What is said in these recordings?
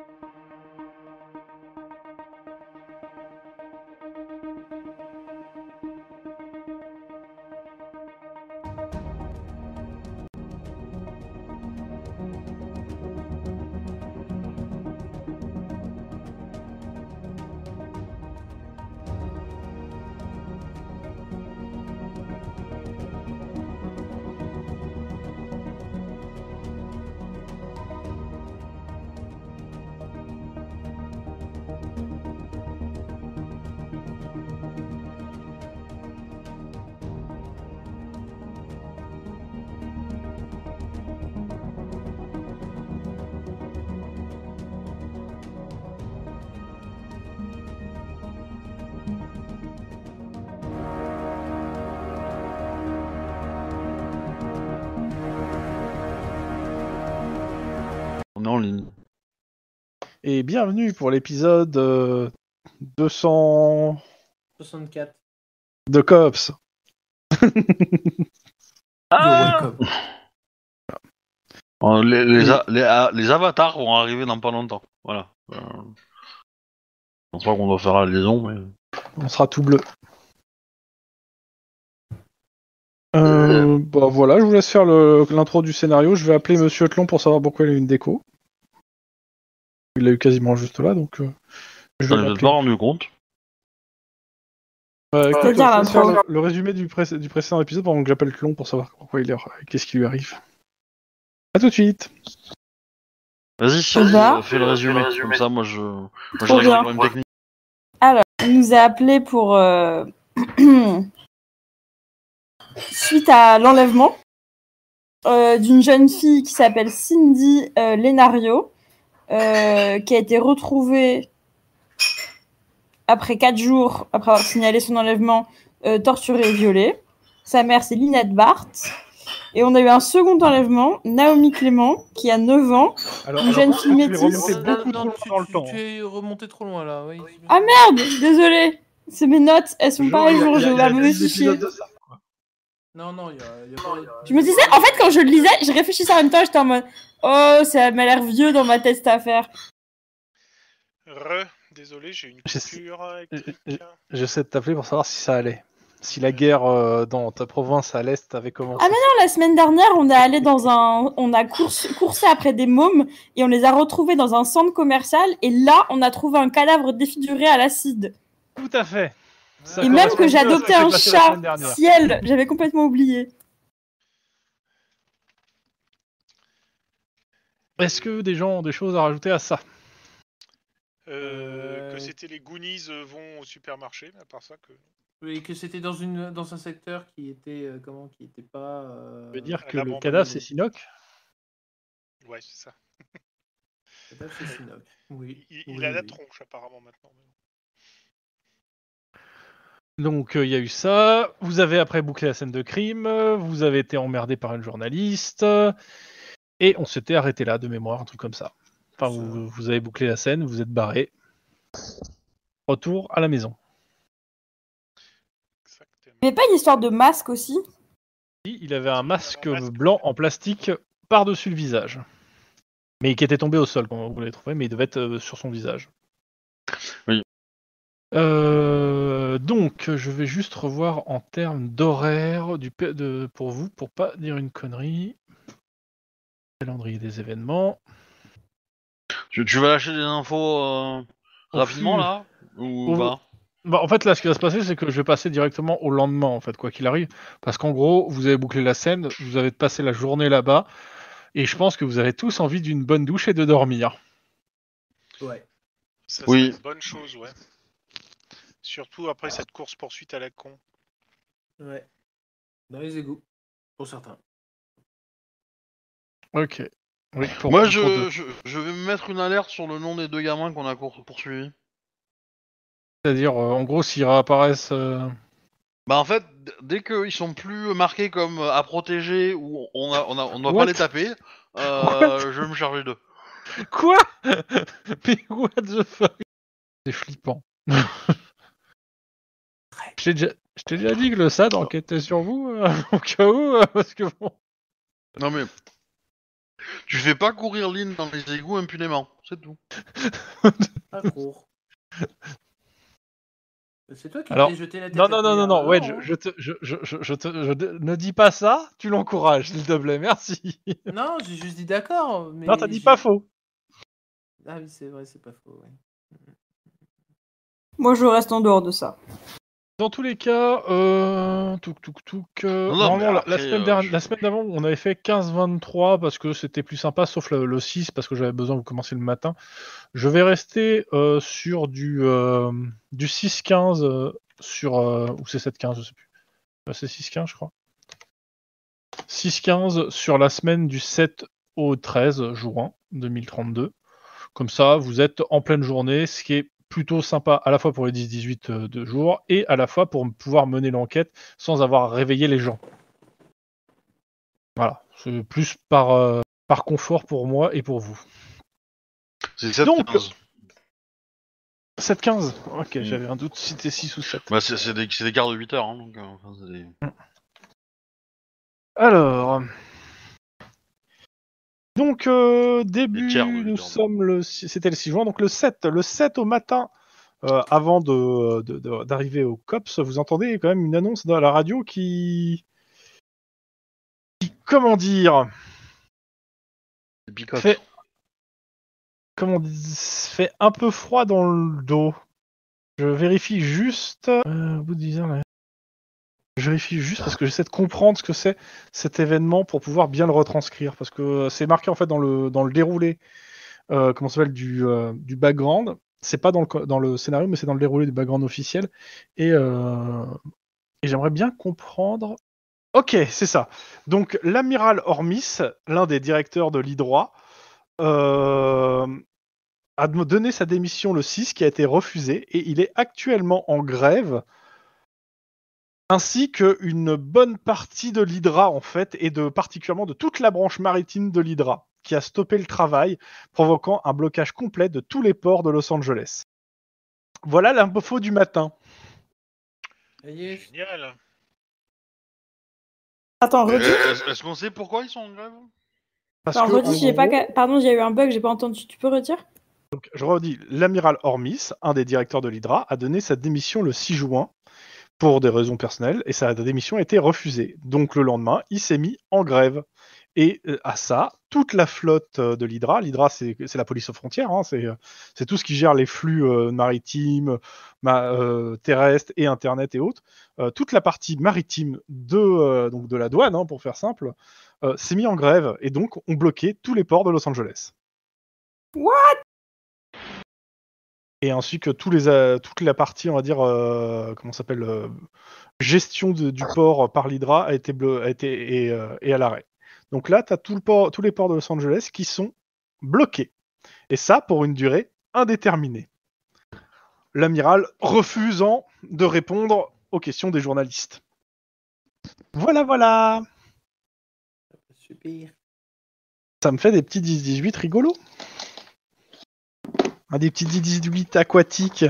Thank you et bienvenue pour l'épisode 264 euh, de Cops. les, avatars vont arriver dans pas longtemps. Voilà. Euh, je qu'on doit faire la liaison, mais. On sera tout bleu. Euh, bah voilà, je vous laisse faire le- l'intro du scénario. Je vais appeler Monsieur Tlon pour savoir pourquoi il a une déco. Il l'a eu quasiment juste là, donc. Euh, je vais pas rendu compte. Bah, euh, le, résumé du, précédent épisode pendant que j'appelle Clon pour savoir pourquoi il est qu'est-ce qui lui arrive. A tout de suite. Vas-y, le résumé. Comme ça, moi je. même technique. Alors, il nous a appelé pour. Euh, suite à l'enlèvement d'une jeune fille qui s'appelle Cindy Lenario, euh, qui a été retrouvé après quatre jours, après avoir signalé son enlèvement, euh, torturé et violé. Sa mère, c'est Lynette Barthes. Et on a eu un second enlèvement, Naomi Clément, qui a 9 ans, une jeune fille métisse. Tu es trop loin là. Ah merde, désolé. C'est mes notes, elles sont pas à jour, je vais m'en non, non, il y a, Je me disais, en fait, quand je le lisais, je réfléchissais en même temps, j'étais en mode Oh, ça m'a l'air vieux dans ma tête cette affaire. Re, désolé, j'ai une coupure. J'essaie de t'appeler pour savoir si ça allait. Si la guerre euh, dans ta province à l'est avait commencé. Ah, mais non, la semaine dernière, on est allé dans un. On a course... coursé après des mômes et on les a retrouvés dans un centre commercial et là, on a trouvé un cadavre défiguré à l'acide. Tout à fait. Et même que j'ai adopté un chat ciel, j'avais complètement oublié. Est-ce que des gens ont des choses à rajouter à ça euh, Que euh, c'était les Goonies euh, vont au supermarché, mais à part ça que. Oui, que c'était dans une dans un secteur qui était comment qui était pas. Euh... Ça veut dire que le cadavre c'est Sinoc. Ouais, c'est ça. Le cadavre c'est Sinoc. Oui. Il, a la tronche apparemment maintenant. Donc euh, il y a eu ça. Vous avez après bouclé la scène de crime. Vous avez été emmerdé par une journaliste. Et on s'était arrêté là de mémoire, un truc comme ça. Enfin, vous, avez bouclé la scène, vous êtes barré. Retour à la maison. Il n'y pas une histoire de masque aussi Il avait un masque, blanc en plastique par-dessus le visage. Mais qui était tombé au sol quand vous l'avez trouvé, mais il devait être euh, sur son visage. Oui. Euh, donc, je vais juste revoir en termes d'horaire du, pour vous, pour pas dire une connerie. Calendrier des événements. Tu, vas lâcher des infos euh, rapidement là ou bah, en fait, là, ce qui va se passer, c'est que je vais passer directement au lendemain, en fait, quoi qu'il arrive. Parce qu'en gros, vous avez bouclé la scène, vous avez passé la journée là-bas, et je pense que vous avez tous envie d'une bonne douche et de dormir. Ouais. C'est oui. une bonne chose, ouais. Surtout après cette course poursuite à la con. Ouais. Dans les égouts, pour certains. Ok. Moi, je, je, vais mettre une alerte sur le nom des deux gamins qu'on a poursuivis. C'est-à-dire, euh, en gros, s'ils réapparaissent. Euh, bah, en fait, dès qu'ils sont plus marqués comme euh, à protéger ou on a, on a, on doit pas les taper, je vais me charger d'eux. Quoi Mais what the fuck C'est flippant. Je t'ai déjà dit que le SAD enquêtait sur vous, euh, au cas où, euh, parce que bon. Non mais. Tu fais pas courir Lynn dans les égouts impunément, c'est tout. Pas court. Euh, c'est toi qui Alors, jeté la tête. Non, non, non, non, non, ouais, je, te, je, je, je, te, ne dis pas ça, tu l'encourages, s'il te plaît, merci. Non, j'ai juste dit d'accord. Mais non, t'as dit pas faux. Ah oui, c'est vrai, c'est pas faux. oui. Moi, je reste en dehors de ça. Dans tous les cas, euh, touk, euh, la, semaine euh, dernière, la, semaine d'avant, on avait fait 15-23 parce que c'était plus sympa, sauf le, 6 parce que j'avais besoin de commencer le matin. Je vais rester euh, sur du, du 6-15 sur. ou c'est 7-15, je sais plus. Bah, c'est 6-15, je crois. 6-15 sur la semaine du 7 au 13 juin 2032. Comme ça, vous êtes en pleine journée, ce qui est plutôt sympa à la fois pour les 10-18 euh, de jour et à la fois pour pouvoir mener l'enquête sans avoir réveillé les gens. Voilà, c'est plus par, euh, par confort pour moi et pour vous. C'est 7 15. 7 15 Ok, mm. j'avais un doute si c'était 6 ou 7. Bah, c'est des, quarts de 8 heures. Hein, euh, Alors. Donc, euh, début, nous sommes le, c'était le 6 juin, donc le 7, le 7 au matin, euh, avant de, d'arriver au COPS, vous entendez quand même une annonce dans la radio qui, qui comment dire, fait, comment dit, fait un peu froid dans le dos. Je vérifie juste. Euh, au bout de là je vérifie juste parce que j'essaie de comprendre ce que c'est cet événement pour pouvoir bien le retranscrire. Parce que euh, c'est marqué en fait dans le, dans le déroulé euh, comment s'appelle du, background. Euh, du background. C'est pas dans le, scénario, mais c'est dans le déroulé du background officiel. Et, et j'aimerais bien comprendre. Ok, c'est ça. Donc l'amiral Hormis, l'un des directeurs de l'IDROIT, a donné sa démission le 6 qui a été refusée et il est actuellement en grève ainsi qu'une bonne partie de l'Hydra en fait, et de particulièrement de toute la branche maritime de l'Hydra, qui a stoppé le travail, provoquant un blocage complet de tous les ports de Los Angeles. Voilà l'info du matin. Attends, euh, redis. Est-ce qu'on sait pourquoi ils sont en grève pas... Pardon, j'ai eu un bug, j'ai pas entendu. Tu peux redire je redis, l'amiral Hormis, un des directeurs de l'Hydra, a donné sa démission le 6 juin pour des raisons personnelles et sa démission a été refusée. Donc le lendemain, il s'est mis en grève. Et euh, à ça, toute la flotte euh, de l'Hydra, l'Hydra c'est la police aux frontières, hein, euh, c'est tout ce qui gère les flux maritimes, ma, terrestres et Internet et autres, toute la partie maritime de, donc de la douane, hein, pour faire simple, s'est mis en grève et donc ont bloqué tous les ports de Los Angeles. What et ainsi que euh, toute la partie, on va dire, euh, comment s'appelle, euh, gestion du port par l'Hydra a été, et, à l'arrêt. Donc là, tu as tous les ports de Los Angeles qui sont bloqués. Et ça, pour une durée indéterminée. L'amiral refusant de répondre aux questions des journalistes. Voilà, voilà. Ça me fait des petits 10-18 rigolos des petits 18 aquatiques.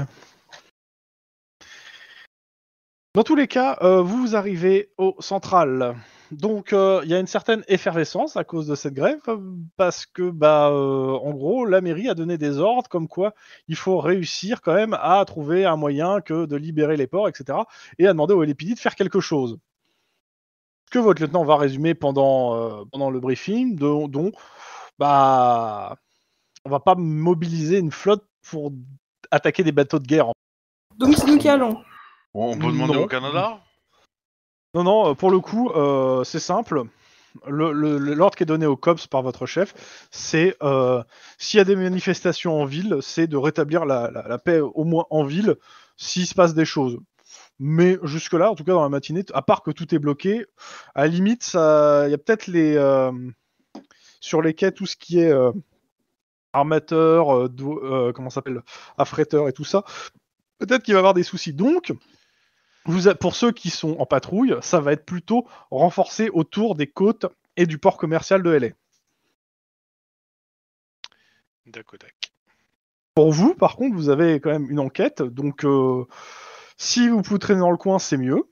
Dans tous les cas, euh, vous, arrivez au central. Donc, euh, il y a une certaine effervescence à cause de cette grève, parce que, bah, euh, en gros, la mairie a donné des ordres comme quoi il faut réussir quand même à trouver un moyen que de libérer les ports, etc., et à demander au LPD de faire quelque chose. Que votre lieutenant va résumer pendant, pendant le briefing, dont, bah, on va pas mobiliser une flotte pour attaquer des bateaux de guerre. Donc c'est nous qui allons. On peut demander au Canada Non, non, euh, pour le coup, euh, c'est simple. L'ordre qui est donné au COPS par votre chef, c'est euh, s'il y a des manifestations en ville, c'est de rétablir la, paix au moins en ville s'il se passe des choses. Mais jusque-là, en tout cas dans la matinée, à part que tout est bloqué, à la limite, il y a peut-être les. sur les quais, tout ce qui est armateur, euh, euh, comment s'appelle, affréteur et tout ça, peut-être qu'il va avoir des soucis. Donc, pour ceux qui sont en patrouille, ça va être plutôt renforcé autour des côtes et du port commercial de LA. D'accord. Pour vous, par contre, vous avez quand même une enquête, donc euh, si vous pouvez traîner dans le coin, c'est mieux.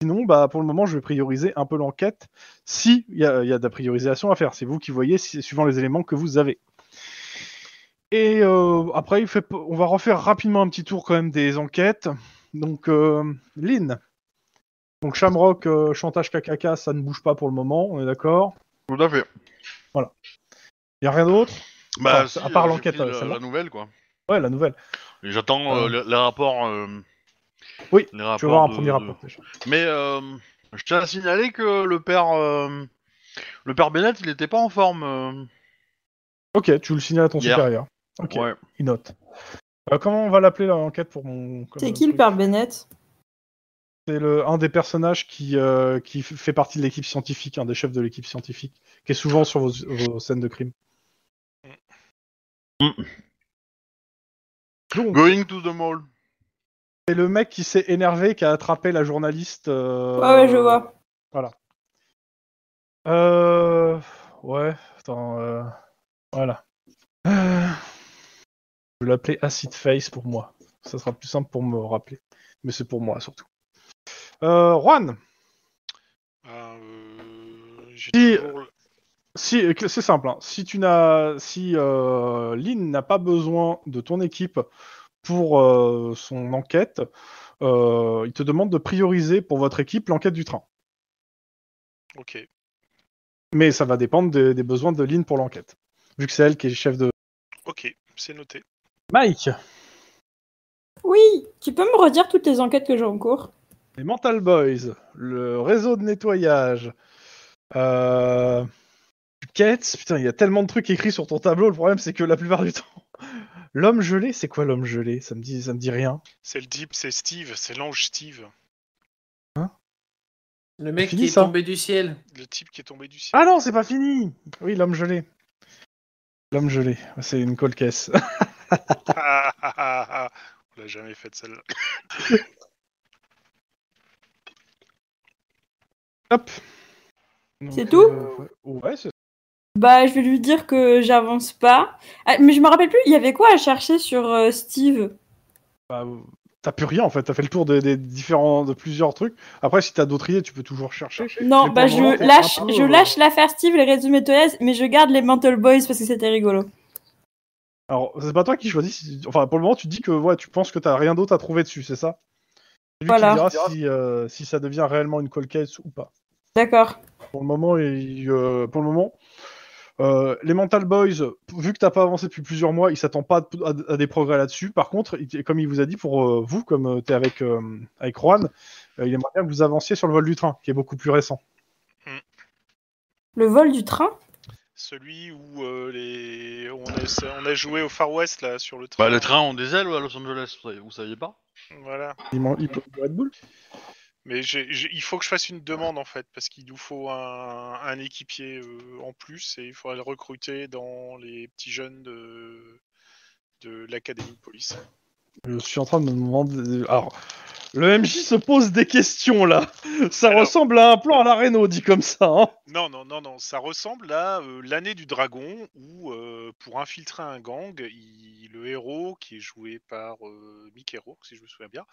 Sinon, bah, pour le moment, je vais prioriser un peu l'enquête. Si il y, a de la priorisation à faire, c'est vous qui voyez, suivant les éléments que vous avez. Et euh, après, on va refaire rapidement un petit tour quand même des enquêtes. Donc, euh, Lynn. Donc, Shamrock, euh, chantage KKK, ça ne bouge pas pour le moment, on est d'accord Tout à fait. Voilà. Il n'y a rien d'autre bah, À part l'enquête. La, nouvelle, quoi. Ouais, la nouvelle. J'attends les, rapports. Oui, tu vas je vais voir un premier rapport. Mais je tiens à signaler que le père, le père Bennett, il n'était pas en forme. Ok, tu le signales à ton supérieur. Ok, note. Euh, comment on va l'appeler l'enquête pour mon. C'est qui le père Bennett C'est le un des personnages qui, euh, qui fait partie de l'équipe scientifique, un des chefs de l'équipe scientifique, qui est souvent sur vos, scènes de crime. Mm. Going to the mall. C'est le mec qui s'est énervé, qui a attrapé la journaliste. Euh, ouais, je vois. Voilà. Ouais, attends. Voilà. Je vais l'appeler Acid Face pour moi. Ça sera plus simple pour me rappeler. Mais c'est pour moi surtout. Euh, Juan euh, Si, euh, c'est simple. Hein. Si, tu n'as, si Lynn n'a pas besoin de ton équipe pour son enquête, il te demande de prioriser pour votre équipe l'enquête du train. Ok. Mais ça va dépendre des, des besoins de Lynn pour l'enquête, vu que c'est elle qui est chef de. Ok, c'est noté. Mike Oui, tu peux me redire toutes les enquêtes que j'ai en cours Les Mental Boys, le réseau de nettoyage, euh... Quête, putain, il y a tellement de trucs écrits sur ton tableau, le problème c'est que la plupart du temps... L'homme gelé, c'est quoi l'homme gelé Ça me dit, ça me dit rien. C'est le deep, c'est Steve, c'est l'ange Steve. Hein Le mec qui est tombé du ciel. Le type qui est tombé du ciel. Ah non, c'est pas fini. Oui, l'homme gelé. L'homme gelé, c'est une colcaisse. On l'a jamais fait celle-là. Hop. C'est tout euh, Ouais, c'est bah, je vais lui dire que j'avance pas. Ah, mais je me rappelle plus, il y avait quoi à chercher sur euh, Steve Bah, t'as plus rien en fait, t'as fait le tour des, différents, de plusieurs trucs. Après, si t'as d'autres idées, tu peux toujours chercher. Non, bah, je, lâche, je lâche, euh, l'affaire Steve, les résumés Tolèse, mais je garde les Mental Boys parce que c'était rigolo. Alors, c'est pas toi qui choisis. Enfin, pour le moment, tu dis que tu penses que t'as rien d'autre à trouver dessus, c'est ça C'est lui qui dira euh, si, ça devient réellement une call case ou pas. D'accord. Pour le moment, euh, pour le moment euh, les Mental Boys, vu que t'as pas avancé depuis plusieurs mois, ils s'attendent pas à, des progrès là-dessus. Par contre, comme il vous a dit, pour vous, comme tu t'es avec, Juan, il aimerait bien que vous avanciez sur le vol du train, qui est beaucoup plus récent. Hmm. Le vol du train celui où euh, les... on, a, joué au Far West là sur le train. Bah, train train ont des à Los Angeles, vous saviez pas Voilà. Il, Red Bull Mais il faut que je fasse une demande en fait, parce qu'il nous faut un, équipier euh, en plus et il faut le recruter dans les petits jeunes de l'académie de police. Je suis en train de me demander. Alors, le MJ se pose des questions là. Ça ressemble à un plan à la dit comme ça. Hein. non, non, non, non. Ça ressemble à euh, l'année du dragon où, euh, pour infiltrer un gang, le héros, qui est joué par euh, Mickey si je me souviens bien,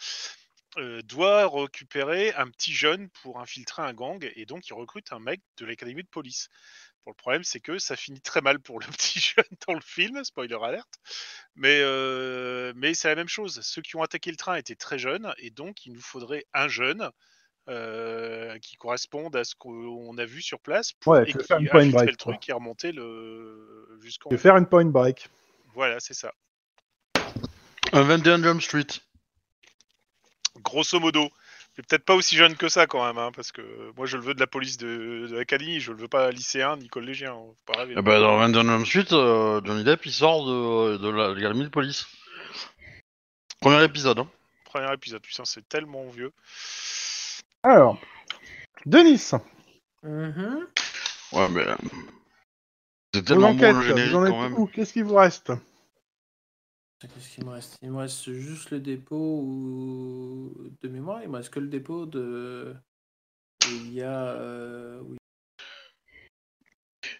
doit récupérer un petit jeune pour infiltrer un gang et donc il recrute un mec de l'académie de police le problème, c'est que ça finit très mal pour le petit jeune dans le film, spoiler alerte. Mais, euh, mais c'est la même chose. Ceux qui ont attaqué le train étaient très jeunes, et donc il nous faudrait un jeune euh, qui corresponde à ce qu'on a vu sur place pour et faire une point break, le truc et remonter le jusqu'en. faire une point break. Voilà, c'est ça. Un 21 Jump Street. Grosso modo. C'est peut-être pas aussi jeune que ça quand même, hein, parce que moi je le veux de la police de, de la je le veux pas lycéen ni collégien. Eh ben, dans la même suite, euh, Johnny Depp il sort de, la l'académie de police. Premier épisode. Hein. Premier épisode, putain, c'est tellement vieux. Alors, Denis, mm-hmm. Ouais, mais. Euh, c'est tellement bon le générique quand même. Qu'est-ce qu'il vous reste Qu'est-ce qu'il me reste Il me reste juste le dépôt de mémoire. Il me reste que le dépôt de. Il y a. Euh, oui.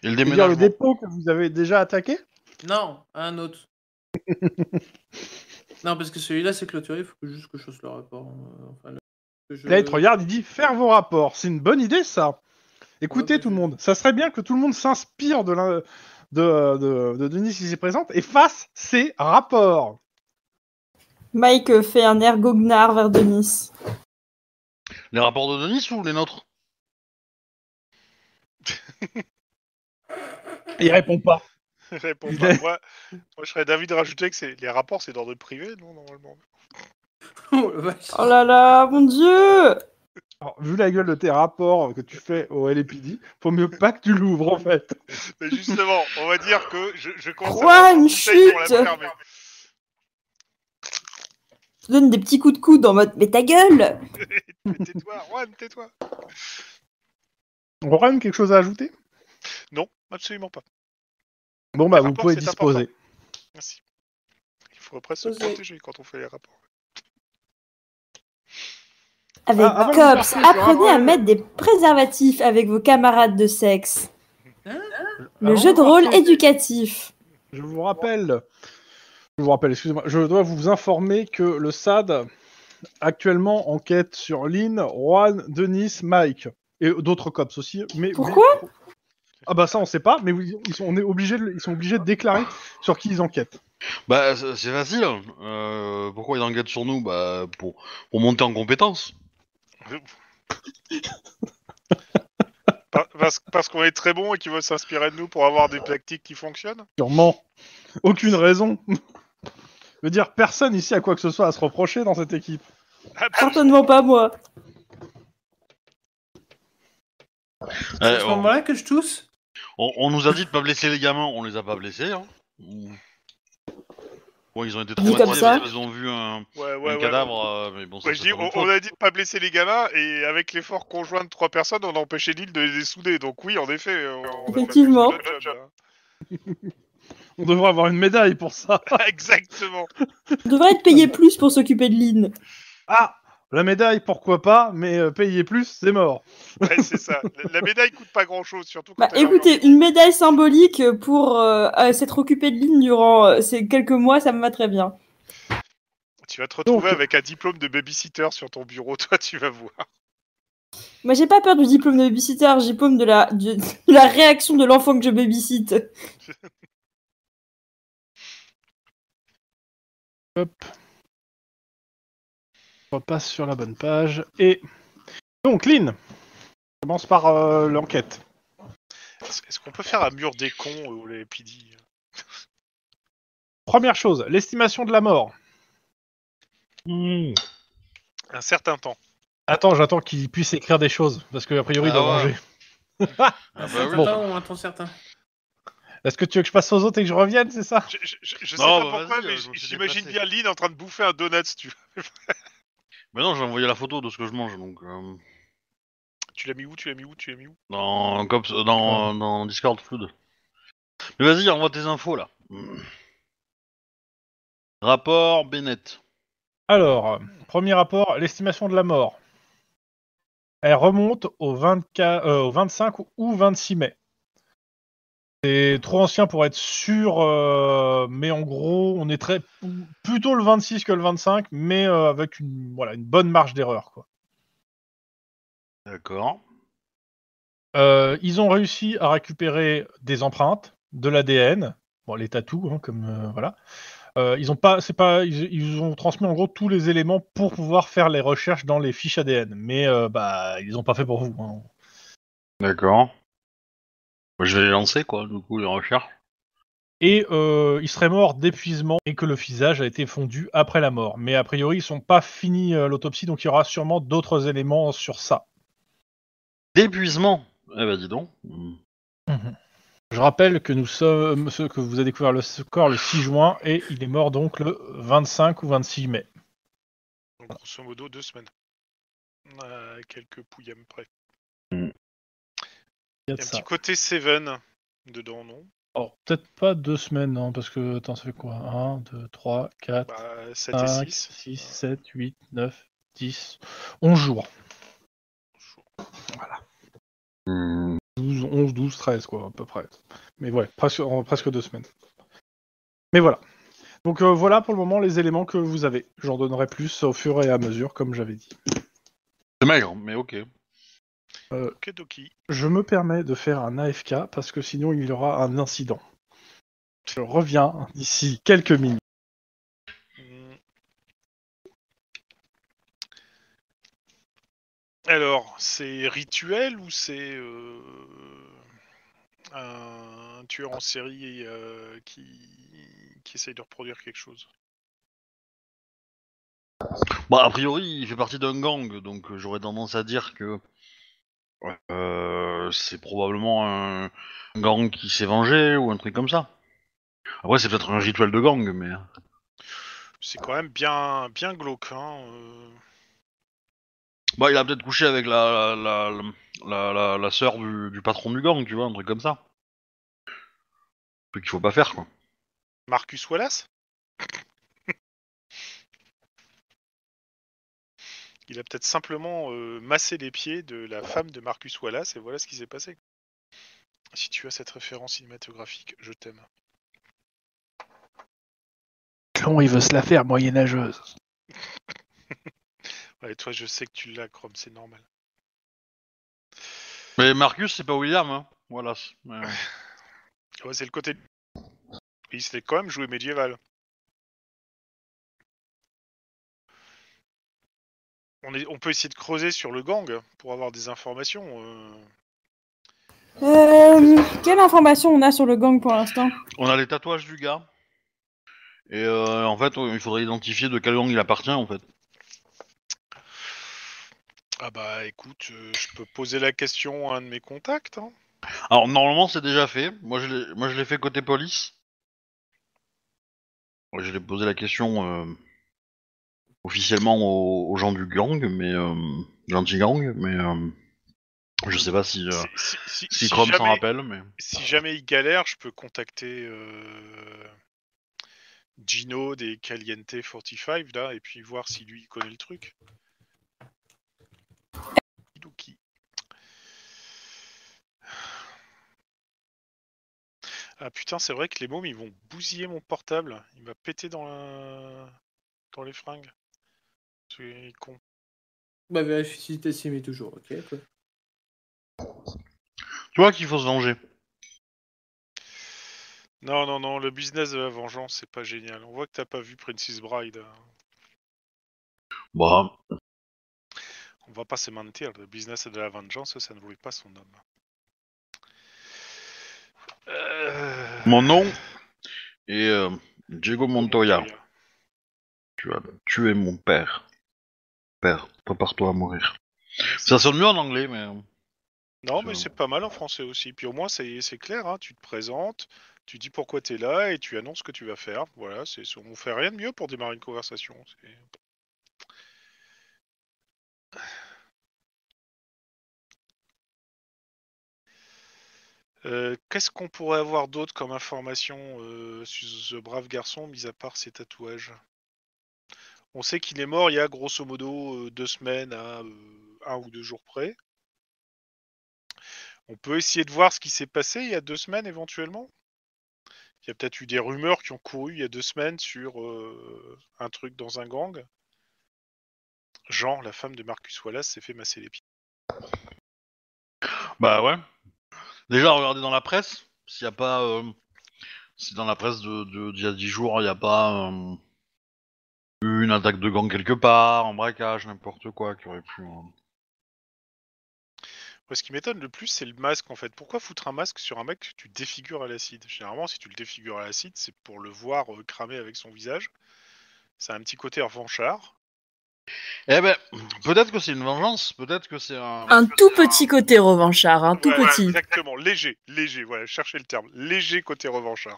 le dépôt que vous avez déjà attaqué Non, un autre. non, parce que celui-là, c'est clôturé. Il faut juste que je fasse le rapport. Euh, enfin, Là, il regarde, il dit Faire vos rapports. C'est une bonne idée, ça. Écoutez, tout le monde. Ça serait bien que tout le monde s'inspire de l'un euh, de, Denis qui s'y présente et fasse ses rapports. Mike fait un air goguenard vers Denis. Les rapports de Denis ou les nôtres Il répond pas. Il répond pas. Moi, je serais d'avis de rajouter que les rapports, c'est d'ordre privé, non, normalement. oh, oh là là, mon dieu alors, vu la gueule de tes rapports que tu fais au LPD, faut mieux pas que tu l'ouvres en fait. justement, on va dire que je, je une chute Je te donne des petits coups de coude en mode Mais ta gueule Tais-toi, Juan, tais-toi Juan, quelque chose à ajouter Non, absolument pas. Bon, bah, vous pouvez disposer. Merci. Il faut après se protéger quand on fait les rapports avec ah, Cops, apprenez à mettre des préservatifs avec vos camarades de sexe. Hein le jeu de rôle éducatif. Je vous rappelle, je vous rappelle, excusez-moi, je dois vous informer que le SAD actuellement enquête sur Lynn, Juan, Denis, Mike et d'autres cops aussi. Mais pourquoi Ah bah ça on sait pas, mais ils sont, on est obligés de, ils sont obligés de déclarer sur qui ils enquêtent. Bah c'est facile. Euh, pourquoi ils enquêtent sur nous Bah pour, pour monter en compétence parce, qu'on est très bon et qu'ils veulent s'inspirer de nous pour avoir des tactiques qui fonctionnent Sûrement. Aucune raison. Je veux dire, personne ici a quoi que ce soit à se reprocher dans cette équipe. Certainement ah, bah, pas moi. Euh, C'est à ce que je tousse On, nous a dit de pas blesser les gamins, on les a pas blessés. Hein ils ont été ils ont vu un, cadavre. on, a dit de pas blesser les gamins et avec l'effort conjoint de trois personnes, on a empêché l'île de les souder. Donc oui, en effet. on Effectivement. Hein. On devrait avoir une médaille pour ça. Exactement. On devrait être payé plus pour s'occuper de l'île. Ah la médaille, pourquoi pas, mais euh, payer plus, c'est mort. c'est ça. La, médaille coûte pas grand chose, surtout. Quand bah, écoutez, une médaille symbolique pour euh, euh, s'être occupé de l'île durant ces quelques mois, ça me va très bien. Tu vas te retrouver avec un diplôme de babysitter sur ton bureau, toi, tu vas voir. Moi, j'ai pas peur du diplôme de babysitter, j'ai peur de la, la réaction de l'enfant que je babysitte. Hop repasse sur la bonne page. Et donc, Lynn, commence par euh, l'enquête. Est-ce qu'on peut faire un mur des cons euh, ou les PD Première chose, l'estimation de la mort. Hmm. Un certain temps. Attends, j'attends qu'il puisse écrire des choses, parce qu'a priori, il doit ah manger. ah, bah, oui. temps, certain. Est-ce que tu veux que je passe aux autres et que je revienne, c'est ça je, sais pas pourquoi, euh, mais j'imagine bien Lynn en train de bouffer un donut, si tu veux. Mais non, j'ai envoyé la photo de ce que je mange, donc... Euh. Tu l'as mis où Tu l'as mis où Tu l'as mis où dans, euh, dans, Discord Food. Mais vas-y, envoie tes infos, là. Hmm. Rapport Bennett. Alors, premier rapport, l'estimation de la mort. Elle remonte au, 24 euh, au 25 ou 26 mai trop ancien pour être sûr, euh, mais en gros, on est très plutôt le 26 que le 25, mais euh, avec une, voilà, une bonne marge d'erreur. quoi. D'accord. Euh, ils ont réussi à récupérer des empreintes, de l'ADN, bon, les tatous, hein, comme voilà. ils ont pas, c'est pas, ils, ont transmis en gros tous les éléments pour pouvoir faire les recherches dans les fiches ADN, mais bah ils ont pas fait pour vous. Hein. D'accord je vais les lancer, quoi, du coup, les recherches. Et euh, serait mort d'épuisement et que le visage a été fondu après la mort. Mais a priori, ils sont pas finis euh, l'autopsie, donc il y aura sûrement d'autres éléments sur ça. D'épuisement Eh ben, dis donc. Mhm. Je rappelle que nous sommes ceux que vous avez découvert le corps le 6 juin et il est mort donc le 25 ou 26 mai. Donc, grosso modo, deux semaines. Euh, quelques pouillèmes près. Il y a, un petit côté 7 dedans, non Alors, peut-être pas deux semaines, non parce que, attends, ça fait quoi 1, 2, 3, 4, 5, 6. 7, 8, 9, 10, 11 jours. Voilà. 12, 11, 12, 13, quoi, à peu près. Mais ouais, presque, presque deux semaines. Mais voilà. Donc euh, voilà pour le moment les éléments que vous avez. J'en donnerai plus au fur et à mesure, comme j'avais dit. C'est maigre, mais ok. Euh, Kedoki. Je me permets de faire un AFK parce que sinon il y aura un incident. Je reviens d'ici quelques minutes. Hmm. Alors, c'est rituel ou c'est euh, un tueur en série euh, qui, qui essaye de reproduire quelque chose bah, a priori, il fait partie d'un gang, donc j'aurais tendance à dire que euh, c'est probablement un, gang qui s'est vengé ou un truc comme ça. Après, c'est peut-être un rituel de gang, mais. Hein. C'est quand même bien, bien glauque. Hein, euh. Bah, il a peut-être couché avec la, la, la, sœur du, du, patron du gang, tu vois, un truc comme ça. Un truc qu'il faut pas faire, quoi. Marcus Wallace Il a peut-être simplement euh, massé les pieds de la femme de Marcus Wallace et voilà ce qui s'est passé. Si tu as cette référence cinématographique, je t'aime. Clon, il veut se la faire moyenâgeuse. ouais, toi, je sais que tu l'as, Chrome, c'est normal. Mais Marcus, c'est pas William, hein, Wallace. ouais, c'est le côté. Il s'est quand même joué médiéval. on, peut essayer de creuser sur le gang pour avoir des informations. Euh. Euh, quelle information on a sur le gang pour l'instant On a les tatouages du gars. Et euh, en fait, il faudrait identifier de quel gang il appartient en fait. Ah bah écoute, je peux poser la question à un de mes contacts. Hein. Alors normalement c'est déjà fait. Moi je l'ai fait côté police. je l'ai posé la question officiellement aux, gens du gang, mais l'anti-gang, euh, mais euh, je sais pas si euh, si, Chrome s'en rappelle. Mais... Si jamais il galère, je peux contacter. Gino des Caliente 45 là et puis voir si lui il connaît le truc. Ah putain, c'est vrai que les mômes ils vont bousiller mon portable, il va péter dans la... dans les fringues. Tu es con. Bah vérifie si toujours, ok Tu vois qu'il faut se venger. Non, non, non, le business de la vengeance, c'est pas génial. On voit que t'as pas vu Princess Bride. Bah. On va pas se mentir, le business de la vengeance, ça ne voulait pas son homme. Euh. Mon nom est euh, Diego Montoya. Tu as tué mon père père, prépare-toi à mourir. Ça sonne mieux en anglais, mais. Euh, non, mais c'est pas mal en français aussi. Puis au moins, c'est clair, hein. tu te présentes, tu dis pourquoi tu es là et tu annonces ce que tu vas faire. Voilà, c'est on fait rien de mieux pour démarrer une conversation. Euh, qu'est-ce qu'on pourrait avoir d'autre comme information euh, sur ce brave garçon, mis à part ses tatouages on sait qu'il est mort il y a grosso modo euh, deux semaines à euh, un ou deux jours près. On peut essayer de voir ce qui s'est passé il y a deux semaines éventuellement. Il y a peut-être eu des rumeurs qui ont couru il y a deux semaines sur euh, un truc dans un gang. Genre, la femme de Marcus Wallace s'est fait masser les pieds. Bah ouais. Déjà, regardez dans la presse. S'il n'y a pas. si dans la presse d'il de, y a dix jours, il n'y a pas. Une attaque de gang quelque part, un braquage, n'importe quoi qui aurait pu. Hein. ce qui m'étonne le plus, c'est le masque en fait. Pourquoi foutre un masque sur un mec que tu défigures à l'acide Généralement, si tu le défigures à l'acide, c'est pour le voir euh, cramer avec son visage. Ça a un petit côté revanchard. Eh ben, peut-être que c'est une vengeance, peut-être que c'est un. Un tout petit côté revanchard, un tout petit. Exactement, léger, léger, voilà, chercher le terme. Léger côté revanchard.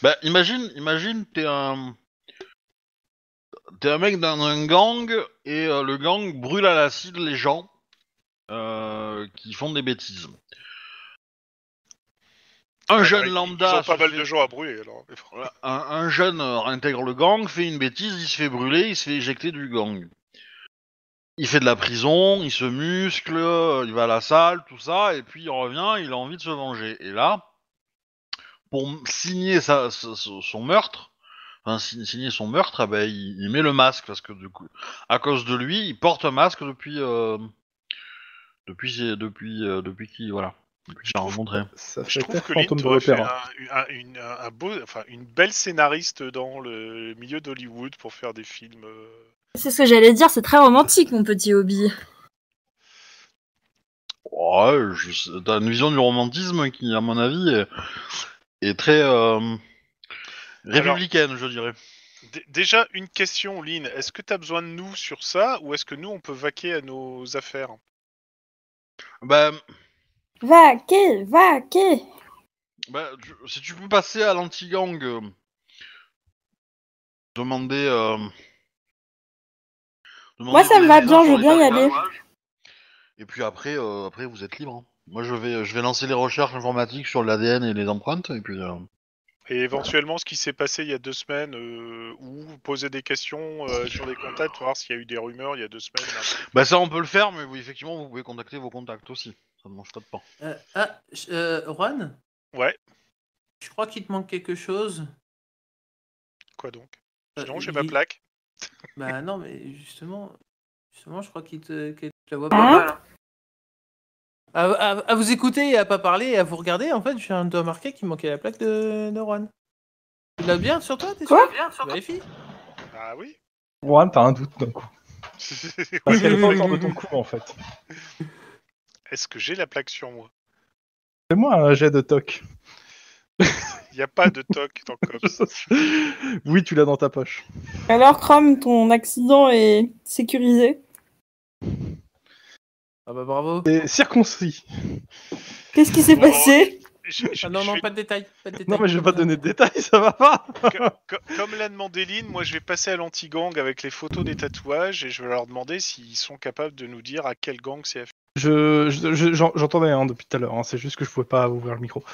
Ben, imagine, imagine, t'es un. T'es un mec dans un gang et euh, le gang brûle à l'acide les gens euh, qui font des bêtises. Un jeune lambda. Ils pas mal de gens à brûler alors. un, jeune euh, intègre le gang, fait une bêtise, il se fait brûler, il se fait éjecter du gang. Il fait de la prison, il se muscle, il va à la salle, tout ça, et puis il revient, il a envie de se venger. Et là, pour signer son meurtre, signé signer son meurtre, ah ben, il, met le masque parce que du coup, à cause de lui, il porte un masque depuis euh, depuis depuis euh, depuis qui voilà. Depuis j'ai rencontré. je trouve que une, belle scénariste dans le milieu d'Hollywood pour faire des films. Euh. C'est ce que j'allais dire, c'est très romantique mon petit hobby. Ouais, t'as une vision du romantisme qui, à mon avis, est, très. Républicaine, je dirais. Déjà, une question, Lynn. Est-ce que tu as besoin de nous sur ça ou est-ce que nous, on peut vaquer à nos affaires Bah. Vaquer, vaquer bah, Si tu peux passer à l'anti-gang, euh, euh, demander, Moi, ça me va bien, je bien y aller. Et puis après, euh, après vous êtes libre. Hein. Moi, je vais, je vais lancer les recherches informatiques sur l'ADN et les empreintes, et puis. Et éventuellement, ce qui s'est passé il y a deux semaines, euh, ou poser des questions euh, sur des contacts, voir s'il y a eu des rumeurs il y a deux semaines. Bah ça, on peut le faire, mais effectivement, vous pouvez contacter vos contacts aussi. Ça ne mange pas de pain. Euh, ah, Juan Ouais. Je crois qu'il te manque quelque chose. Quoi donc Non, j'ai ma plaque. Bah non, mais justement, justement, je crois qu'il te... Qu te la voit hein pas à, vous écouter et à pas parler et à vous regarder, en fait, j'ai un doigt marqué qu'il manquait la plaque de, de Tu l'as bien sur toi T'es sûr bien sur toi Ah bah oui. Juan, t'as un doute d'un coup. Parce qu'elle est pas temps de ton coup en fait. Est-ce que j'ai la plaque sur moi C'est moi un jet de toc. Il n'y a pas de toc dans Cops. oui, tu l'as dans ta poche. Alors, Chrome, ton accident est sécurisé ah bah bravo. Et circoncis. Qu'est-ce qui s'est passé ah non, non, pas, de détails, Non, mais je vais pas donner de détails, ça va pas. comme, l'a demandé Lynn, moi je vais passer à l'anti-gang avec les photos des tatouages et je vais leur demander s'ils sont capables de nous dire à quel gang c'est J'entendais je, hein, depuis tout à l'heure, hein, c'est juste que je pouvais pas ouvrir le micro.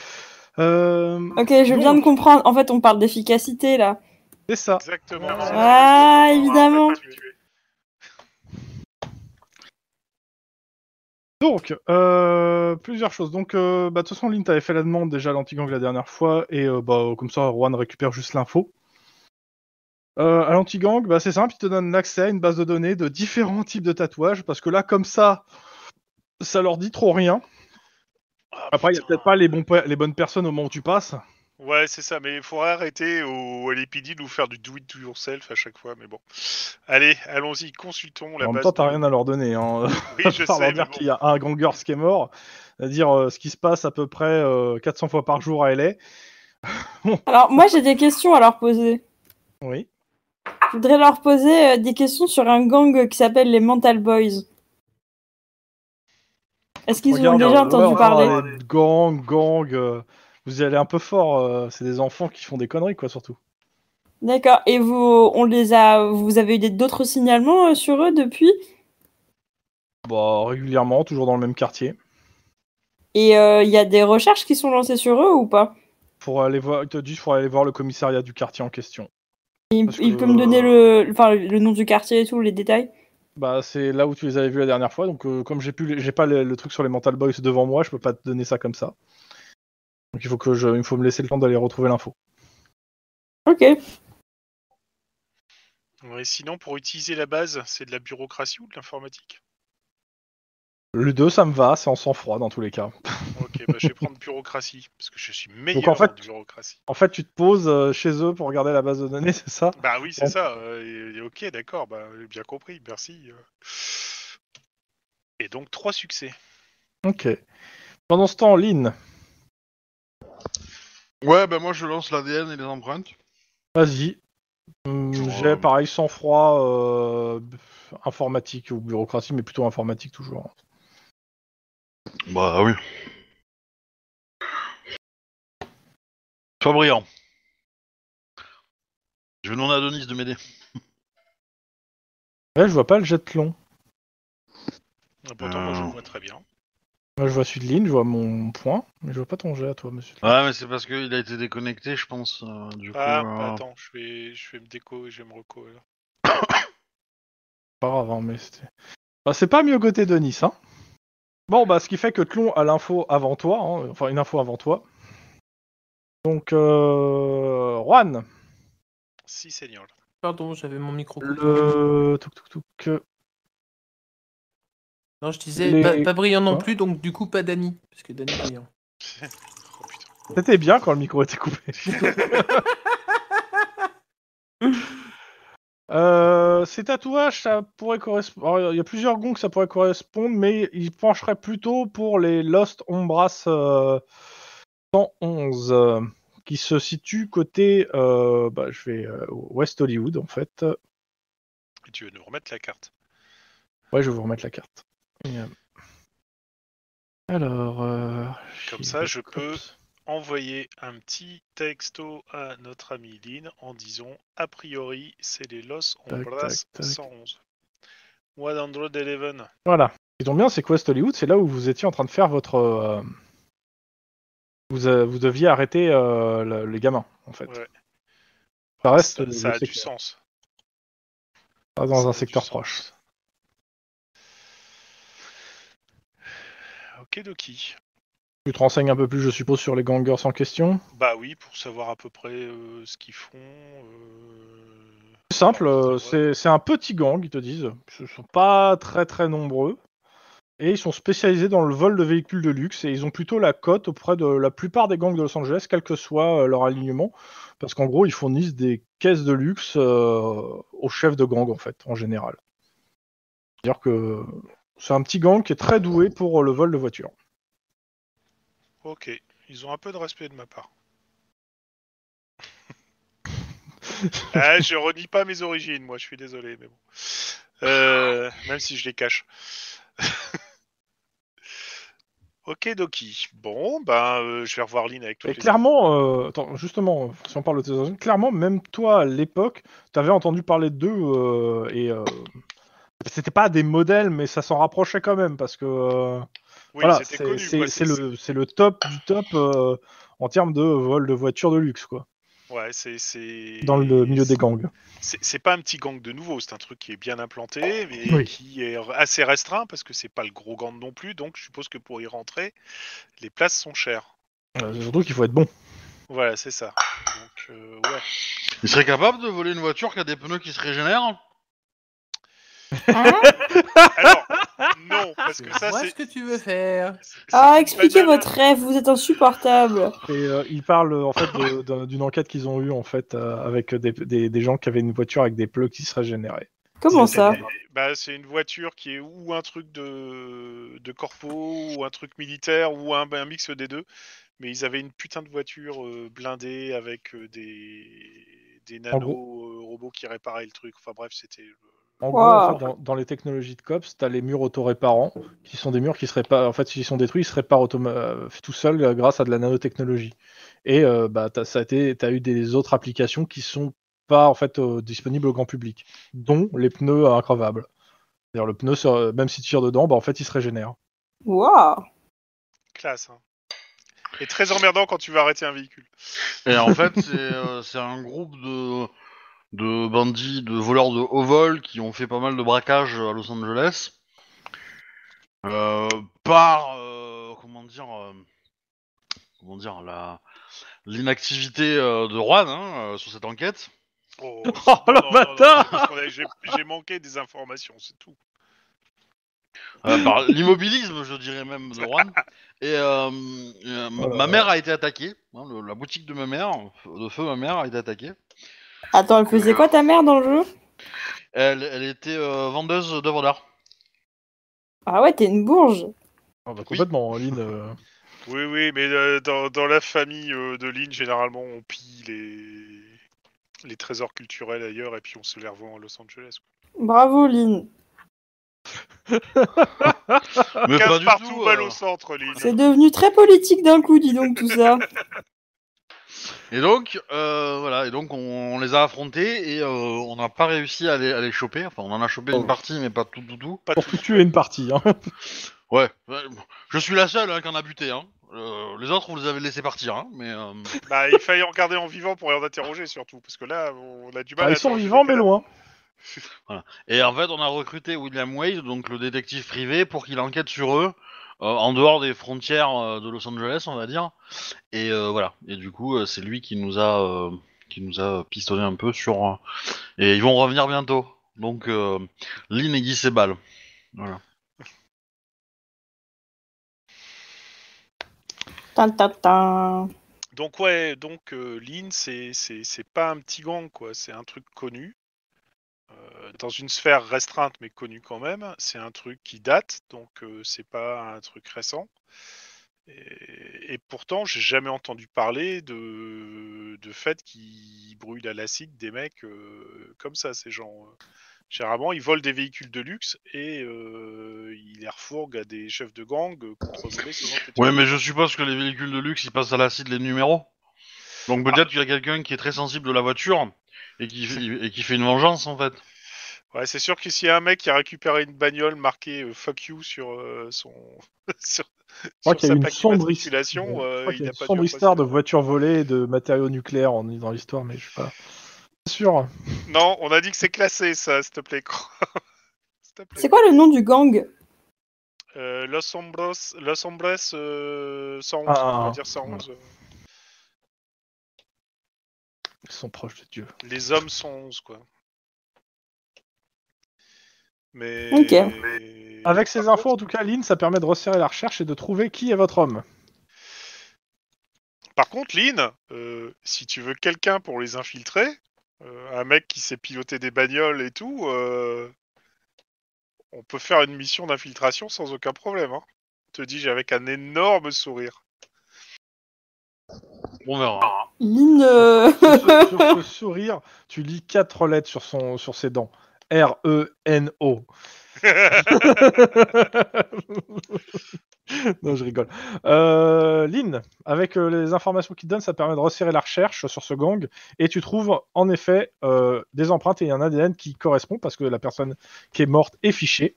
Euh, ok, je viens de comprendre. En fait, on parle d'efficacité là. C'est ça. Exactement. Ah, évidemment. Donc, euh, plusieurs choses. Donc, euh, bah, de toute façon, Lynn, t'avais fait la demande déjà à l'Antigang la dernière fois, et euh, bah, comme ça, Rwan récupère juste l'info. à l'Antigang, bah, c'est simple, il te donne l'accès à une base de données de différents types de tatouages, parce que là, comme ça, ça leur dit trop rien. Après, il n'y a peut-être pas les, les bonnes personnes au moment où tu passes. Ouais, c'est ça, mais il faudrait arrêter au, au de nous faire du do it to yourself à chaque fois, mais bon. Allez, allons-y, consultons la base. En même temps, t'as rien à leur donner. Hein. Oui, je sais. dire qu'il y a un gangers qui est mort, c'est-à-dire euh, ce qui se passe à peu près 400 euh, fois par jour à LA. alors, moi, j'ai des questions à leur poser. Oui. Je voudrais leur poser euh, des questions sur un gang qui s'appelle les Mental Boys. Est-ce qu'ils ont déjà entendu parler Gang, gang vous y allez un peu fort. Euh, c'est des enfants qui font des conneries, quoi, surtout. D'accord. Et vous, on les a, vous avez eu d'autres signalements euh, sur eux depuis Bah régulièrement, toujours dans le même quartier. Et il euh, y a des recherches qui sont lancées sur eux ou pas Pour aller voir, aller voir le commissariat du quartier en question. Il, peut me donner le, nom du quartier et tout, les détails bah, c'est là où tu les avais vus la dernière fois, donc comme j'ai pu, j'ai pas le, le, truc sur les Mental Boys devant moi, je peux pas te donner ça comme ça. Donc il faut que je, il faut me laisser le temps d'aller retrouver l'info. Ok. sinon, pour utiliser la base, c'est de la bureaucratie ou de l'informatique Le 2, ça me va, c'est en sang-froid dans tous les cas. Ok, bah, je vais prendre bureaucratie, parce que je suis meilleur Donc en bureaucratie. En fait, tu te poses euh, chez eux pour regarder la base de données, c'est ça Bah oui, c'est ça. Euh, ok, d'accord, bah, bien compris, merci. Euh. Et donc, 3 succès. Ok. Pendant ce temps, Lynn. Ouais, ben moi je lance l'ADN et les empreintes. Vas-y. Euh, j'ai euh, pareil sans froid euh, informatique ou bureaucratie, mais plutôt informatique toujours. Bah oui. Sois brillant. Je vais demander à Denis de m'aider. Ouais, je vois pas le jet long. Ah, pourtant, moi, je vois très bien je vois ligne je vois mon point, mais je vois pas ton jet à toi, monsieur. Ouais, ah, mais c'est parce qu'il a été déconnecté, je pense. Euh, du coup, Ah, euh. attends, je vais, je me déco et je vais me reco. Pas grave, mais c'était. Bah, c'est pas mieux côté de Nice, hein. Bon, bah, ce qui fait que Tlon a l'info avant toi, hein, enfin une info avant toi. Donc, euh... Juan, Si, seigneur. Pardon, j'avais mon micro. le. Touk, touk, non, je disais pas, brillant non plus, donc du coup pas Dany, parce que C'était bien quand le micro était coupé. Euh, ces tatouages, ça pourrait correspondre. Il y a plusieurs gonds que ça pourrait correspondre, mais il pencherait plutôt pour les Lost Ombras 111, euh, euh, qui se situe côté, bah, je vais West Hollywood en fait. tu veux nous remettre la carte Ouais, je vais vous remettre la carte. Alors. Euh, Comme ça, je peux envoyer un petit texto à notre ami Lynn en disant A priori, c'est les Los 111. 111. Voilà. Ce qui tombe bien, c'est West Hollywood, c'est là où vous étiez en train de faire votre. Euh, vous, euh, vous, deviez arrêter les gamins, en fait. Ça reste. Ça, a du sens. Pas dans un secteur proche. de qui Tu te renseignes un peu plus, je suppose, sur les gangers en question Bah oui, pour savoir à peu près euh, ce qu'ils font. Euh, simple, euh, c'est un petit gang, ils te disent. Ils ne sont pas très très nombreux. Et ils sont spécialisés dans le vol de véhicules de luxe et ils ont plutôt la cote auprès de la plupart des gangs de Los Angeles, quel que soit leur alignement. Parce qu'en gros, ils fournissent des caisses de luxe aux chefs de gang, en fait, en général. dire que c'est un petit gang qui est très doué pour euh, le vol de voiture. Ok, ils ont un peu de respect de ma part. Je eh, je renie pas mes origines, moi, je suis désolé, mais bon. Euh, même si je les cache. ok, Doki. Bon, ben, euh, je vais revoir Lynn avec toi. Et clairement, justement, si on parle de tes origines, clairement, même toi, à l'époque, t'avais entendu parler d'eux et c'était pas des modèles, mais ça s'en rapprochait quand même parce que voilà, c'est le, top du top euh, en termes de vol de voitures de luxe, quoi. Ouais, c'est dans le milieu des gangs. C'est pas un petit gang de nouveau, c'est un truc qui est bien implanté, mais qui est assez restreint parce que c'est pas le gros gang non plus. Donc, je suppose que pour y rentrer, les places sont chères. Euh, surtout qu'il faut être bon. Voilà, c'est ça. Euh, Il serait capable de voler une voiture qui a des pneus qui se régénèrent Hein Alors, non, parce que ça, c'est. ce que tu veux faire. Ah, expliquez votre rêve, vous êtes insupportable. Et euh, il parle euh, en fait d'une enquête qu'ils ont eue en fait euh, avec des, des- gens qui avaient une voiture avec des plugs qui se régénéraient. Comment ça Bah, c'est une voiture qui est ou un truc de, de corpo, ou un truc militaire, ou un, mix des deux. Mais ils avaient une putain de voiture blindée avec des, des robots qui réparaient le truc. Enfin bref, c'était. En gros, dans, les technologies de COPS, tu as les murs autoréparants, qui sont des murs qui seraient pas. En fait, s'ils sont détruits, ils se réparent euh, tout seuls euh, grâce à de la nanotechnologie. Et euh, bah, tu as, eu des autres applications qui sont pas en fait disponibles au grand public, dont les pneus incroyables. D'ailleurs, le pneu, même si tu tires dedans, bah, en fait, il se régénère. Waouh Classe. Hein. Et très emmerdant quand tu vas arrêter un véhicule. Et en fait, c'est un groupe de de bandits, de voleurs de haut vol qui ont fait pas mal de braquages à Los Angeles. Euh, par euh, comment dire euh, dire la l'inactivité de Juan hein, sur cette enquête. Oh, oh J'ai manqué des informations, c'est tout. par l'immobilisme, je dirais même, de Juan. Et, oh ma mère a été attaquée. Hein, la boutique de ma mère, de feu, ma mère a été attaquée. Attends, elle faisait quoi ta mère dans le jeu elle, était euh, vendeuse d'œuvres d'art. Ah ouais, t'es une bourge. Ah bah, complètement, euh. Oui, oui, mais euh, dans, la famille de Lynn, généralement, on pille les... les trésors culturels ailleurs et puis on se les revend à Los Angeles. Bravo, Lynn. Mais partout, au centre, Lynn. C'est devenu très politique d'un coup, dis donc tout ça. Et donc, euh, voilà, et donc on, les a affrontés et euh, on n'a pas réussi à les, choper. Enfin, on en a chopé une oh. partie, mais pas tout, doudou tout. Pas Pour tout. tuer une partie. Hein. Ouais, je suis la seule hein, qui en a buté. Hein. Euh, les autres, on les avait laissés partir, mais. Bah, il fallait en garder en vivant pour les interroger surtout, parce que là, on a du mal. Bah, à ils sont vivants, mais loin. Et en fait, on a recruté William Wade, donc le détective privé, pour qu'il enquête sur eux euh, en dehors des frontières euh, de Los Angeles, on va dire. Et euh, voilà. Et du coup, c'est lui qui nous a qui nous a pistonné un peu sur. et ils vont revenir bientôt. Donc, Lynn et Guy Sebal. Voilà. Donc ouais, donc euh, Lynn, c'est pas un petit gang quoi, c'est un truc connu. Euh, dans une sphère restreinte mais connue quand même. C'est un truc qui date, donc euh, c'est pas un truc récent. Et, pourtant, j'ai jamais entendu parler de, de fait qu'ils brûlent à l'acide des mecs euh, comme ça, ces gens. Généralement, ils volent des véhicules de luxe et ils les refourguent à des chefs de gang Oui, mais je suppose que les véhicules de luxe, ils passent à l'acide les numéros. Donc peut-être ah. qu'il y a quelqu'un qui est très sensible de la voiture et qui, fait une vengeance en fait. Ouais, c'est sûr que s'il y a un mec qui a récupéré une bagnole marquée euh, fuck you sur euh, son. sur, sur sa y a une sombre, euh, il y a, une sombre de voitures volées et de matériaux nucléaires on est dans l'histoire, mais je sais pas. Sûr. Non, on a dit que c'est classé ça, s'il te plaît. c'est quoi le nom du gang Los Hombres Sombres 111, ah, on va dire 111. Ils sont proches de Dieu. Les hommes sont quoi. Mais... Ok. Avec ces infos, en tout cas, Lynn, ça permet de resserrer la recherche et de trouver qui est votre homme. Par contre, Lynn, euh, si tu veux quelqu'un pour les infiltrer, euh, un mec qui sait piloter des bagnoles et tout, euh, on peut faire une mission d'infiltration sans aucun problème. Hein. Te dis-je avec un énorme sourire. On verra. Mine. Euh. sur, sourire, tu lis quatre lettres sur, son, sur ses dents. R-E-N-O. non, je rigole. Euh, Lynn, avec euh, les informations qu'il te donne, ça permet de resserrer la recherche sur ce gang et tu trouves en effet euh, des empreintes et un ADN qui correspond parce que la personne qui est morte est fichée.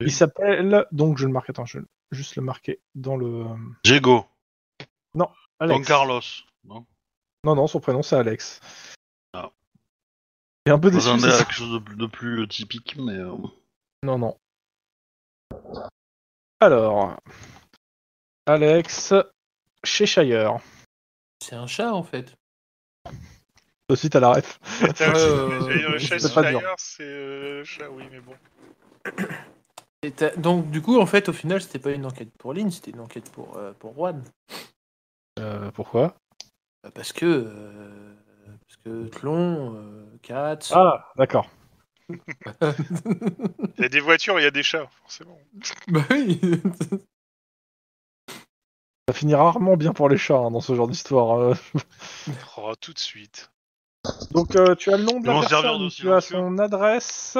Il s'appelle, donc je le marque, attends, je vais juste le marquer dans le. Jego. Non, Alex. Don Carlos. Non. Non, non, son prénom c'est Alex. Ah. un peu déçu. J'en ai quelque chose de, plus euh, typique, mais. Euh. Non, non. Alors. Alex Cheshire. C'est un chat en fait. Aussi, t'as la ref. Euh... Shire, c'est euh, chat, oui, mais bon. Donc, du coup, en fait, au final, c'était pas une enquête pour Lynn, c'était une enquête pour, pour Juan. pourquoi euh, parce que, euh, parce que Tlon, euh, Katz. Ah, d'accord. il y a des voitures, il y a des chats, forcément. Bah oui. Ça finit rarement bien pour les chats hein, dans ce genre d'histoire. Hein. Oh, tout de suite. Donc tu as le nom de la personne, tu as son adresse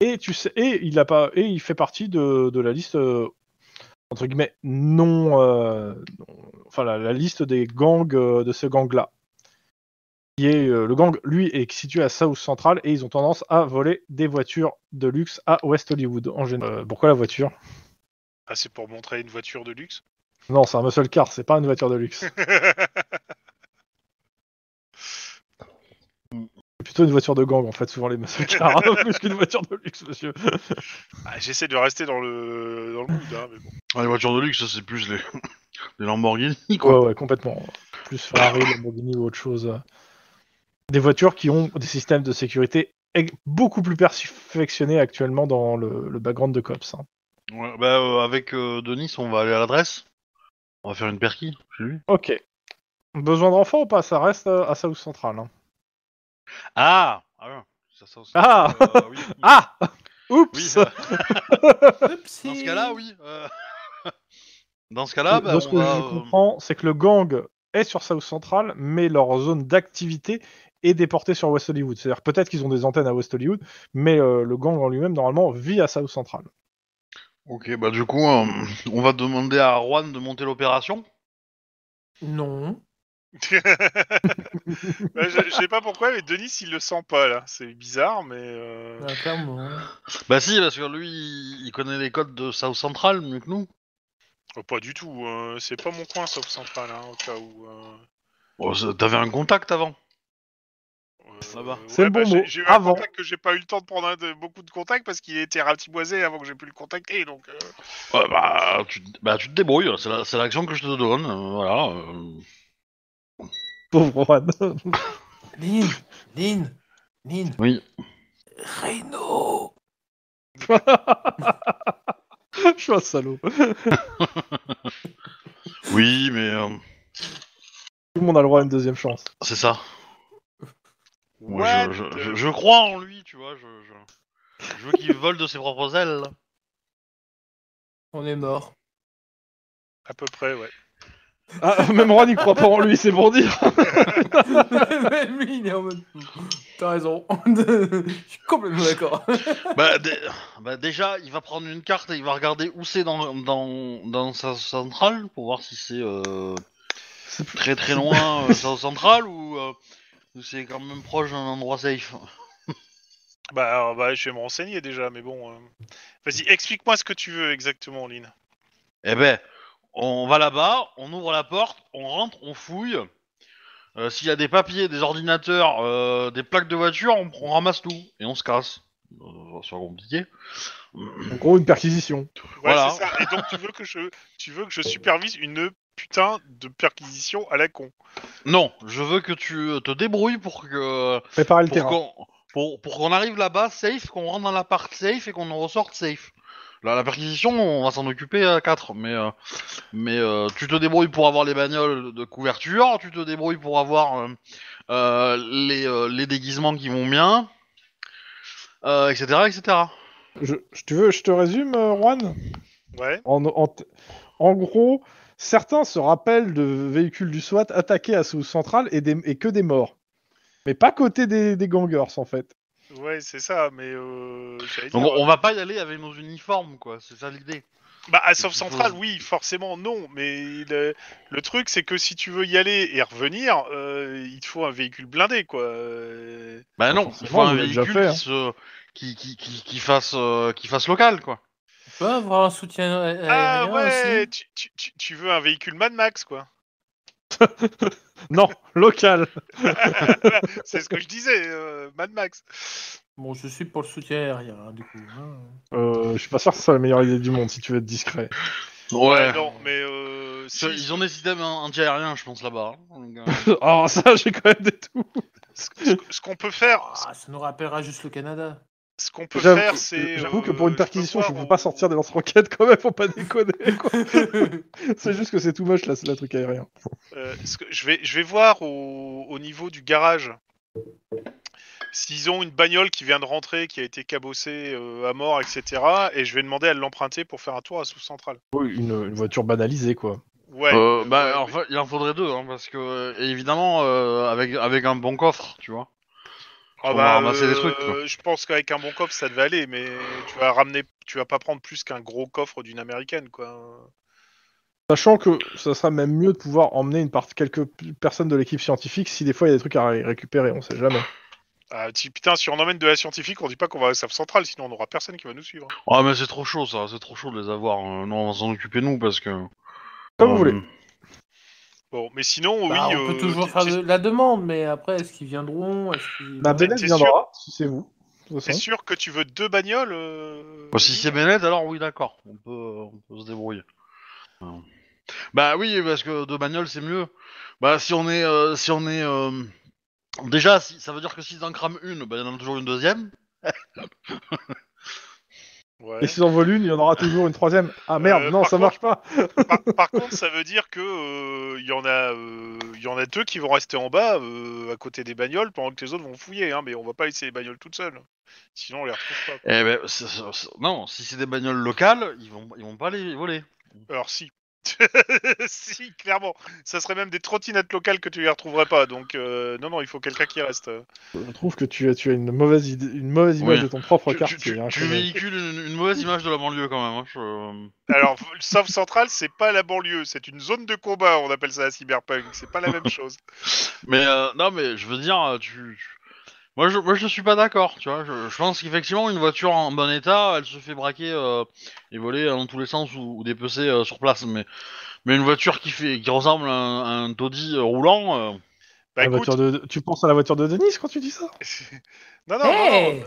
et tu sais et il a pas et il fait partie de, de la liste entre guillemets, non, euh, enfin la, liste des gangs euh, de ce gang-là. est euh, le gang, lui, est situé à South Central et ils ont tendance à voler des voitures de luxe à West Hollywood en général. pourquoi la voiture Ah, c'est pour montrer une voiture de luxe Non, c'est un muscle car, c'est pas une voiture de luxe. plutôt une voiture de gang, en fait, souvent les muscle cars, plus qu'une voiture de luxe, monsieur. Ah, j'essaie de rester dans le, dans le mood, hein, mais bon. Ah, les voitures de luxe, c'est plus les... Lamborghini, quoi. Ouais, ouais, complètement. Plus Ferrari, Lamborghini ou autre chose. Des voitures qui ont des systèmes de sécurité beaucoup plus perfectionnés actuellement dans le, background de COPS. Hein. Bah, euh, avec euh, Denis, on va aller à l'adresse. On va faire une perquis chez lui. Ok. Besoin d'enfants ou pas Ça reste euh, à South Central. Hein. Ah Ah, ah. Euh, ah, Oups Dans ce cas-là, oui. Euh. Dans ce cas-là, bah, que euh, c'est que le gang est sur South Central, mais leur zone d'activité est déportée sur West Hollywood. C'est-à-dire peut-être qu'ils ont des antennes à West Hollywood, mais le gang en lui-même, normalement, vit à South Central. Ok, bah du coup, on va demander à Juan de monter l'opération Non. Bah, je, sais pas pourquoi, mais Denis il le sent pas là. C'est bizarre, mais. Euh, bah, hein. bah si, parce que lui, il connaît les codes de South Central mieux que nous. Oh, pas du tout. Hein. c'est pas mon coin South central, hein, au cas où. Euh. Oh, t'avais un contact avant. Ça euh, ah bah. C'est le bon j'ai- eu un contact que j'ai pas eu le temps de prendre beaucoup de contacts parce qu'il était ratiboisé avant que j'ai pu le contacter. Donc, bah, tu, te débrouilles, c'est l'action que je te donne, voilà. Pauvre Juan. Lynn, Lynn, Lynn. Oui. Reno. Je suis un salaud. oui, mais. Euh, Tout le monde a le droit à une deuxième chance. C'est ça. Moi, je, crois en lui, tu vois. Je, je- je veux qu'il vole de ses propres ailes. On est mort. À peu près, ouais. Ah, même Ron, il croit pas en lui, c'est pour dire. même il est T'as raison. Je suis complètement d'accord. Bah, bah, déjà, il va prendre une carte et il va regarder où c'est dans, dans, sa centrale pour voir si c'est euh, très très loin, euh, sa centrale, euh, ou c'est quand même proche d'un endroit safe. Bah, bah, je vais me renseigner déjà, mais bon. Vas-y, explique-moi ce que tu veux exactement, Lynn. Eh ben, on va là-bas, on ouvre la porte, on rentre, on fouille. Euh, s'il y a des papiers, des ordinateurs, euh, des plaques de voiture, on, ramasse tout et on se casse. Euh, c'est compliqué. En gros, une perquisition. voilà. ça. Et donc, tu veux, que je, tu veux que je supervise une putain de perquisition à la con Non, je veux que tu te débrouilles pour que. pour qu'on arrive là-bas safe, qu'on rentre dans la l'appart safe et qu'on en ressorte safe. La, perquisition, on va s'en occuper à 4, mais, euh, mais euh, tu te débrouilles pour avoir les bagnoles de couverture, tu te débrouilles pour avoir euh, les, déguisements qui vont bien, etc. etc. Je, tu veux, je te résume, Juan Ouais. En, gros, certains se rappellent de véhicules du SWAT attaqués à sous Central et, que des morts. Mais pas côté des, des gangers, en fait. Ouais, c'est ça, mais. Euh, on euh, va pas y aller avec nos uniformes, quoi, c'est ça l'idée. Bah, à Sauf Central, oui, forcément, non. Mais le, truc, c'est que si tu veux y aller et revenir, euh, il te faut un véhicule blindé, quoi. Bah non, il faut un véhicule hein. qui, fasse, qui fasse local, quoi. Tu peux avoir un soutien ah ouais, tu veux un véhicule Mad Max, quoi. Non, local. c'est ce que je disais, euh, Mad Max. Bon, je suis pour le soutien aérien, hein, du coup. Hein. Euh, je suis pas sûr que c'est la meilleure idée du monde, si tu veux être discret. Ouais. Ah, non, mais euh, Ils ont des systèmes anti-aériens, je pense, là-bas. Hein. oh, ça, j'ai quand même des tout. Ce, qu'on peut faire. Ah, ça nous rappellera juste le Canada. Ce qu'on peut faire, c'est. J'avoue que euh, pour une perquisition, je ne peux pas sortir des lance-roquettes quand même, faut pas déconner. c'est juste que c'est tout moche là, c'est le truc aérien. Euh, je, vais, je vais voir au, niveau du garage s'ils ont une bagnole qui vient de rentrer, qui a été cabossée euh, à mort, etc. Et je vais demander à l'emprunter pour faire un tour à sous centrale. une, voiture banalisée, quoi. Ouais. Bah, il en faudrait deux, hein, parce que évidemment, avec, avec un bon coffre, tu vois. Ah bah, bah, euh, je pense qu'avec un bon coffre, ça devait aller, mais tu vas ramener, tu vas pas prendre plus qu'un gros coffre d'une américaine, quoi. Sachant que ça sera même mieux de pouvoir emmener une part... quelques personnes de l'équipe scientifique si des fois il y a des trucs à récupérer, on sait jamais. Ah, putain, si on emmène de la scientifique, on dit pas qu'on va à salle Central, sinon on aura personne qui va nous suivre. Ah, mais c'est trop chaud ça, c'est trop chaud de les avoir. Euh, non, on va s'en occuper nous parce que. Comme vous euh, voulez. Bon, mais sinon, bah, oui. On peut euh, toujours faire la demande, mais après, est-ce qu'ils viendront est bah, viendra, si c'est vous. C'est sûr que tu veux deux bagnoles euh, Si c'est Benet alors oui, d'accord. On peut, euh, on se débrouiller. Bah oui, parce que deux bagnoles, c'est mieux. Bah, si on est. si on est Déjà, ça veut dire que s'ils en crament une, ben il y en a toujours une deuxième. Et s'ils en volent une, il y en aura toujours une troisième. Ah euh, merde, non, ça marche pas. par, contre, ça veut dire que euh, euh, il y en a, deux qui vont rester en bas, à côté des bagnoles, pendant que les autres vont fouiller. Hein, mais on va pas laisser les bagnoles toutes seules. Sinon, on les retrouve pas. Eh ben, non, si c'est des bagnoles locales, ils vont, ils vont pas les voler. Alors si. si, clairement. Ça serait même des trottinettes locales que tu ne retrouverais pas. Donc, euh, non, non, il faut quelqu'un qui reste. Je trouve que tu as, tu as une, mauvaise idée, une mauvaise image de ton propre quartier. tu- hein, véhicules une, mauvaise image de la banlieue quand même. Hein, Alors, South Central, c'est pas la banlieue, c'est une zone de combat, on appelle ça la cyberpunk, c'est pas la même chose. Mais euh, non, mais je veux dire, euh, tu- moi je, ne suis pas d'accord, tu vois. Je, pense qu'effectivement, une voiture en bon état, elle se fait braquer euh, et voler dans tous les sens ou, dépecer euh, sur place. Mais, mais une voiture qui, fait, qui ressemble à un, Dodi euh, roulant. Bah, tu penses à la voiture de Denis quand tu dis ça non, non, non,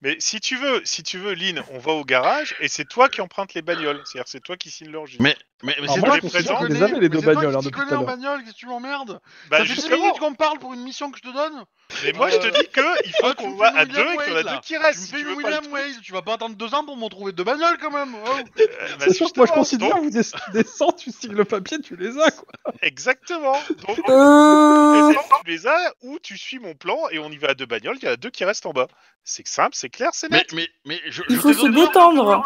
Mais si tu veux, si tu veux, Lynn, on va au garage et c'est toi qui empruntes les bagnoles. C'est-à-dire, c'est toi qui signe l'orgie. Mais mais, c'est moi, qui présent. Hein, les les deux bagnoles. Tu connais en bagnole, qu'est-ce que tu m'emmerdes bah, Ça fait 10 minutes qu'on me parle pour une mission que je te donne. Mais moi, je te dis qu'il faut ah, qu'on va à deux et qu'on a deux qui restent. Tu William Wayne, tu vas pas attendre deux ans pour m'en trouver deux bagnoles quand même. Oh. Euh, bah, c'est sûr que moi, je considère vous descends, tu signes le papier, tu les as quoi. Exactement. Donc, tu les as ou tu suis mon plan et on y va à deux bagnoles, il y en a deux qui restent en bas. C'est simple, c'est clair, c'est net. Mais, je, il faut se détendre.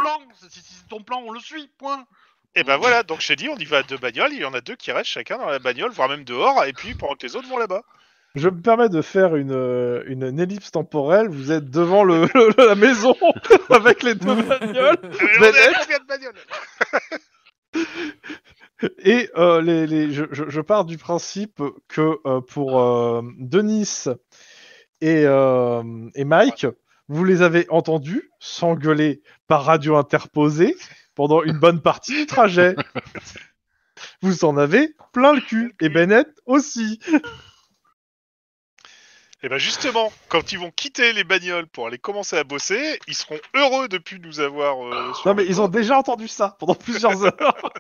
Si c'est ton plan, on le suit, point. Et ben voilà, donc je t'ai dit, on y va à deux bagnoles, il y en a deux qui restent chacun dans la bagnole, voire même dehors, et puis pendant que les autres vont là-bas. Je me permets de faire une, euh, ellipse temporelle. Vous êtes devant la maison avec les deux bagnoles. Et les, je, pars du principe que euh, pour euh, Denis et, et Mike, vous les avez entendus s'engueuler par radio interposée pendant une bonne partie du trajet. Vous en avez plein le cul, et Bennett aussi. Et eh bien justement, quand ils vont quitter les bagnoles pour aller commencer à bosser, ils seront heureux de plus nous avoir. Euh, ah, non mais ils ont déjà entendu ça pendant plusieurs heures.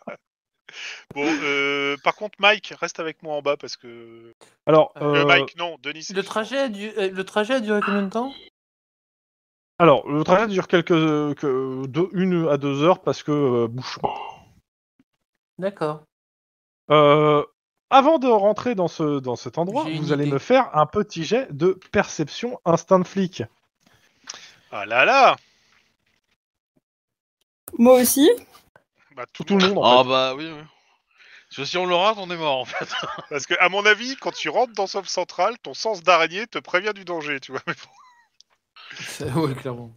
bon, euh, par contre, Mike, reste avec moi en bas parce que. Alors. Euh, Mike, non, Denis. Le trajet, du... le trajet a duré combien de temps alors, le travail dure quelques, une à deux heures parce que euh, D'accord. Euh, avant de rentrer dans, ce, dans cet endroit, vous allez me faire un petit jet de perception instinct flic. Ah là là Moi aussi. Bah, tout, le monde. en Ah bah oui, oui. si on le rate, on est mort en fait. Parce que, à mon avis, quand tu rentres dans Sauve Central, ton sens d'araignée te prévient du danger, tu vois. Oui clairement.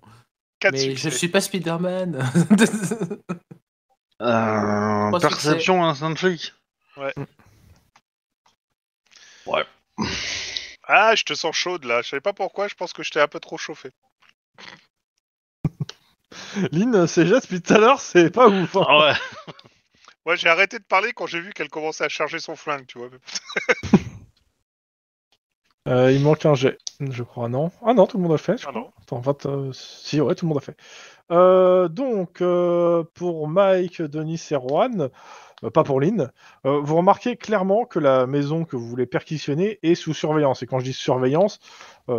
Mais je suis pas Spider-Man. Euh, perception, instinct Ouais. Ouais. Ah, je te sens chaude là. Je savais pas pourquoi, je pense que je t'ai un peu trop chauffé. Lynn, c'est juste depuis tout à l'heure, c'est pas ouf. Hein. Ah ouais. Moi, j'ai arrêté de parler quand j'ai vu qu'elle commençait à charger son flingue, tu vois. Euh, il manque un jet. Je crois, non. Ah non, tout le monde a fait. Ah euh, si, ouais, tout le monde a fait. Euh, donc, euh, pour Mike, Denis et Rohan, pas pour Lynn, vous remarquez clairement que la maison que vous voulez perquisitionner est sous surveillance. Et quand je dis surveillance,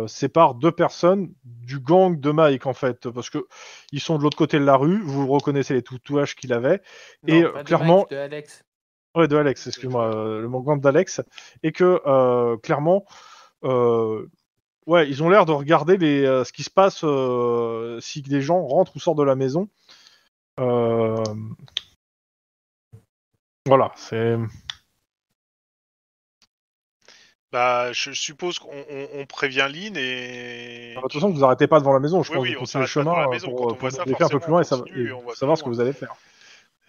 c'est par deux personnes du gang de Mike, en fait. Parce que ils sont de l'autre côté de la rue, vous reconnaissez les toutouages qu'il avait. et clairement. de Alex. Ouais, de Alex, excuse-moi, le gang d'Alex. Et que, clairement ouais, ils ont l'air de regarder les, euh, ce qui se passe euh, si des gens rentrent ou sortent de la maison. Euh, voilà, c'est. Bah, je suppose qu'on prévient Lynn et. Ah, bah, de toute façon, vous arrêtez pas devant la maison. Je crois, pense que le chemin pour, un peu plus loin et, savoir ce que hein. vous allez faire.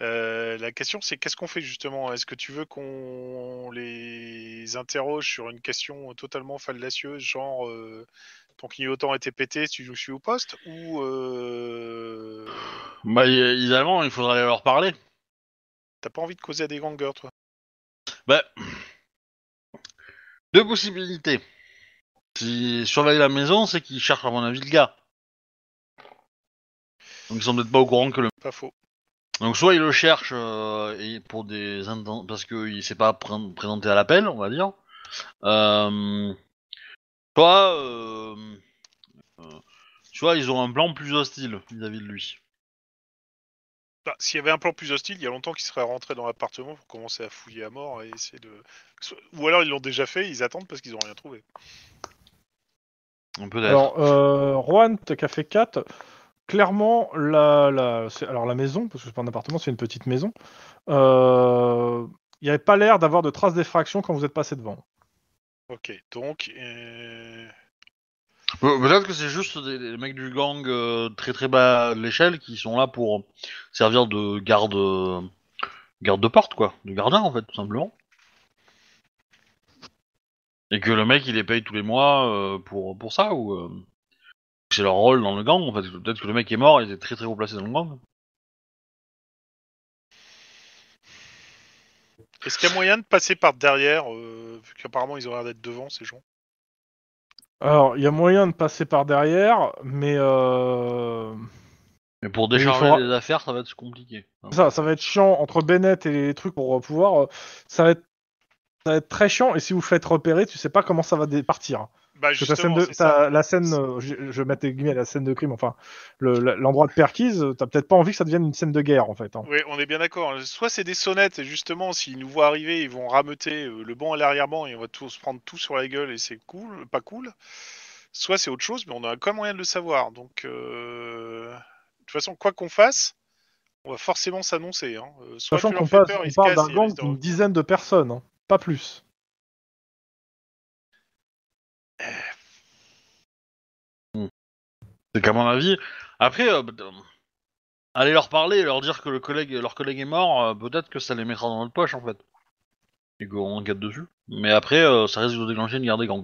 Euh, la question, c'est qu'est-ce qu'on fait justement Est-ce que tu veux qu'on les interroge sur une question totalement fallacieuse, genre euh, ton autant été pété, je suis au poste Ou. Euh... Bah, évidemment, il faudrait aller leur parler. T'as pas envie de causer à des gangers, toi Bah. Deux possibilités. S'ils surveillent la maison, c'est qu'ils cherchent, à mon avis, le gars. Donc ils sont peut-être pas au courant que le. Pas faux. Donc soit il le cherche euh, pour des parce qu'il s'est pas présenté à l'appel, on va dire. Euh, soit, euh, soit ils ont un plan plus hostile vis-à-vis de lui. Bah, s'il y avait un plan plus hostile, il y a longtemps qu'il serait rentré dans l'appartement pour commencer à fouiller à mort et essayer de. Ou alors ils l'ont déjà fait, ils attendent parce qu'ils n'ont rien trouvé. peut. Alors, Juan, café fait 4 clairement, la, alors la maison, parce que c'est pas un appartement, c'est une petite maison, euh, il n'y avait pas l'air d'avoir de traces d'effraction quand vous êtes passé devant. Ok, donc. Euh, peut-être que c'est juste des, mecs du gang euh, très très bas à l'échelle qui sont là pour servir de garde, garde de porte, quoi, de gardien en fait, tout simplement. Et que le mec il les paye tous les mois pour, pour ça ou c'est leur rôle dans le gang. En fait. Peut-être que le mec est mort, il était très très haut placé dans le gang. Est-ce qu'il y a moyen de passer par derrière, euh, vu qu'apparemment ils ont l'air d'être devant ces gens Alors, il y a moyen de passer par derrière, mais. Euh... Mais pour décharger les affaires, ça va être compliqué. Hein. Ça, ça va être chiant entre Bennett et les trucs pour euh, pouvoir. Euh, ça va être, ça va être très chiant, et si vous faites repérer, tu sais pas comment ça va partir. Bah, la scène, euh, je, je, guillemets, la scène de crime, enfin, l'endroit de perquise, euh, t'as peut-être pas envie que ça devienne une scène de guerre, en fait. Hein. Oui, on est bien d'accord. Hein. Soit c'est des sonnettes, et justement, s'ils nous voient arriver, ils vont rameuter euh, le banc à l'arrière-banc, et on va tous se prendre tout sur la gueule, et c'est cool, pas cool. Soit c'est autre chose, mais on a quand moyen de le savoir. Donc, de toute façon, quoi qu'on fasse, on va forcément s'annoncer. Hein. Sachant qu'on parle d'un gang d'une dizaine de personnes, hein. pas plus. C'est qu'à mon avis, après, euh, euh, aller leur parler leur dire que leur collègue est mort, euh, peut-être que ça les mettra dans notre poche en fait. Et qu'on enquête dessus. Mais après, ça risque de déclencher une guerre des gangs.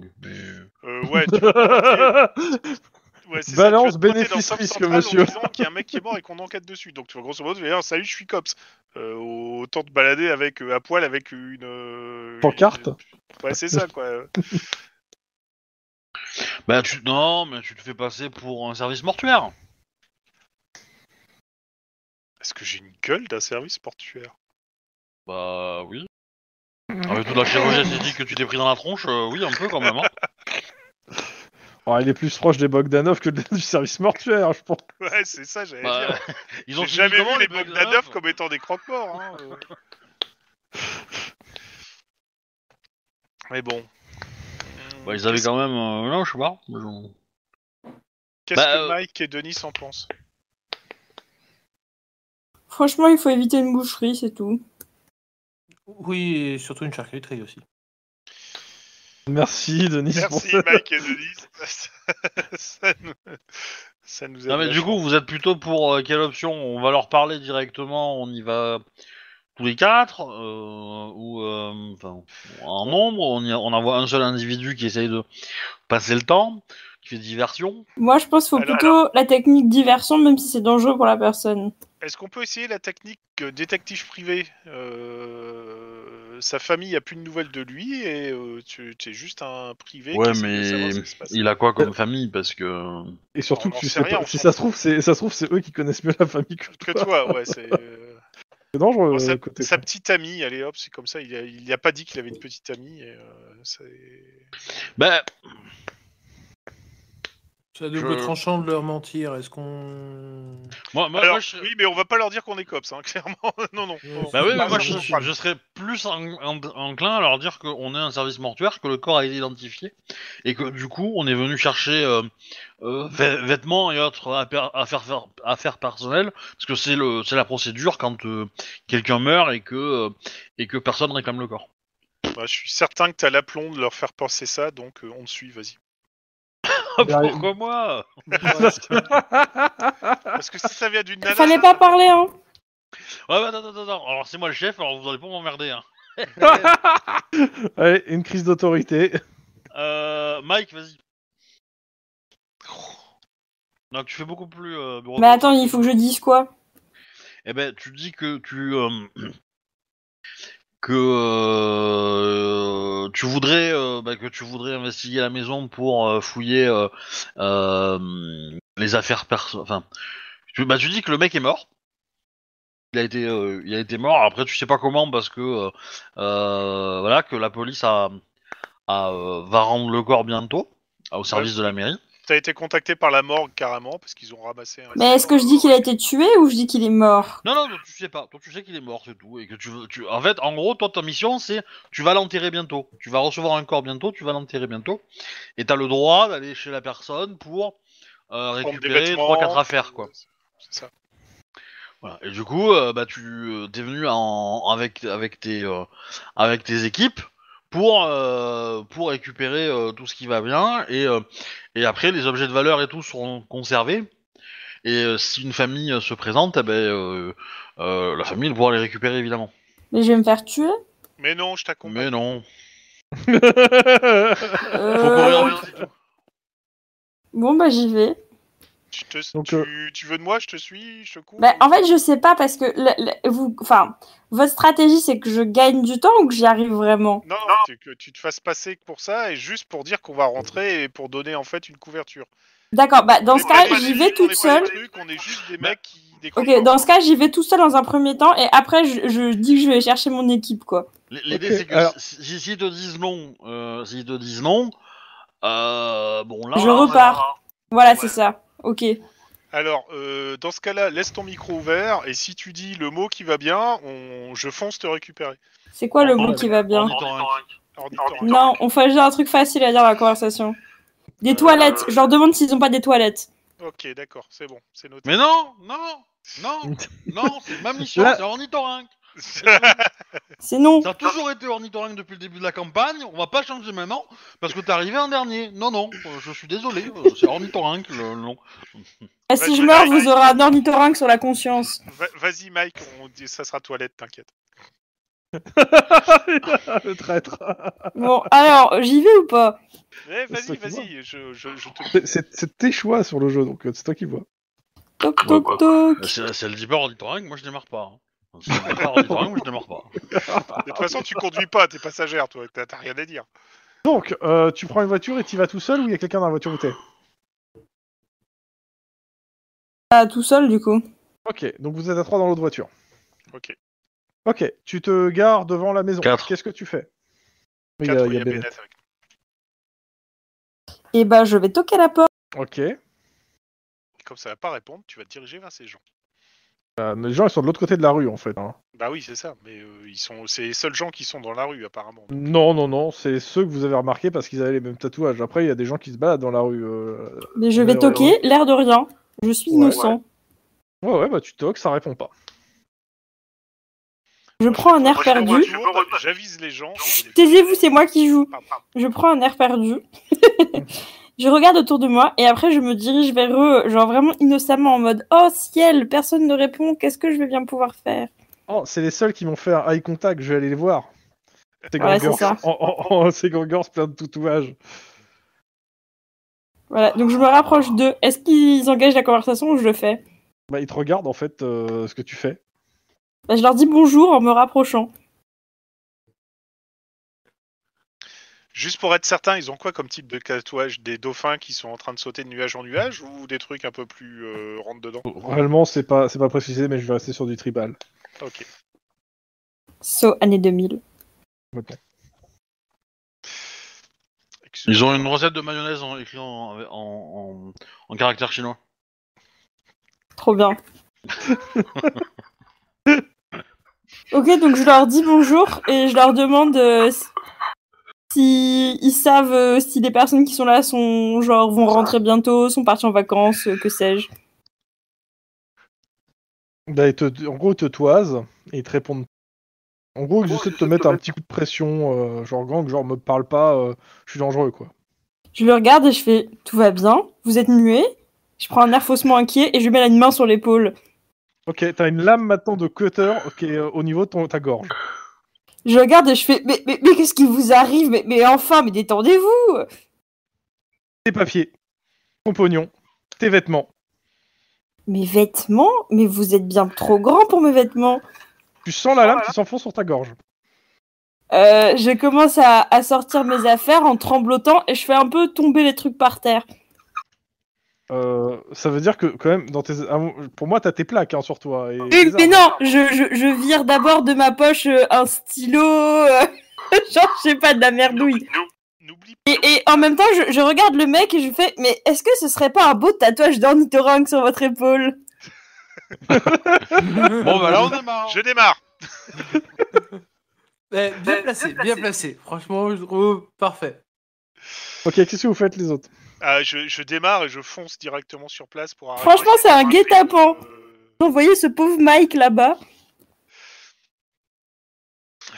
ouais, ouais, Balance bénéfice risque, monsieur. qu'il y a un mec qui est mort et qu'on enquête dessus. Donc, tu vois, grosso modo, tu vas dire Salut, je suis cops. autant te balader avec, à poil avec une. Pancarte Ouais, c'est ça, quoi. Bah tu non, mais tu te fais passer pour un service mortuaire. Est-ce que j'ai une gueule d'un service mortuaire Bah oui. Avec ah, toute la chirurgie dit que tu t'es pris dans la tronche, euh, oui un peu quand même. hein. Oh, il est plus proche des Bogdanov que du service mortuaire, je pense. Ouais, c'est ça, j'allais bah, dire. ils ont jamais vu les Bogdanov, comme étant des croque-morts. hein, euh. Mais bon, bah, ils avaient quand même. Euh, non, je sais Qu'est-ce bah, que euh, Mike et Denis en pensent Franchement, il faut éviter une boucherie, c'est tout. Oui, et surtout une charcuterie aussi. Merci Denis. Merci Mike et Denis. ça, nous... non, mais du coup, vous êtes plutôt pour euh, quelle option On va leur parler directement, on y va tous les quatre, euh, ou euh, en nombre, on, a, un seul individu qui essaye de passer le temps, qui fait diversion. Moi, je pense qu'il faut plutôt la technique diversion, même si c'est dangereux pour la personne. Est-ce qu'on peut essayer la technique euh, détective privé Sa famille a plus de nouvelles de lui et tu es juste un privé. Ouais, qui mais il a quoi comme famille Parce que. Et surtout, que tu sais si ça se trouve, c'est ça trouve, c'est eux qui connaissent mieux la famille que toi. ouais, c'est. sa, euh, côté sa petite amie, allez hop, c'est comme ça. Il n'a pas dit qu'il avait une petite amie. Et, euh, bah, c'est à double tranchant de leur mentir. Est-ce qu'on. Moi, je... Oui, mais on va pas leur dire qu'on est cops, hein, clairement. non, non. Bah oui, moi, je, serais plus enclin à leur dire qu'on est un service mortuaire, que le corps a été identifié, et que du coup, on est venu chercher euh, euh, vêtements et autres affaires, personnelles, parce que c'est la procédure quand euh, quelqu'un meurt et que et que personne réclame le corps. Bah, je suis certain que t'as l'aplomb de leur faire penser ça, donc on te suit, vas-y. Pourquoi moi Parce que si ça vient d'une nana. Fallait pas parler, hein Ouais, bah, attends, attends, attends. Alors, c'est moi le chef, alors vous allez pas m'emmerder, hein. Allez, une crise d'autorité. Euh, Mike, vas-y. Non, tu fais beaucoup plus. Euh, Mais attends, il faut que je dise quoi Eh ben, tu dis que tu. Euh, que euh, tu voudrais euh, bah, que tu voudrais investiguer la maison pour euh, fouiller les affaires perso. Enfin, tu, bah, dis que le mec est mort il a été il a été mort après tu sais pas comment parce que voilà que la police a, va rendre le corps bientôt au service de la mairie T'as été contacté par la morgue carrément parce qu'ils ont ramassé. Un Mais est-ce que je dis qu'il a été tué ou je dis qu'il est mort Non, non, tu sais pas. Toi, tu sais qu'il est mort, c'est tout. Et que tu, veux- tu... En fait, en gros, toi, ta mission, c'est tu vas l'enterrer bientôt. Tu vas recevoir un corps bientôt, tu vas l'enterrer bientôt. Et t'as le droit d'aller chez la personne pour euh, récupérer 3-4 affaires, quoi. C'est ça. Voilà. Et du coup, euh, bah, tu euh, es venu avec, avec, tes, avec tes équipes pour, pour récupérer tout ce qui va bien et, et après, les objets de valeur et tout seront conservés. Et euh, si une famille euh, se présente, eh ben, euh, la famille pourra les récupérer évidemment. Mais je vais me faire tuer Mais non, je t'accompagne. Mais non. Bon, bah j'y vais. Tu, Donc, euh, tu, veux de moi Je te suis Je te bah, En fait, je sais pas parce que vous, enfin, votre stratégie, c'est que je gagne du temps ou que j'y arrive vraiment Non, que tu te fasses passer pour ça et juste pour dire qu'on va rentrer et pour donner en fait une couverture. D'accord, bah, dans bah, ce cas, j'y vais toute seul. seule. on est juste des mecs qui ok, dans ce cas, j'y vais tout seul dans un premier temps et après, je, dis que je vais chercher mon équipe, quoi. L'idée, c'est que Alors... si, si, te disent non, euh, te non, euh, bon là. Je repars. Voilà, c'est ça. Ok. Alors, euh, dans ce cas-là, laisse ton micro ouvert et si tu dis le mot qui va bien, je fonce te récupérer. C'est quoi le mot qui va bien Non, on fait déjà un truc facile à dire dans la conversation. Des euh, toilettes. Je leur demande s'ils n'ont pas des toilettes. Ok, d'accord, c'est bon, c'est Mais non, non, non, non, c'est ma mission, c'est ornithorynque. C'est non. Ça a toujours été ornithorynque depuis le début de la campagne, on va pas changer maintenant, parce que t'es arrivé en dernier. Non, non, euh, je suis désolé, euh, c'est ornithorynque le nom. Ah, si je meurs, vous aurez un ornithorynque sur la conscience. Vas-y, Mike, on dit, ça sera toilette, t'inquiète. le traître. Bon, alors, j'y vais ou pas eh, vas-y, vas-y, C'est- tes choix sur le jeu, donc euh, c'est toi qui vois. Toc, toc, bah, bah, toc. Si elle dit pas ornithorynque, moi je démarre pas. Hein. De toute façon, tu conduis pas, t'es passagère, toi, t'as rien à dire. Donc, euh, tu prends une voiture et tu vas tout seul ou il y a quelqu'un dans la voiture où t'es tout seul du coup. Ok, donc vous êtes à trois dans l'autre voiture. Ok. Ok, tu te gares devant la maison. Qu'est-ce que tu fais Et eh bah, ben, je vais toquer à la porte. Ok. Comme ça va pas répondre, tu vas te diriger vers ces gens. Euh, les gens, ils sont de l'autre côté de la rue, en fait. Hein. Bah oui, c'est ça. Mais euh, ils sont, c'est les seuls gens qui sont dans la rue, apparemment. Non, non, non. C'est ceux que vous avez remarqué parce qu'ils avaient les mêmes tatouages. Après, il y a des gens qui se baladent dans la rue. Euh, mais je vais toquer, l'air de rien. Je suis innocent. Ouais, ouais, bah tu toques, ça répond pas. Je prends un air perdu. J'avise les gens. Taisez-vous, c'est moi qui joue. Je prends un air perdu. Je regarde autour de moi et après je me dirige vers eux, genre vraiment innocemment en mode Oh ciel, personne ne répond, qu'est-ce que je vais bien pouvoir faire Oh, c'est les seuls qui m'ont fait un eye contact, je vais aller les voir. C'est ouais, plein de toutouages. Voilà, donc je me rapproche d'eux. Est-ce qu'ils engagent la conversation ou je le fais Bah, ils te regardent en fait euh, ce que tu fais. Bah, je leur dis bonjour en me rapprochant. Juste pour être certain, ils ont quoi comme type de tatouage Des dauphins qui sont en train de sauter de nuage en nuage ou des trucs un peu plus euh, rentre dedans oh, oh. Réellement, c'est pas, c'est pas précisé, mais je vais rester sur du tribal. Ok. So, année 2000. Ils ont une recette de mayonnaise en, écrit en, caractère chinois. Trop bien. ok, donc je leur dis bonjour et je leur demande euh, si ils savent euh, si des personnes qui sont là sont genre vont ah. rentrer bientôt, sont parties en vacances, euh, que sais-je. Bah, en gros, ils te toisent et ils te répondent. En gros, ils essaient de te mettre un petit coup de pression, euh, genre gang, genre me parle pas, je suis dangereux quoi. Je le regarde et je fais tout va bien, vous êtes muet. Je prends un air faussement inquiet et je lui mets une main sur l'épaule. Ok, t'as une lame maintenant de cutter au niveau de ta gorge. Je regarde et je fais Mais, mais, qu'est-ce qui vous arrive mais, enfin, mais détendez-vous Tes papiers, ton pognon, tes vêtements. Mes vêtements Mais vous êtes bien trop grand pour mes vêtements Tu sens la lame oh qui s'enfonce sur ta gorge. Euh, je commence à sortir mes affaires en tremblotant et je fais un peu tomber les trucs par terre. Euh, ça veut dire que quand même, dans tes... Ah, pour moi, t'as tes plaques hein, sur toi. Mais, non, je, vire d'abord de ma poche euh, un stylo, euh, genre je sais pas de la merdouille. Et, en même temps, je, regarde le mec et je fais, mais est-ce que ce serait pas un beau tatouage d'ornithorynque sur votre épaule Bon bah là on démarre. Hein. Je démarre. Eh, bien placé, bien placé. Franchement, je trouve parfait. Ok, qu'est-ce que vous faites les autres ah, je, démarre et je fonce directement sur place pour Franchement, c'est un guet-apens. Euh, vous voyez ce pauvre Mike là-bas.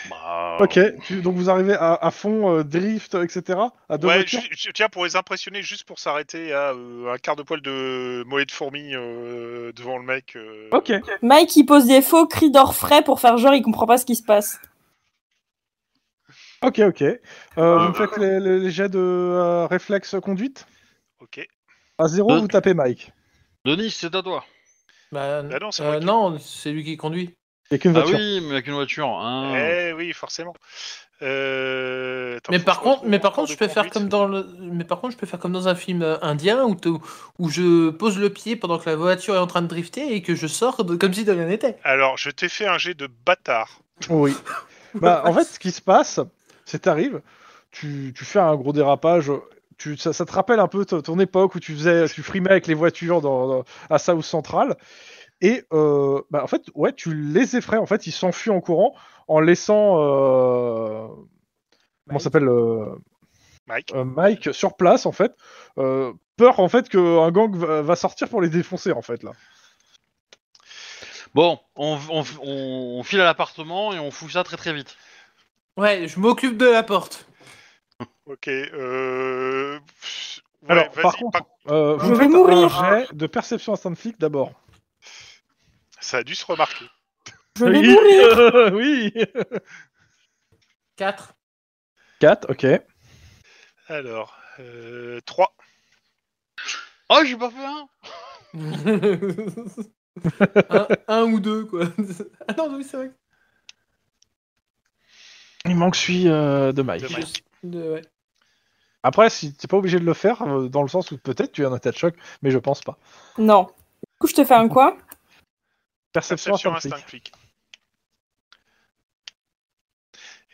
Bah, ok, donc vous arrivez à, fond, euh, drift, etc. À deux ouais, je, tiens, pour les impressionner, juste pour s'arrêter à euh, un quart de poil de moelle de fourmi devant le mec. Ok. Mike, il pose des faux cris d'or frais pour faire genre, il comprend pas ce qui se passe. Ok, ok. vous me faites les, les, jets de réflexe conduite Ok. À 0, vous tapez Mike. Denis, c'est à toi. Bah, ah euh, non, c'est lui qui conduit. Et Ah oui, mais avec une voiture. Hein. Eh oui, forcément. Euh, mais par contre, mais par contre, je peux faire comme dans mais par contre, je peux faire comme dans un film euh, indien où où je pose le pied pendant que la voiture est en train de drifter et que je sors comme si de rien n'était. Alors, je t'ai fait un jet de bâtard. Oui. Bah, en fait, ce qui se passe, c'est t'arrives, tu, tu fais un gros dérapage tu, ça, te rappelle un peu ton époque où tu faisais, tu frimais avec les voitures à South Central. Et euh, bah, en fait, ouais, tu les effraies. En fait, ils s'enfuient en courant en laissant. Euh, comment s'appelle euh, Mike. Mike sur place, en fait. peur, en fait, qu'un gang va sortir pour les défoncer, en fait, là. Bon, on, on file à l'appartement et on fout ça très très vite. Ouais, je m'occupe de la porte. Ok. Euh... Alors, par contre, euh, vous je vais mourir. de perception à flic d'abord. Ça a dû se remarquer. Je vais oui, mourir. oui. 4. 4, ok. Alors, 3. Euh, oh, j'ai pas fait un un, ou deux, quoi. ah non, oui, c'est vrai. Il manque celui euh, de Mike. De Mike. De, ouais. Après, si t'es pas obligé de le faire, euh, dans le sens où peut-être tu es en état de choc, mais je pense pas. Non. Du coup, je te fais un quoi Perception, sur instinct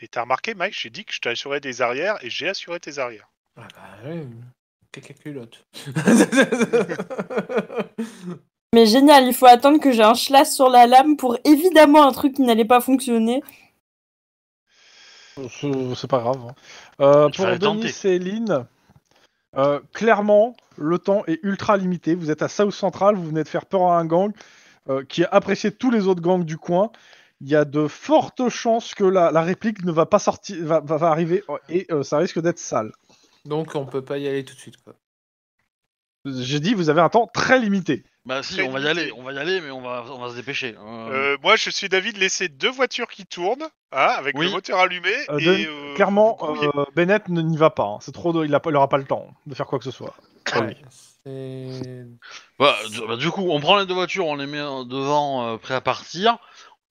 Et t'as remarqué, Mike, j'ai dit que je t'assurais des arrières et j'ai assuré tes arrières. Ah bah caca culotte. mais génial, il faut attendre que j'ai un schlass sur la lame pour évidemment un truc qui n'allait pas fonctionner c'est pas grave. Hein. Euh, pour Denis et Lynn, euh, clairement, le temps est ultra limité. Vous êtes à South Central, vous venez de faire peur à un gang euh, qui a apprécié tous les autres gangs du coin. Il y a de fortes chances que la, réplique ne va pas sortir, va arriver et ça risque d'être sale. Donc on peut pas y aller tout de suite. J'ai dit, vous avez un temps très limité. Bah si, on va y aller, on va y aller, mais on va, on va se dépêcher. Hein. Euh, moi, je suis d'avis de laisser deux voitures qui tournent, hein, avec le moteur allumé. Euh, et, euh, Clairement, Bennett ne- n'y va pas. Hein. C'est trop, il n'aura pas le temps de faire quoi que ce soit. Bah, bah, du, coup, on prend les deux voitures, on les met devant, prêt prêts à partir.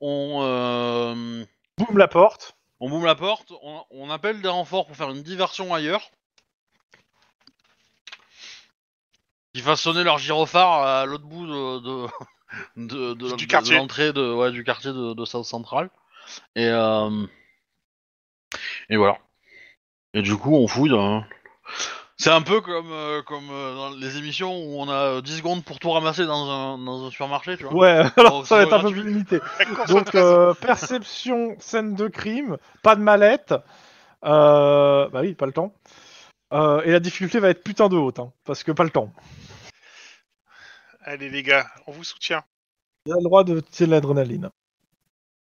On, la porte. on boum la porte, on appelle des renforts pour faire une diversion ailleurs. qui façonnaient leur gyrophare à l'autre bout de, l'entrée de, du quartier de, South Central. Et, euh, et voilà. Et du coup, on fouille. Hein. C'est un peu comme, euh, comme euh, dans les émissions où on a 10 secondes pour tout ramasser dans un, supermarché, tu vois. Ouais, alors ça va être un peu limité. Donc, perception, scène de crime, pas de mallette. bah oui, pas le temps. Euh, et la difficulté va être putain de haute, hein, parce que pas le temps. Allez les gars, on vous soutient. Il a le droit de tirer de l'adrénaline.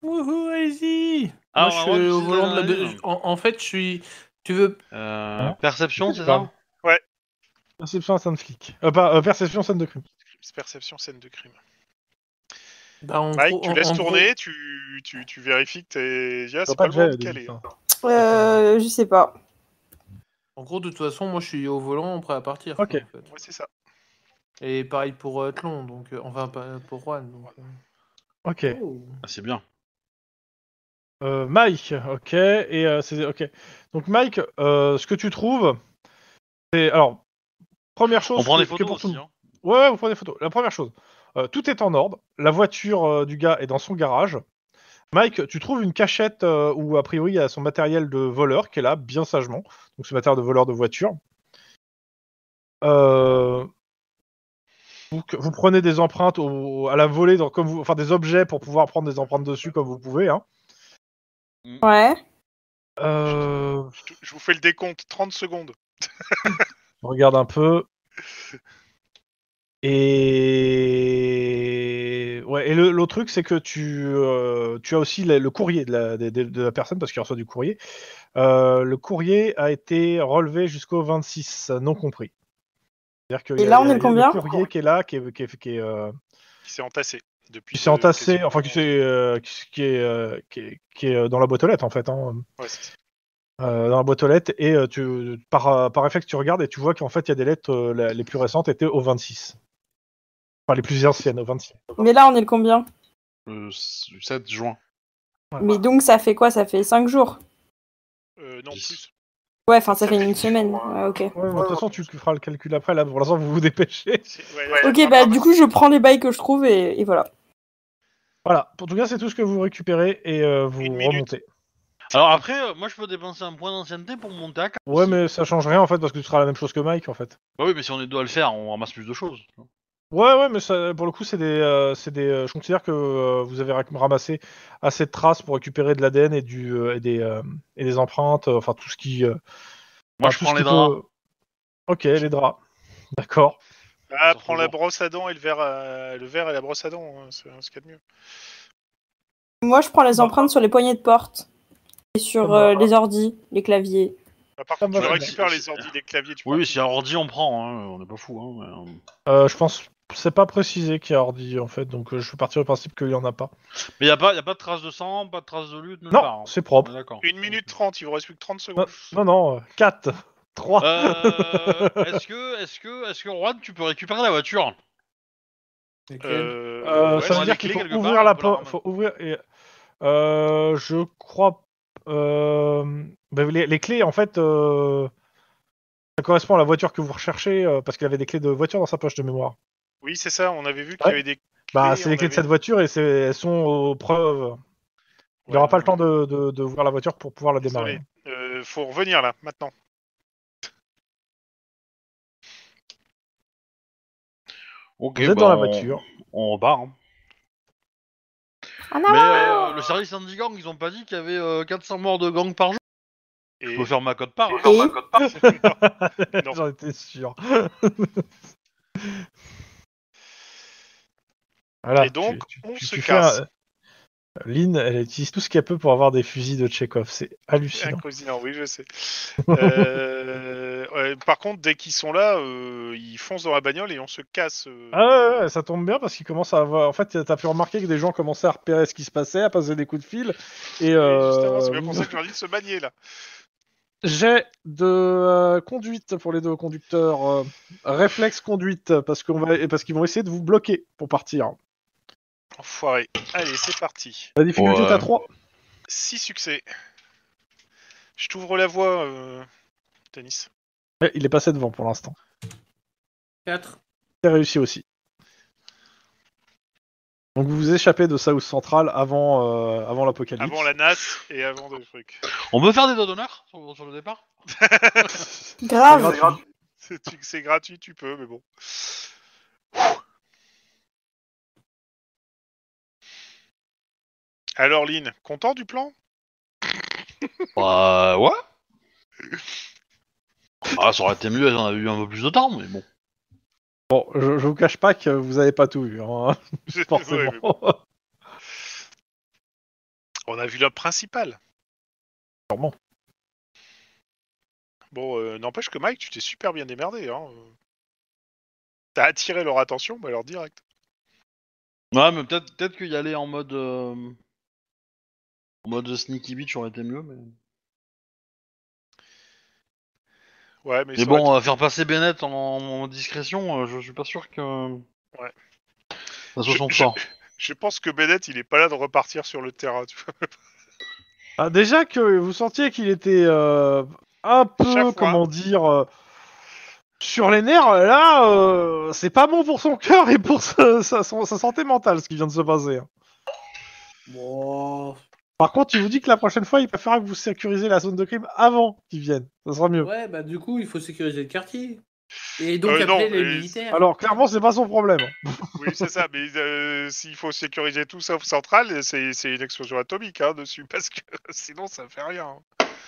Wouhou, allez-y ah, de En, fait, je suis... Tu veux... Euh, hein perception, c'est ça Perception scène de flic. Euh, pas, perception scène de crime. Perception, scène de crime. Bah, Mike, tu laisses tourner, tu, tu, tu vérifies que t'es. c'est pas, le de caler. Hein. Euh, je sais pas. En gros, de toute façon, moi je suis au volant, prêt à partir. Ok. c'est ça. Et pareil pour Athlon, euh, donc, euh, enfin pour Juan. Euh. Ok. Oh. Ah, c'est bien. Mike, ok. Et, c'est, ok. Donc Mike, ce que tu trouves, c'est... Alors, première chose... On prend des photos pour hein. Ouais, on prend des photos. La première chose, tout est en ordre. La voiture du gars est dans son garage. Mike, tu trouves une cachette euh, où, a priori, il y a son matériel de voleur qui est là, bien sagement. Donc, ce matériel de voleur de voiture. Euh, vous, prenez des empreintes à la volée, comme vous, enfin des objets pour pouvoir prendre des empreintes dessus comme vous pouvez. Hein. Mm. Ouais. Je, euh, je, vous fais le décompte, 30 secondes. regarde un peu. Et ouais. Et l'autre truc, c'est que tu, euh, tu as aussi le courrier de la, personne, parce qu'il reçoit du courrier. Euh, le courrier a été relevé jusqu'au 26, non compris. C'est-à-dire que Et là, on est combien Le courrier qui est là, qui est. Qui euh, s'est qui entassé. Depuis qui s'est entassé, enfin, qui, est, qui, est, qui, est, qui, est, dans la boîte aux lettres, en fait. Hein. dans la boîte aux lettres et tu, par, par effet tu regardes et tu vois qu'en fait il y a des lettres les plus récentes étaient au 26. Enfin, les plus anciennes, au 26. Mais là, on est le combien euh, Le 7 juin. Mais donc, ça fait quoi Ça fait 5 jours euh, Non, plus. Ouais, enfin, ça fait une semaine. ok. de toute façon, tu feras le calcul après. Là, pour l'instant, vous vous dépêchez. ok, bah, du coup, je prends les bails que je trouve et, voilà. Voilà. Pour tout cas, c'est tout ce que vous récupérez et euh, vous remontez. Alors après, euh, moi je peux dépenser un point d'ancienneté pour monter à Ouais, mais ça change rien en fait parce que tu seras la même chose que Mike en fait. Bah oui, mais si on est deux à le faire, on ramasse plus de choses. Ouais, ouais, mais pour le coup, c'est des, euh, c'est des. Euh, je considère que euh, vous avez ramassé assez de traces pour récupérer de l'ADN et du des et des empreintes, enfin tout ce qui. Moi, je prends les draps. Ok, les draps. D'accord. Bah, prends la brosse à dents et le verre, le verre et la brosse à dents, hein, c'est hein, ce qu'il y a de mieux. Moi, je prends les empreintes sur les poignées de porte et sur les ordis, les claviers. Bah, par contre, les ordi des claviers. Tu Oui, oui, si un ordi, on prend, hein, on n'est pas fou. je pense c'est pas précisé qui y a ordi en fait, donc euh, je suis partir du principe qu'il y en a pas. Mais il a, pas- de traces de sang, pas de traces de lutte, Non, hein. c'est propre. Une minute trente, il vous reste plus que 30 secondes. Non, non, 4, euh, 3. Euh, est-ce que, est-ce que, est-ce que Juan, tu peux récupérer la voiture ça veut dire qu'il faut ouvrir la porte. Faut ouvrir je crois. Bah, les, clés, en fait, euh, ça correspond à la voiture que vous recherchez parce qu'il avait des clés de voiture dans sa poche de mémoire. Oui, c'est ça, on avait vu qu'il y avait des. Bah, c'est les clés de cette voiture et elles sont aux preuves. Il n'y aura pas le temps de, voir la voiture pour pouvoir la démarrer. Il euh, faut revenir là, maintenant. Ok, Vous dans bah, la voiture. On, part. Hein. Mais euh, le service anti-gang, ils ont pas dit qu'il y avait 400 euh, morts de gang par jour et... Je peux faire ma code part. Hein. J'en étais sûr. et donc, on se casse. Euh, Lynn, elle utilise tout ce qu'elle peut pour avoir des fusils de Chekhov. C'est hallucinant. Incroyable, oui, je sais. Euh, par contre, dès qu'ils sont là, euh, ils foncent dans la bagnole et on se casse. Ah, ouais, ça tombe bien parce qu'ils commencent à avoir. En fait, t'as pu remarquer que des gens commençaient à repérer ce qui se passait, à passer des coups de fil. Et, Justement, c'est pour ça que se manier là. J'ai de conduite pour les deux conducteurs. réflexe conduite parce qu'on va... parce qu'ils vont essayer de vous bloquer pour partir. Enfoiré. Allez, c'est parti. La difficulté est à 3. 6 succès. Je t'ouvre la voie, euh, Tanis. Eh, il est passé devant pour l'instant. 4. C'est réussi aussi. Donc vous vous échappez de South Central avant, euh, avant l'apocalypse. Avant la NAS et avant des trucs. On peut faire des doigts d'honneur sur, le départ Grave. C'est gratuit. tu peux, mais bon. Alors, Lynn, content du plan Bah, ouais. Ah, ça aurait été mieux si on avait eu un peu plus de temps, mais bon. Bon, je, vous cache pas que vous avez pas tout vu, hein, forcément. On a vu l'homme principal. Sûrement. Bon, euh, n'empêche que Mike, tu t'es super bien démerdé. Hein. T'as attiré leur attention, mais alors direct. Ouais, mais peut-être peut qu'il y allait en mode. Euh, en mode sneaky Beach aurait été mieux, mais. Ouais, mais, mais bon, faire passer Bennett en, discrétion, euh, je, suis pas sûr que. Ouais. Ça je, pense que Bennett, il est pas là de repartir sur le terrain, Ah, déjà que vous sentiez qu'il était euh, un peu, comment dire, euh, sur les nerfs, là, c'est pas bon pour son cœur et pour sa, sa, santé mentale ce qui vient de se passer. Hein. Bon, par contre, il vous dit que la prochaine fois, il préférera que vous sécurisez la zone de crime avant qu'ils viennent. Ça sera mieux. Ouais, bah du coup, il faut sécuriser le quartier. Et euh, donc appeler les militaires. Alors, clairement, c'est pas son problème. Oui, c'est ça, mais euh, s'il faut sécuriser tout sauf Central, c'est une explosion atomique hein, dessus, parce que sinon ça fait rien.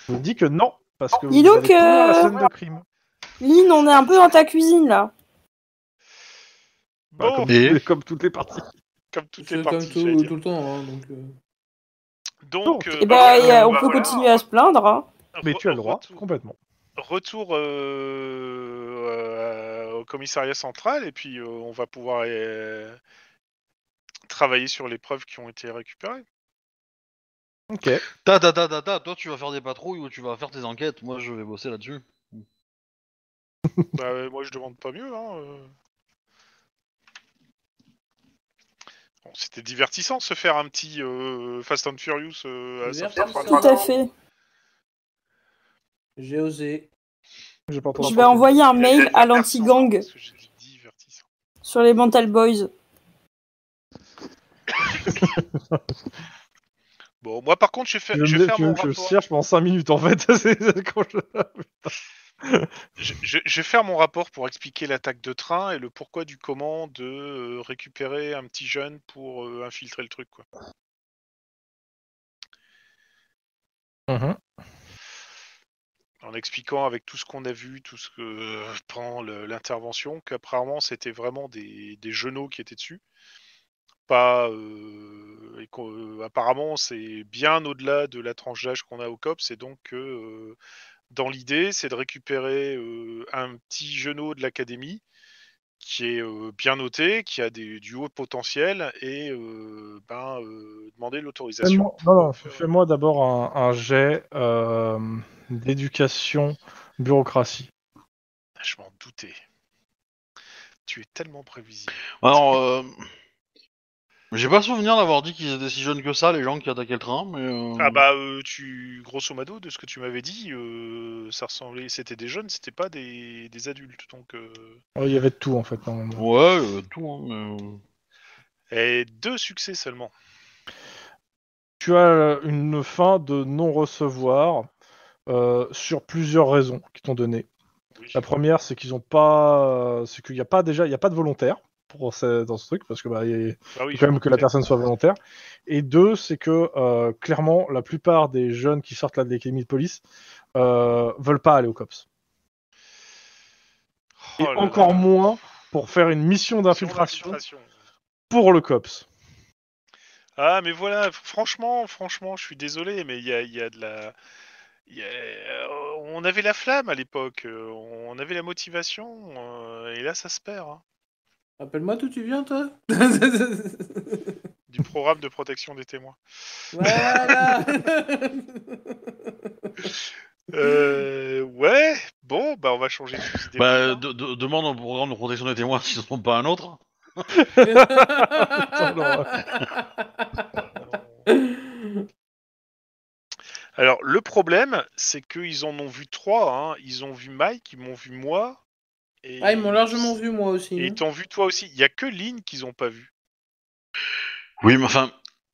Il vous dit que non, parce que vous donc, allez la euh, zone de crime. Lynn, on est un peu dans ta cuisine là. Bah, comme, toutes les- comme parties. comme toutes les parties, tout, le temps. Hein, euh, eh bah, ben, euh, donc, on peut continuer à se plaindre. Hein. Mais tu as le droit, complètement. Retour euh, au commissariat central et puis on va pouvoir travailler sur les preuves qui ont été récupérées. Ok. Ta da da da da, toi tu vas faire des patrouilles ou tu vas faire tes enquêtes, moi je vais bosser là-dessus. Bah, moi je demande pas mieux, hein. C'était divertissant se faire un petit euh, Fast and Furious euh, à Tout à fait. J'ai osé. Je vais envoyer un mail à l'anti-gang hein, sur les Mental Boys. Bon, moi par contre, je vais faire, je mon je cherche pendant 5 minutes en fait. c'est quand je- je, vais faire mon rapport pour expliquer l'attaque de train et le pourquoi du comment de euh, récupérer un petit jeune pour euh, infiltrer le truc. Mhm. En expliquant avec tout ce qu'on a vu, tout ce que euh, prend l'intervention, qu'apparemment c'était vraiment des, genoux qui étaient dessus. Pas, apparemment c'est bien au-delà de la tranche d'âge qu'on a au COP C'est donc que dans l'idée, c'est de récupérer euh, un petit genou de l'académie qui est euh, bien noté, qui a du haut potentiel et euh, ben, demander l'autorisation. Fais-moi d'abord un, jet d'éducation bureaucratie. Ah, je m'en doutais. Tu es tellement prévisible. Alors, j'ai pas souvenir d'avoir dit qu'ils étaient si jeunes que ça, les gens qui attaquaient le train, mais... Euh, ah bah, euh, tu... grosso modo, de ce que tu m'avais dit, euh, ça ressemblait... C'était des jeunes, c'était pas des, adultes, donc... Oh, il y avait tout, en fait, Ouais, tout, hein, Et deux succès seulement. Tu as une fin de non-recevoir sur plusieurs raisons qui t'ont donné. La première, c'est qu'ils ont pas... C'est qu'il n'y a pas, déjà... Il y a pas de volontaires dans ce truc parce que bah, bah il faut quand même que la personne soit volontaire. Et deux, c'est que euh, clairement, la plupart des jeunes qui sortent là de l'académie de police euh, veulent pas aller au cops. Oh et encore moins pour faire une mission d'infiltration pour le cops. Ah, mais voilà, franchement, franchement, je suis désolé, mais il y a, de la. Euh, on avait la flamme à l'époque, on avait la motivation, et là ça se perd. Hein appelle moi d'où tu viens, toi Du programme de protection des témoins. Voilà euh, Ouais, bon, bah on va changer bah, hein. de demande au programme de protection des témoins s'ils ne sont pas un autre. Alors, le problème, c'est qu'ils en ont vu trois. Hein. Ils ont vu Mike, ils m'ont vu moi, ah, ils m'ont largement vu, moi aussi. Et ils t'ont vu toi aussi. Il n'y a que Lynn qu'ils n'ont pas vu. Oui, mais enfin.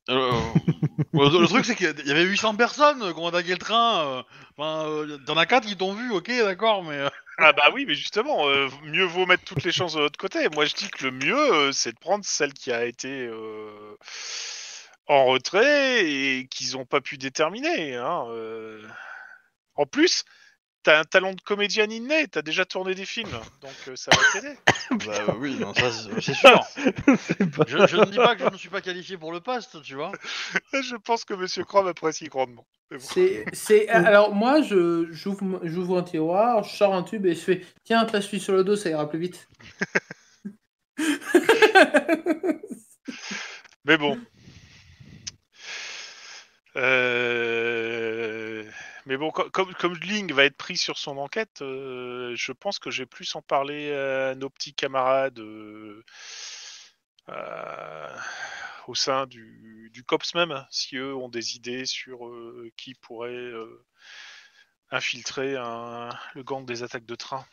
Euh, le, truc, c'est qu'il y avait 800 personnes euh, qui ont attaqué le train. Dans euh. Enfin, en ils qui t'ont vu, ok, d'accord, mais. Ah bah oui, mais justement, mieux vaut mettre toutes les chances de l'autre côté. Moi, je dis que le mieux, c'est de prendre celle qui a été en retrait et qu'ils n'ont pas pu déterminer. Hein, en plus, t'as un talent de comédien inné, t'as déjà tourné des films, donc euh, ça va t'aider. bah oui, c'est sûr. Je, ne dis pas que je ne suis pas qualifié pour le poste, tu vois. Je pense que Monsieur Crom apprécie grandement. C'est, alors moi, je, j'ouvre, un tiroir, je sors un tube et je fais Tiens, je lui sur le dos, ça ira plus vite. Mais bon. Euh, mais bon, comme, Ling va être pris sur son enquête, euh, je pense que j'ai plus en parler à nos petits camarades euh, euh, au sein du, COPS même, si eux ont des idées sur qui pourrait infiltrer le gang des attaques de train.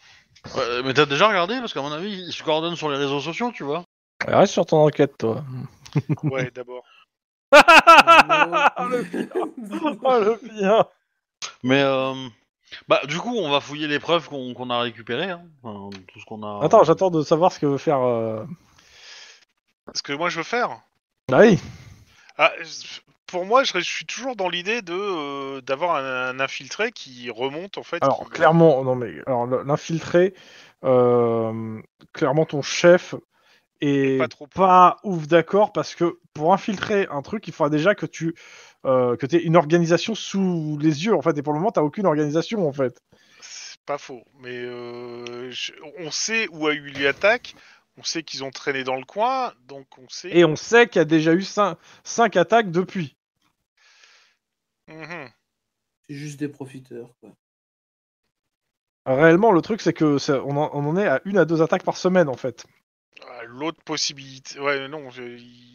mais t'as déjà regardé Parce qu'à mon avis, ils se coordonnent sur les réseaux sociaux, tu vois. reste sur ton enquête, toi. ouais, d'abord. oh, le pire. oh le pire mais euh, bah, du coup, on va fouiller les preuves qu'on a récupérées, hein. tout ce qu'on a. Attends, j'attends de savoir ce que veut faire. Euh, ce que moi je veux faire bah Ah oui. Pour moi, je, suis toujours dans l'idée de euh, d'avoir un, infiltré qui remonte en fait. Alors clairement, non mais alors l'infiltré, clairement ton chef est pas ouf d'accord parce que pour infiltrer un truc, il faudra déjà que tu euh, que tu une organisation sous les yeux, en fait. Et pour le moment, tu n'as aucune organisation, en fait. C'est pas faux. Mais euh, on sait où a eu l'attaque. On sait qu'ils ont traîné dans le coin. Donc on sait... Et on sait qu'il y a déjà eu cinq attaques depuis. Mhm. C'est juste des profiteurs, Réellement, le truc, c'est que en, on en est à une à deux attaques par semaine, en fait. Ah, l'autre possibilité, ouais, non.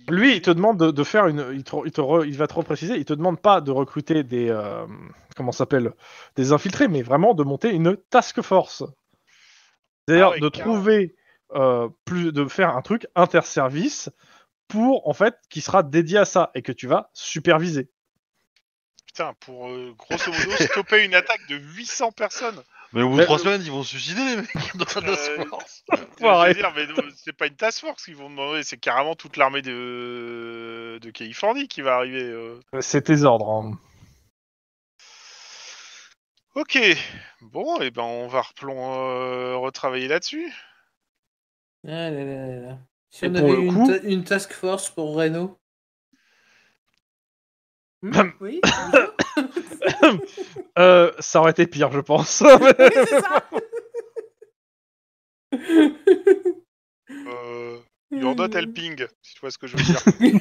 Lui, il te demande de, faire une, il, te, il, il va trop préciser, il te demande pas de recruter des, euh, comment s'appelle, des infiltrés, mais vraiment de monter une task force. D'ailleurs, ah de trouver euh, plus, de faire un truc interservice pour en fait qui sera dédié à ça et que tu vas superviser. Putain, pour euh, grosso modo stopper une attaque de 800 personnes. Mais au bout de trois semaines, ils vont se suicider, les mecs, dans la task force. mais c'est pas une task force qu'ils vont demander, c'est carrément toute l'armée de, de Californie qui va arriver. Euh. C'est tes ordres. Hein. Ok, bon, et eh ben on va replon- euh, retravailler là-dessus. Ah là là là Si on avait une, task force pour Reno. Hmm, oui, Euh, ça aurait été pire, je pense. euh, you're euh. not helping, si tu vois ce que je veux dire.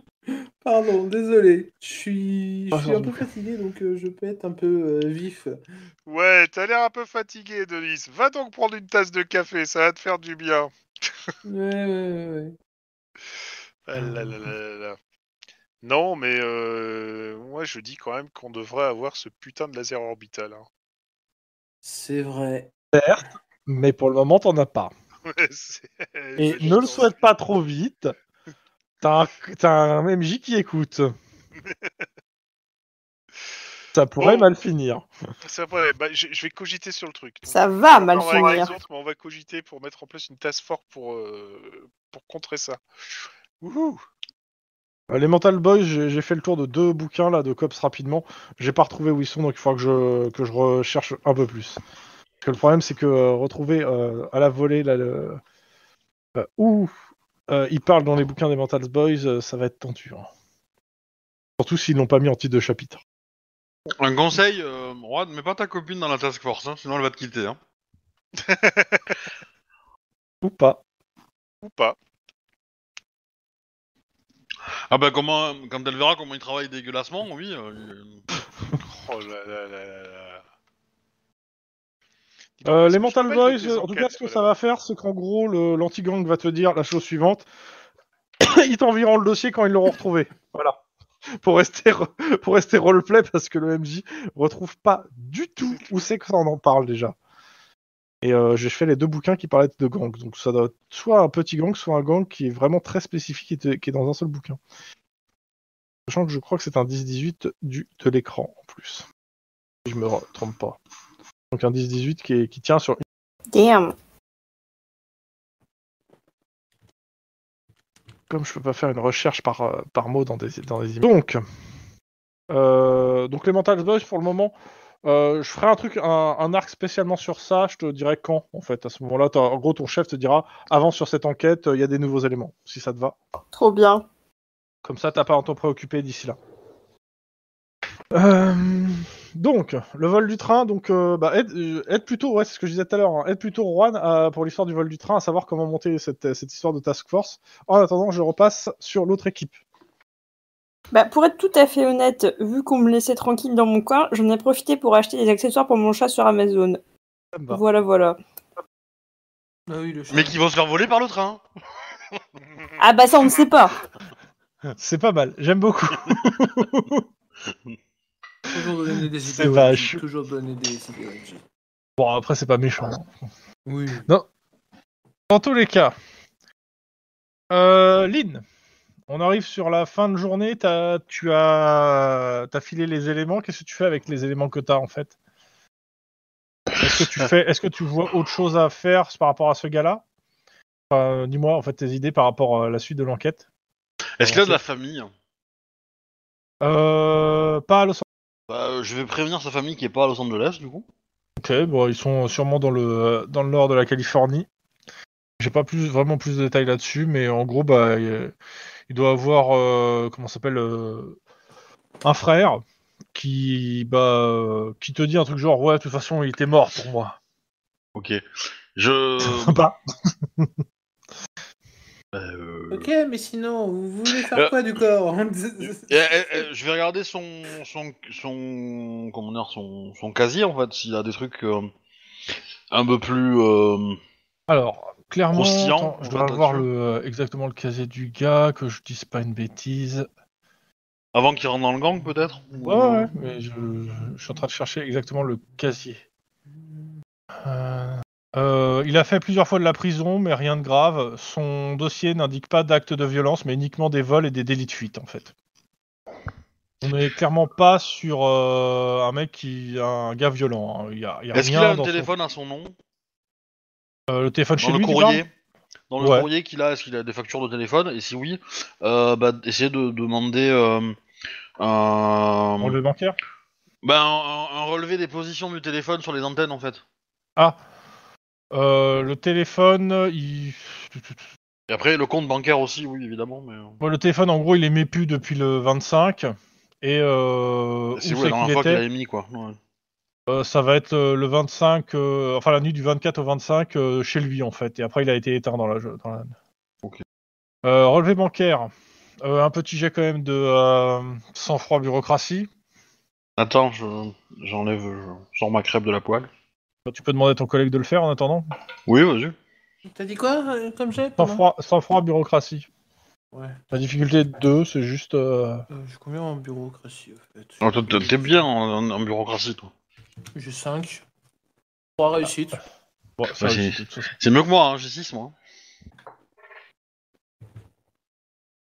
Pardon, désolé. Je suis, un peu fatigué, donc euh, je peux être un peu vif. Ouais, t'as l'air un peu fatigué, Denis. Va donc prendre une tasse de café, ça va te faire du bien. ouais, ouais, ouais. Ah là là là là. Non, mais moi euh, je dis quand même qu'on devrait avoir ce putain de laser orbital. Hein. C'est vrai. Certes, mais pour le moment, t'en as pas. Et ne le souhaite pas trop vite. T'as un, MJ qui écoute. Ça pourrait mal finir. Bah, je, vais cogiter sur le truc. Ça va mal finir. on va cogiter pour mettre en place une tasse forte pour, euh, pour contrer ça. Wouhou euh, les Mental Boys, j'ai fait le tour de deux bouquins là de cops rapidement. J'ai pas retrouvé où ils sont, donc il faudra que je, que je recherche un peu plus. que le problème, c'est que euh, retrouver euh, à la volée là, où ils parlent dans les bouquins des Mental Boys, ça va être tendu. Hein. Surtout s'ils l'ont pas mis en titre de chapitre. Un conseil, ne mets pas ta copine dans la task force, hein, sinon elle va te quitter. Hein. Ou pas. Ou pas. Ah bah comment, quand elle verra comment il travaille dégueulassement, oui. les Mental Boys, en tout cas, ce que ça euh. va faire, c'est qu'en gros, l'anti-gang va te dire la chose suivante. ils t'environt le dossier quand ils l'auront retrouvé. Voilà. Pour rester, pour rester roleplay, parce que le MJ retrouve pas du tout où c'est que ça en parle déjà. Et euh, j'ai fait les deux bouquins qui parlaient de gang. Donc ça doit être soit un petit gang, soit un gang qui est vraiment très spécifique et qui est dans un seul bouquin. Sachant que je crois que c'est un 10-18 de l'écran en plus. Si je me trompe pas. Donc un 10-18 qui, tient sur une. Damn! Comme je peux pas faire une recherche par, euh, par mot dans des, dans images. Donc, euh, donc les Mental Boys, pour le moment, euh, je ferai un truc, un, arc spécialement sur ça. Je te dirai quand, en fait. À ce moment-là, en gros, ton chef te dira avance sur cette enquête, il y a des nouveaux éléments, si ça te va. Trop bien. Comme ça, t'as pas à t'en préoccuper d'ici là. Euh, donc, le vol du train, donc, euh, bah, aide, plutôt, ouais, c'est ce que je disais tout à l'heure, hein, aide plutôt Juan pour l'histoire du vol du train, à savoir comment monter cette histoire de task force. En attendant, je repasse sur l'autre équipe. Bah, pour être tout à fait honnête, vu qu'on me laissait tranquille dans mon coin, j'en ai profité pour acheter des accessoires pour mon chat sur Amazon. Voilà, voilà. Ah Mais qui vont se faire voler par le train. ah bah ça, on ne sait pas. C'est pas mal, j'aime beaucoup. C'est vache. Bon, après, c'est pas méchant. Hein. Oui. Non. Dans tous les cas, euh, Lynn on arrive sur la fin de journée. As, tu as, filé les éléments. Qu'est-ce que tu fais avec les éléments que tu as en fait Est-ce que tu est que tu vois autre chose à faire par rapport à ce gars-là Dis-moi en fait tes idées par rapport euh, à la suite de l'enquête. Est-ce qu'il a de la famille euh, Pas à Los Angeles. Bah, euh, je vais prévenir sa famille qui est pas à Los Angeles du coup. Ok, bon, ils sont sûrement dans le dans le nord de la Californie. J'ai pas plus vraiment plus de détails là-dessus, mais en gros, bah, il doit avoir euh, comment s'appelle euh, un frère qui bah euh, qui te dit un truc genre ouais de toute façon il était mort pour moi. Ok. Je. Sympa. Ok, mais sinon, vous voulez faire quoi du corps Je vais regarder son son son comment dire son, son casier en fait s'il a des trucs un peu plus. Alors, Clairement, je dois avoir euh, exactement le casier du gars, que je dise pas une bêtise. Avant qu'il rentre dans le gang, peut-être ouais, ouais, mais je, suis en train de chercher exactement le casier. Euh, euh, il a fait plusieurs fois de la prison, mais rien de grave. Son dossier n'indique pas d'actes de violence, mais uniquement des vols et des délits de fuite, en fait. On n'est clairement pas sur un mec qui un gars violent. Hein. Est-ce qu'il a un téléphone à son nom euh, le téléphone chez dans le courrier. Dans le courrier qu'il a, est-ce qu'il a des factures de téléphone Et si oui, euh, bah, essayez de demander euh, un- bancaire bah, un- relevé des positions du téléphone sur les antennes en fait. Ah Le téléphone, il... Et après, le compte bancaire aussi, oui, évidemment. Mais... le téléphone, en gros, il est mépu depuis le 25. Et C'est la dernière fois qu'il mis, quoi. Euh, ça va être euh, le, 25, euh, enfin la nuit du 24 au 25 chez lui en fait. Et après, il a été éteint dans la. Dans relevé bancaire. un petit jet quand même de sang-froid bureaucratie. Attends, j'enlève, je, ma crêpe de la poêle. Tu peux demander à ton collègue de le faire en attendant Oui, vas-y. T'as dit quoi comme jet Sang-froid, bureaucratie. Ouais. La difficulté de 2, c'est juste. Je combien en bureaucratie en fait T'es bien en bureaucratie toi j'ai 5. 3 réussites. Bah, c'est- mieux que moi, hein, j'ai 6 moi.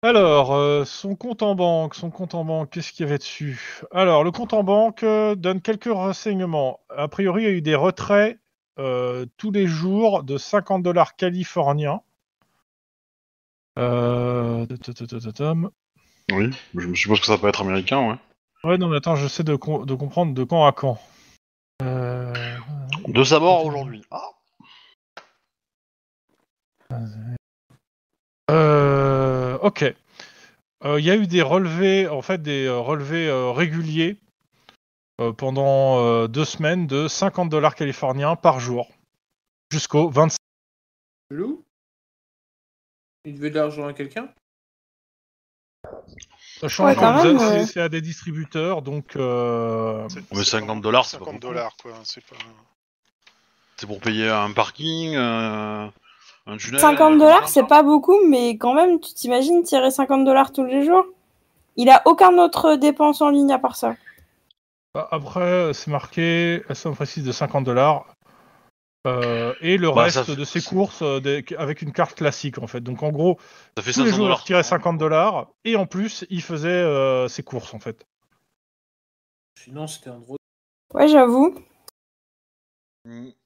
Alors, euh, son compte en banque, son compte en banque, qu'est-ce qu'il y avait dessus Alors, le compte en banque euh, donne quelques renseignements. A priori, il y a eu des retraits euh, tous les jours de 50 dollars californiens. Euh, Oui, je me suppose que ça peut être américain, ouais. Ouais, non, mais attends, je sais de comprendre de quand à quand. De sa mort aujourd'hui. Ah. Euh, ok. Euh, il y a eu des relevés, en fait, des euh, relevés réguliers pendant deux semaines de 50 dollars californiens par jour jusqu'au 25. Loup Il devait de l'argent à quelqu'un Sachant ouais, que c'est à des distributeurs, donc. Mais 50 dollars, c'est 50 dollars, quoi. Hein, c'est pas. C'est pour payer un parking, euh, un tunnel. 50 dollars, c'est pas beaucoup, mais quand même, tu t'imagines tirer 50 dollars tous les jours Il a aucun autre dépense en ligne à part ça. Bah, après, c'est marqué la somme précise de 50 dollars. Euh, et le bah, reste de ses courses euh, avec une carte classique en fait. Donc en gros, ça fait tous les jours, il tirait 50 dollars et en plus, il faisait ses courses en fait. Sinon, c'était un drôle. Ouais, j'avoue.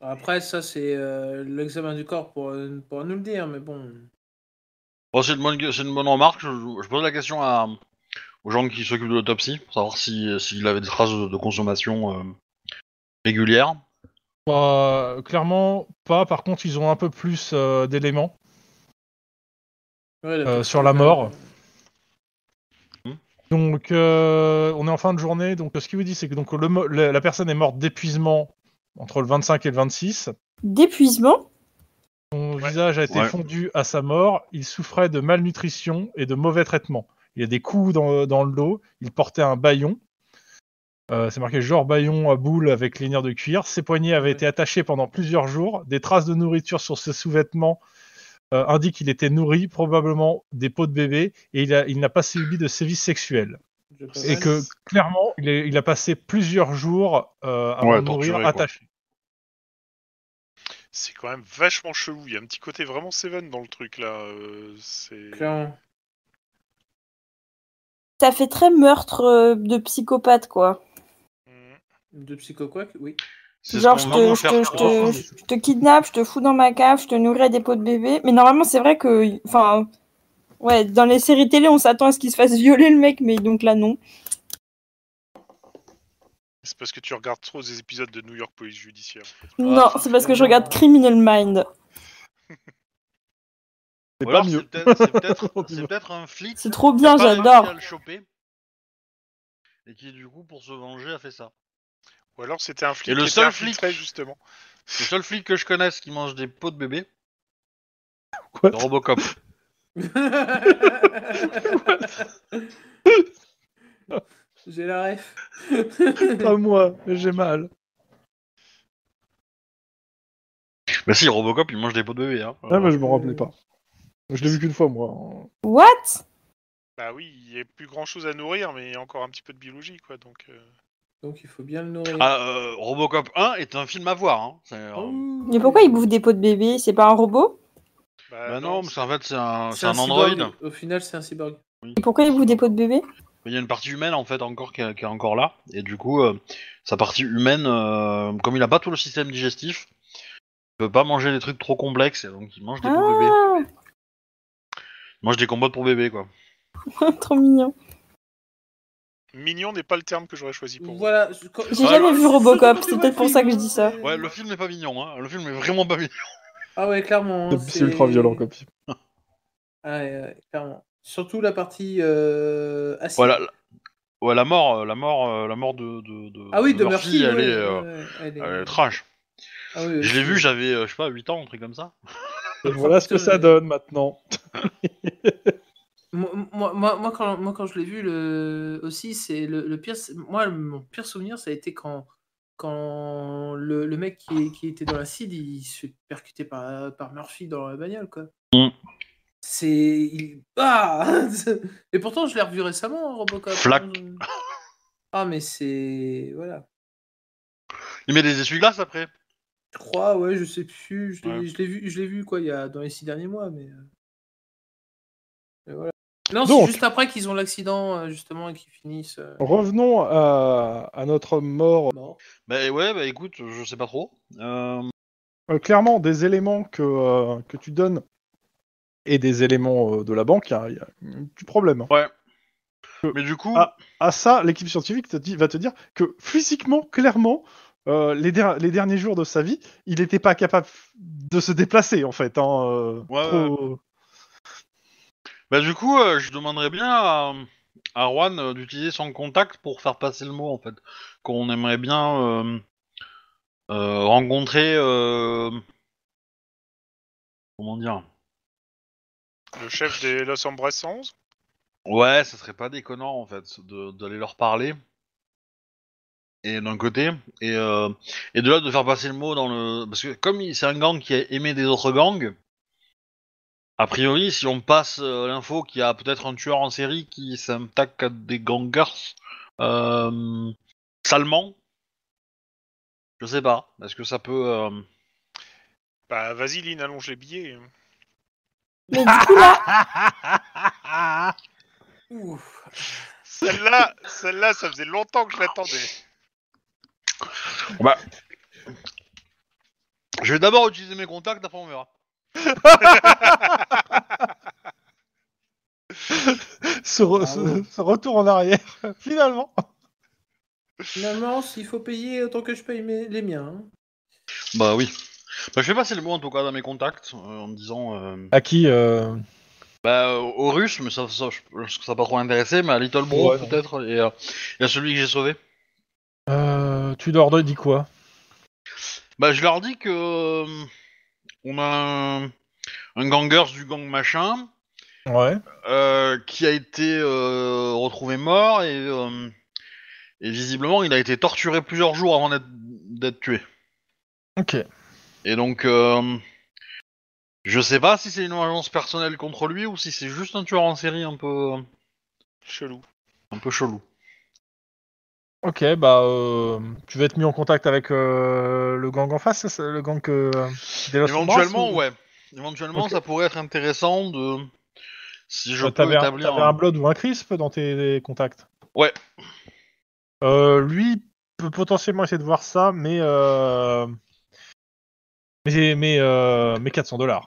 Après, ça, c'est euh, l'examen du corps pour, nous le dire, mais bon. c'est une, bonne remarque. Je, pose la question aux gens qui s'occupent de l'autopsie pour savoir s'il avait des traces de, consommation euh, régulière. Bah, clairement, pas. Par contre, ils ont un peu plus euh, d'éléments sur la mort. Hmm. Donc, on est en fin de journée. Donc, ce qui vous dit, c'est que donc, la personne est morte d'épuisement entre le 25 et le 26. D'épuisement Son visage a été fondu à sa mort. Il souffrait de malnutrition et de mauvais traitements. Il y a des coups dans, le dos. Il portait un baillon. Euh, c'est marqué genre baillon à boule avec linière de cuir. Ses poignets avaient été attachés pendant plusieurs jours. Des traces de nourriture sur ses sous-vêtements euh, indiquent qu'il était nourri, probablement des peaux de bébé, et il, n'a pas subi de sévices sexuels. Et que clairement, il, a passé plusieurs jours à euh, mourir attaché c'est quand même vachement chelou. Il y a un petit côté vraiment Seven dans le truc là. Euh, Ça fait très meurtre euh, de psychopathe quoi. Mmh. De psycho Oui. Genre, je te, kidnappe, je te fous dans ma cave, je te nourris à des pots de bébé. Mais normalement, c'est vrai que. Enfin. Ouais, dans les séries télé, on s'attend à ce qu'il se fasse violer le mec, mais donc là, non. C'est parce que tu regardes trop des épisodes de New York Police Judiciaire. Non, ah, c'est parce que je regarde hein. Criminal Mind. c'est pas mieux. C'est peut-être un flic. C'est trop bien, j'adore. Et qui, du coup, pour se venger, a fait ça. Ou alors c'était un flic. Et le seul flic, justement. Le seul flic que je connaisse qui mange des pots de bébé. Quoi Robocop. J'ai la ref. Pas moi, j'ai mal. Bah si, Robocop, il mange des pots de bébé. Hein. Ah, mais je me rappelais pas. Je l'ai vu qu'une fois, moi. What Bah oui, il n'y a plus grand chose à nourrir, mais il y a encore un petit peu de biologie, quoi, donc... Euh. Donc il faut bien le nourrir. Ah, euh, Robocop 1 est un film à voir. Hein. Euh, mais pourquoi il bouffe des pots de bébé C'est pas un robot Bah, bah non, mais en fait, c'est un, androïde. Au final, c'est un cyborg. Et pourquoi il bouffe des pots de bébé il y a une partie humaine en fait encore qui, est, encore là. Et du coup, euh, sa partie humaine, euh, comme il a pas tout le système digestif, il peut pas manger des trucs trop complexes. Et donc il mange des ah pour bébé. mange des pour bébé quoi. trop mignon. Mignon n'est pas le terme que j'aurais choisi pour. Voilà. J'ai jamais vu Robocop, c'est peut-être pour ça que je dis ça. Ouais, le film n'est pas mignon, hein. Le film est vraiment pas mignon. Ah ouais, clairement. Hein, c'est ultra violent comme film. Ah ouais clairement. Surtout la partie euh, acide. Voilà. Ouais, la mort, euh, la mort, euh, la mort de, ah oui, de, Murphy, elle, est, trash. Ah je l'ai vu, j'avais, je sais pas, 8 ans, un truc comme ça. voilà ce que ça donne maintenant. moi, moi, moi, quand, je l'ai vu le... aussi, c'est le, pire. Moi, mon pire souvenir, ça a été quand, quand le, mec qui, était dans l'acide, il se fait par, Murphy dans la bagnole, quoi. Mm. C'est. Il... Ah Et pourtant, je l'ai revu récemment, hein, Robocop. Hein, ah, mais c'est. Voilà. Il met des essuie-glaces après Je crois, ouais, je sais plus. Je l'ai vu, je l'ai vu, quoi, il y a... dans les six derniers mois, mais. Euh, voilà. c'est juste après qu'ils ont l'accident, euh, justement, et qu'ils finissent. Euh, Revenons à, notre mort. Bah ouais, bah écoute, je sais pas trop. clairement, des éléments que tu donnes et des éléments euh, de la banque, il y, a, du problème. Hein. Ouais. Mais du coup. À, ça, l'équipe scientifique va te dire que physiquement, clairement, euh, les, derniers jours de sa vie, il n'était pas capable de se déplacer, en fait. Hein, euh, ouais, Bah, du coup, je demanderais bien à, à d'utiliser son contact pour faire passer le mot, en fait. Qu'on aimerait bien rencontrer. Comment dire le chef des Los sans. Ouais, ça serait pas déconnant en fait d'aller leur parler. Et d'un côté, et, euh, de là de faire passer le mot dans le. Parce que comme c'est un gang qui a aimé des autres gangs, a priori, si on passe euh, l'info qu'il y a peut-être un tueur en série qui s'attaque à des gangers euh, salement, je sais pas. Est-ce que ça peut. Euh, bah, vas-y, Lynn, allonge les billets. Mais du coup, Celle-là, celle-là, ça faisait longtemps que je l'attendais. Bah, je vais d'abord utiliser mes contacts, après on verra. Ah ce, retour en arrière, finalement. Finalement, s'il faut payer autant que je paye mes- les miens. Hein. Bah oui. Bah, je fais passer le mot en tout cas dans mes contacts euh, en me disant. Euh, à qui euh, bah, aux Russes, mais ça, ça, je pas trop intéressé, mais à Little Bro peut-être, et, à celui que j'ai sauvé. euh, Tu leur dis quoi Bah, je leur dis que. on a un, un gangers du gang machin Ouais. qui a été retrouvé mort et, et visiblement il a été torturé plusieurs jours avant d'être- d'être tué. Ok. Et donc, euh, je sais pas si c'est une vengeance personnelle contre lui ou si c'est juste un tueur en série un peu chelou. Un peu chelou. Ok, bah, euh, tu vas être mis en contact avec euh, le gang en face, le gang Éventuellement, ouais. Éventuellement, ça pourrait être intéressant de. Si je peux établir. Un, Blood ou un Crisp dans tes contacts Ouais. lui peut potentiellement essayer de voir ça, mais mais, mais, 400 euh, dollars.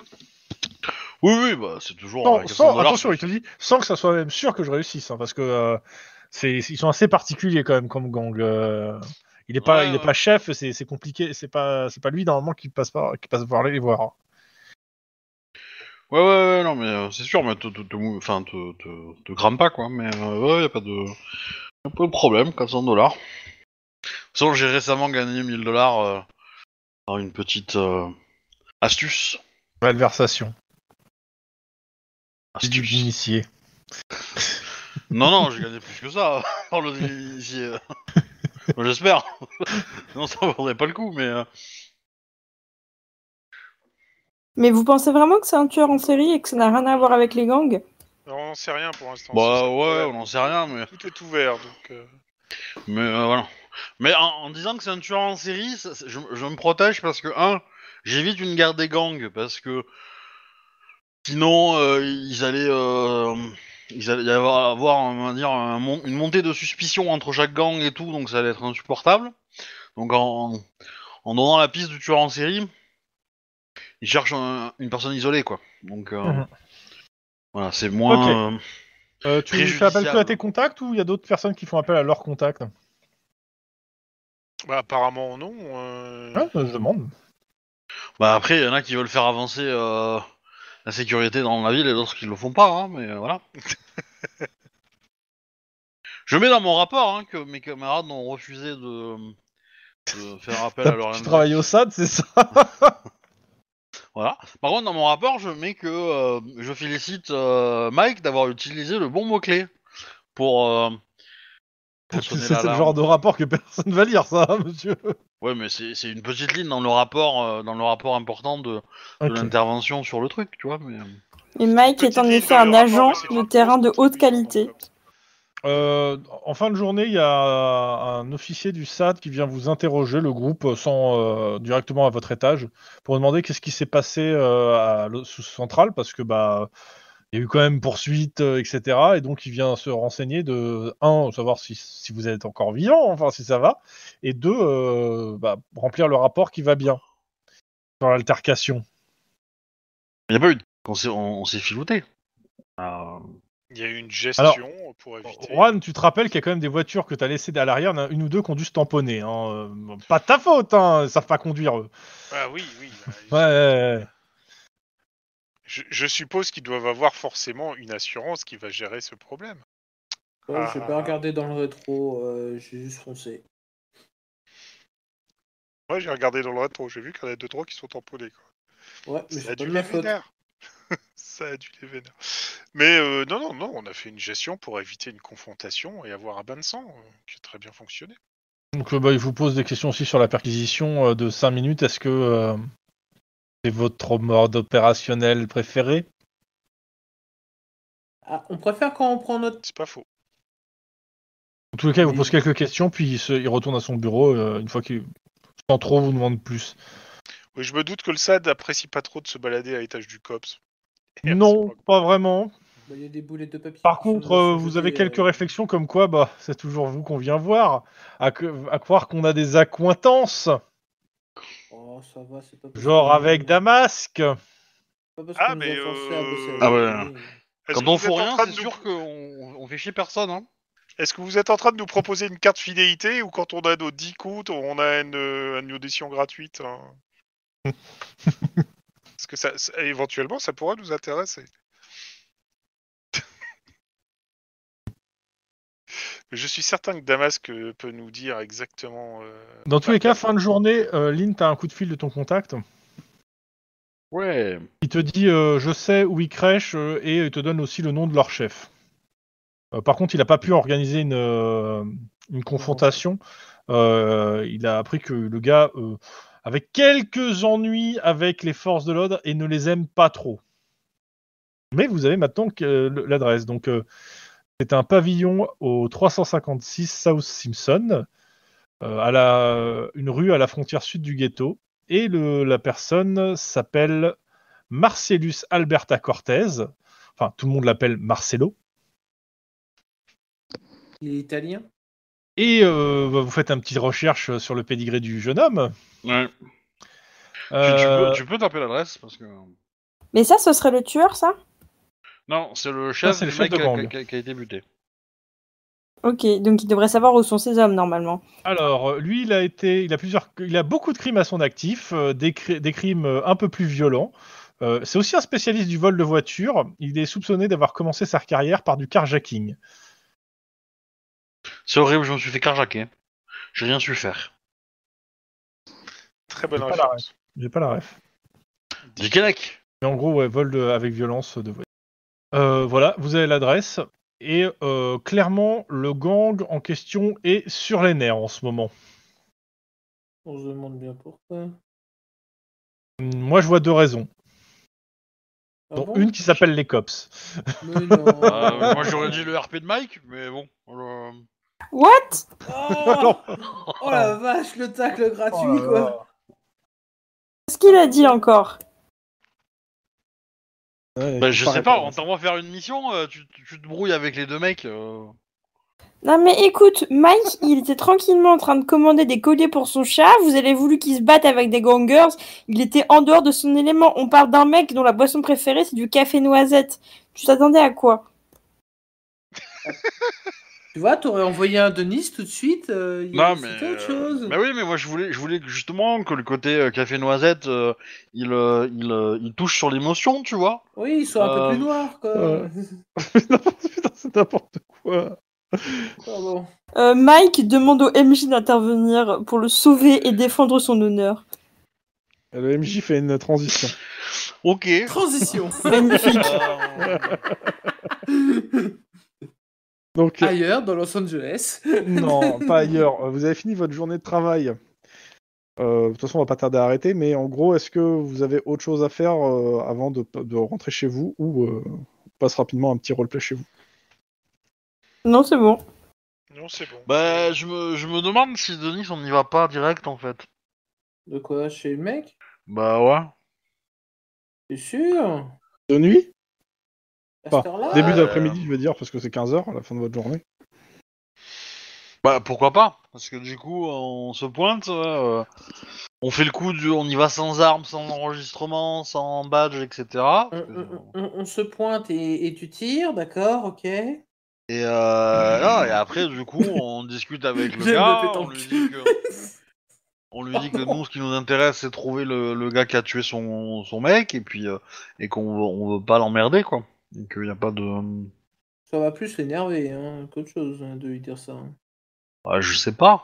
Oui, oui, bah, c'est toujours. 400 euh, sans, attention, il te dit, sans que ça soit même sûr que je réussisse, hein, parce que euh, ils sont assez particuliers quand même comme gang. il n'est pas, il pas chef, c'est, compliqué, c'est pas, c'est pas lui normalement qui passe par, qui passe voir les voir. Hein. Ouais, ouais, ouais, non, mais c'est sûr, mais tu te, te, pas, quoi. Mais il ouais, y a pas de, pas de problème, 400 dollars. De j'ai récemment gagné 1000 dollars une petite euh, astuce. Malversation. C'est du astuce. initié. non, non, j'ai gagné plus que ça J'espère. non, ça vaudrait pas le coup, mais. Euh. Mais vous pensez vraiment que c'est un tueur en série et que ça n'a rien à voir avec les gangs on n'en sait rien pour l'instant. Bah ouais, on n'en sait rien, mais. Tout est ouvert, donc. Euh. Mais voilà. Mais en, disant que c'est un tueur en série, je, me protège parce que, un, j'évite une guerre des gangs, parce que sinon, euh, euh, ils allaient, y avoir, dire, une montée de suspicion entre chaque gang et tout, donc ça allait être insupportable. Donc en, donnant la piste du tueur en série, ils cherchent une personne isolée, quoi. Donc euh, mhm. voilà, c'est moins... tu fais appel à tes contacts ou il y a d'autres personnes qui font appel à leurs contacts bah, apparemment, non. euh, se ah, demande. Bah après, il y en a qui veulent faire avancer euh, la sécurité dans la ville et d'autres qui le font pas, hein, mais euh, voilà. Je mets dans mon rapport hein, que mes camarades ont refusé de, faire appel à leur Tu travailles au SAD, c'est ça Voilà. Par contre, dans mon rapport, je mets que euh, je félicite Mike d'avoir utilisé le bon mot-clé pour c'est le genre de rapport que personne va lire, ça, monsieur. Ouais, mais c'est une petite ligne dans le rapport, euh, dans le rapport important de, l'intervention sur le truc, tu vois. Et euh. Mike est en effet un agent de terrain de haute qualité. Euh, en fin de journée, il y a un officier du SAD qui vient vous interroger, le groupe, sans, directement à votre étage, pour demander qu'est-ce qui s'est passé à, sous centrale, parce que bah, il y a eu quand même poursuite, euh, etc. Et donc, il vient se renseigner de, un, savoir si, vous êtes encore vivant, enfin, si ça va, et deux, euh, bah, remplir le rapport qui va bien sur l'altercation. Il n'y a pas eu de... On s'est, on, filouté. Euh, il y a eu une gestion pour éviter... Juan, tu te rappelles qu'il y a quand même des voitures que tu as laissées à l'arrière, une ou deux qui ont dû se tamponner. Hein. Pas de ta faute, hein, ne savent pas conduire, eux. Ah oui, oui. Bah, ouais je, suppose qu'ils doivent avoir forcément une assurance qui va gérer ce problème. Ouais, Je pas ah. regardé dans le rétro, euh, j'ai juste foncé. Moi, j'ai regardé dans le rétro, j'ai vu qu'il y en a deux trois qui sont tamponnés. Quoi. Ouais, mais ça, a dû les vénère. ça a dû les vénères. Mais euh, non, non, non, on a fait une gestion pour éviter une confrontation et avoir un bain de sang euh, qui a très bien fonctionné. Donc, bah, il vous pose des questions aussi sur la perquisition de 5 minutes. Est-ce que c'est votre mode opérationnel préféré ah, On préfère quand on prend notre. C'est pas faux. En tout cas, il vous pose quelques questions, puis il, retourne à son bureau euh, une fois qu'il. Sans trop vous demande plus. Oui, je me doute que le SAD apprécie pas trop de se balader à l'étage du COPS. non, pas... vraiment. Bah, de Par contre, euh, vous avez quelques euh, réflexions comme quoi, bah, c'est toujours vous qu'on vient voir, à, croire qu'on a des accointances. Oh, Oh, Genre avec Damasque Ah, mais, on rien, train nous- on fait chier personne. Hein. Est-ce que vous êtes en train de nous proposer une carte fidélité ou quand on a nos 10 coups, on a une, euh, audition gratuite hein Parce que ça- éventuellement, ça pourrait nous intéresser. Je suis certain que Damasque euh, peut nous dire exactement. Euh, Dans tous bah, les cas, bah. fin de journée, euh, Lynn, t'as un coup de fil de ton contact. Ouais. Il te dit euh, je sais où ils crèchent et il te donne aussi le nom de leur chef. par contre, il n'a pas pu organiser une, une confrontation. il a appris que le gars avait quelques ennuis avec les forces de l'ordre et ne les aime pas trop. Mais vous avez maintenant l'adresse. Donc c'est un pavillon au 356 South Simpson, euh, à la, une rue à la frontière sud du ghetto. Et le, la personne s'appelle Marcellus Alberta Cortez. Enfin, tout le monde l'appelle Marcelo. Il est italien Et euh, bah, vous faites un petit recherche sur le pédigré du jeune homme. Ouais. Tu, euh, peux, taper l'adresse parce que. Mais ça, ce serait le tueur, ça non, c'est le ah, chef, le de gang. Qui, a, été buté. Ok, donc il devrait savoir où sont ses hommes normalement. Alors, lui, il a été, il a plusieurs, il a beaucoup de crimes à son actif, euh, des, crimes euh, un peu plus violents. Euh, c'est aussi un spécialiste du vol de voiture. Il est soupçonné d'avoir commencé sa carrière par du carjacking. C'est horrible, je me suis fait carjacker. J'ai rien su faire. Très bonne référence. J'ai pas la ref. Du Québec. Mais en gros, ouais, vol avec violence de voiture. Euh, voilà, vous avez l'adresse. Et euh, clairement, le gang en question est sur les nerfs en ce moment. On se demande bien pourquoi. Hum, moi, je vois deux raisons. Ah une qui s'appelle les cops. Ah, moi, j'aurais dit le RP de Mike, mais bon. Euh, What oh, oh, la vache, le tacle gratuit, oh quoi. Qu'est-ce qu'il a dit encore bah, je sais pas, on t'envoie faire une mission, euh, tu, te brouilles avec les deux mecs. Euh. Non mais écoute, Mike, il était tranquillement en train de commander des colliers pour son chat, vous avez voulu qu'il se batte avec des gangers, il était en dehors de son élément, on parle d'un mec dont la boisson préférée c'est du café noisette. Tu t'attendais à quoi Tu vois, t'aurais envoyé un Denis tout de suite. Euh, non, mais. autre euh, chose. Mais oui, mais moi je voulais, je voulais justement que le côté euh, café noisette, il, touche sur l'émotion, tu vois. Oui, il soit un peu plus noir. quoi. c'est n'importe quoi. Pardon. Mike demande au MJ d'intervenir pour le sauver et défendre son honneur. Le MJ fait une transition. Ok. Transition. Ah. Euh, ailleurs, dans Los Angeles. non, pas ailleurs. Euh, vous avez fini votre journée de travail. Euh, de toute façon, on va pas tarder à arrêter, mais en gros, est-ce que vous avez autre chose à faire avant de, rentrer chez vous ou passe rapidement un petit roleplay chez vous Non, c'est bon. Non, c'est bon. Bah, je me, je me, demande si Denis, on n'y va pas direct en fait. De quoi Chez le mec Bah ouais. C'est sûr De nuit Début euh, d'après-midi, je veux dire, parce que c'est 15h la fin de votre journée. Bah pourquoi pas Parce que du coup, on se pointe, euh, on fait le coup, du, on y va sans armes, sans enregistrement, sans badge, etc. On, se pointe et, tu tires, d'accord, ok. Et, euh, et après, du coup, on discute avec le gars, on lui dit que, nous, ce qui nous intéresse, c'est trouver le, gars qui a tué son, mec, et puis et qu'on veut pas l'emmerder, quoi. Et qu'il n'y a pas de. Euh, ça va plus l'énerver hein, qu'autre chose hein, de lui dire ça. Bah, je sais pas.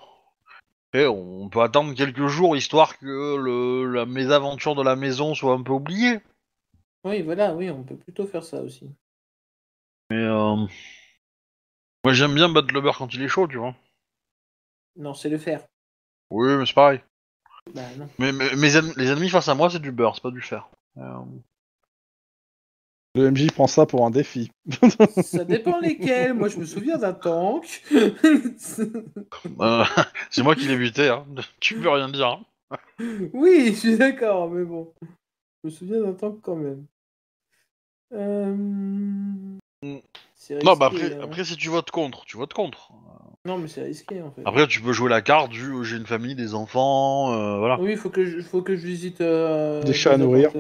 Et eh, on peut attendre quelques jours histoire que le, la mésaventure de la maison soit un peu oubliée. Oui, voilà, oui, on peut plutôt faire ça aussi. Mais euh... moi j'aime bien battre le beurre quand il est chaud, tu vois. Non, c'est le fer. Oui, mais c'est pareil. Bah, mais, les ennemis face à moi, c'est du beurre, c'est pas du fer. Euh, le MJ prend ça pour un défi. ça dépend lesquels. Moi, je me souviens d'un tank. Euh, c'est moi qui l'ai buté. Hein. Tu veux rien dire. Hein. Oui, je suis d'accord, mais bon. Je me souviens d'un tank quand même. Euh, non, bah après, hein. après, si tu votes contre, tu votes contre. Non, mais c'est risqué en fait. Après, tu peux jouer la carte du euh, j'ai une famille, des enfants, voilà. Oui, il faut que je, faut que je visite. Des chats à nourrir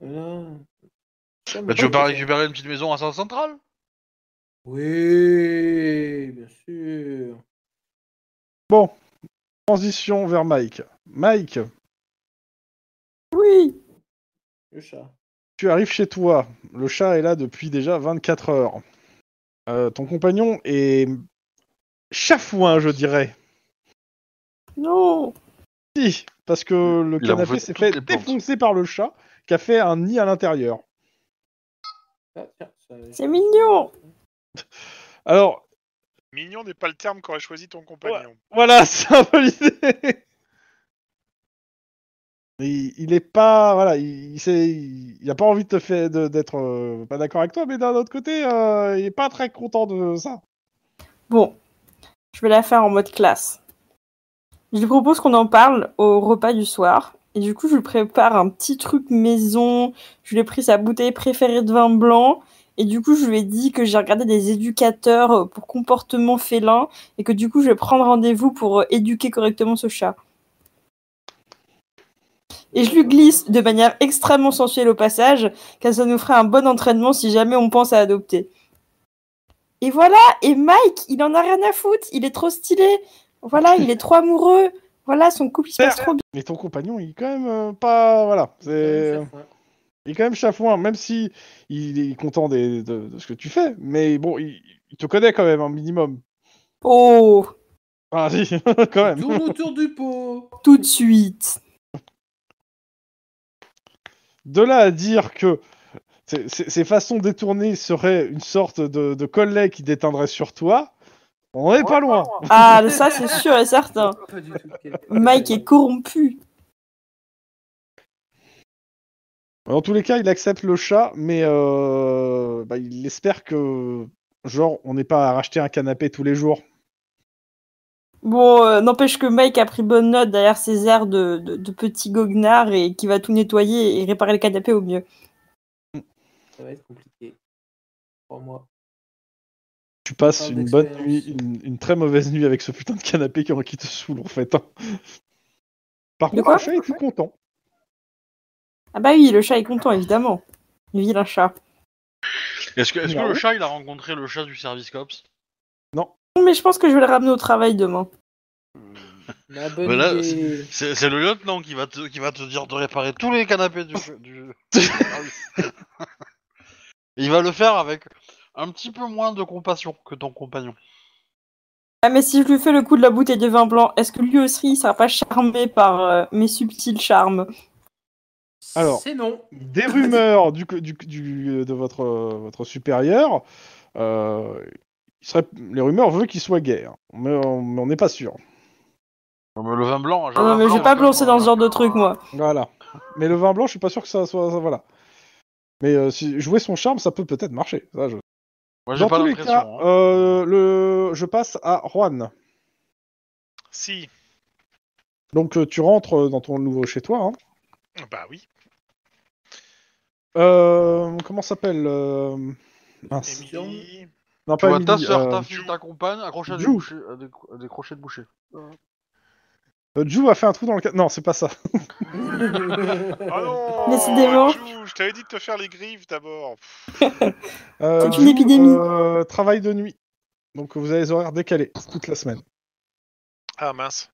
tu veux pas récupérer une petite maison à Saint Central Oui, bien sûr. Bon, transition vers Mike. Mike, Oui. Le chat. tu arrives chez toi. Le chat est là depuis déjà 24 heures. Euh, ton compagnon est chafouin, je dirais. Non. Si, parce que le canapé s'est fait défoncer par le chat qui a fait un nid à l'intérieur. Ah, c'est mignon Alors... Mignon n'est pas le terme qu'aurait choisi ton compagnon. voilà, c'est un peu l'idée il, est pas voilà, il, a pas envie de te faire d'être euh, pas d'accord avec toi, mais d'un autre côté, euh, il est pas très content de ça. Bon, je vais la faire en mode classe. Je lui propose qu'on en parle au repas du soir. Et du coup, je lui prépare un petit truc maison. Je lui ai pris sa bouteille préférée de vin blanc. Et du coup, je lui ai dit que j'ai regardé des éducateurs euh, pour comportement félin et que du coup, je vais prendre rendez-vous pour euh, éduquer correctement ce chat. Et je lui glisse de manière extrêmement sensuelle au passage, car ça nous ferait un bon entraînement si jamais on pense à adopter. Et voilà, et Mike, il en a rien à foutre, il est trop stylé. Voilà, il est trop amoureux. Voilà, son couple, il se passe trop bien. Mais ton compagnon, il est quand même euh, pas. Voilà. C'est. Il est quand même chafouin, même si il est content de, ce que tu fais. Mais bon, il, te connaît quand même un minimum. Oh Vas-y, quand même. autour du pot Tout de suite. De là à dire que ces façons détournées seraient une sorte de, de collet qui déteindrait sur toi, on n'est pas loin. Ah, ça, c'est sûr et certain. Mike est corrompu. En tous les cas, il accepte le chat, mais euh, bah, il espère que, genre, on n'est pas à racheter un canapé tous les jours. Bon, euh, n'empêche que Mike a pris bonne note derrière ses airs de, petit goguenard et qui va tout nettoyer et réparer le canapé au mieux. Ça va être compliqué. Pour moi tu passes une bonne nuit, une, très mauvaise nuit avec ce putain de canapé qui, te saoule en fait. Hein. Par contre, le chat est content. Ah bah oui, le chat est content évidemment. Il vit un chat. Est-ce que, est que bah le chat il a rencontré le chat du service cops Non. mais je pense que je vais le ramener au travail demain. C'est, le lieutenant qui va, te, qui va te dire de réparer tous les canapés du. du... il va le faire avec un petit peu moins de compassion que ton compagnon. Ah, mais si je lui fais le coup de la bouteille de vin blanc, est-ce que lui aussi il sera pas charmé par euh, mes subtils charmes Alors, c'est non. Des rumeurs du, du, du, de votre, votre supérieur, euh, les rumeurs veulent qu'il soit gay, hein. mais on n'est pas sûr. le vin blanc, j'ai ah, non, mais j'ai pas lancé dans ce genre de truc moi. Voilà. Mais le vin blanc, je suis pas sûr que ça soit voilà. Mais euh, si jouer son charme, ça peut peut-être marcher. Ça, je, moi, j'ai Dans pas tous les l'impression. cas, hein. euh, le... je passe à Juan. Si. Donc euh, tu rentres euh, dans ton nouveau chez toi. hein. Bah oui. Euh, comment s'appelle euh, Émilie. Non, Tu pas vois ta Emily, soeur, euh, ta fille, ta compagne accrochée à des, Jou. à des- à des crochets de boucher. Euh, Jou a fait un trou dans le... cadre... Non, c'est pas ça. Oh non Décidément. Jou, je t'avais dit de te faire les griffes d'abord. Euh, une épidémie. Euh, travail de nuit. Donc vous avez les horaires décalés toute la semaine. Ah mince.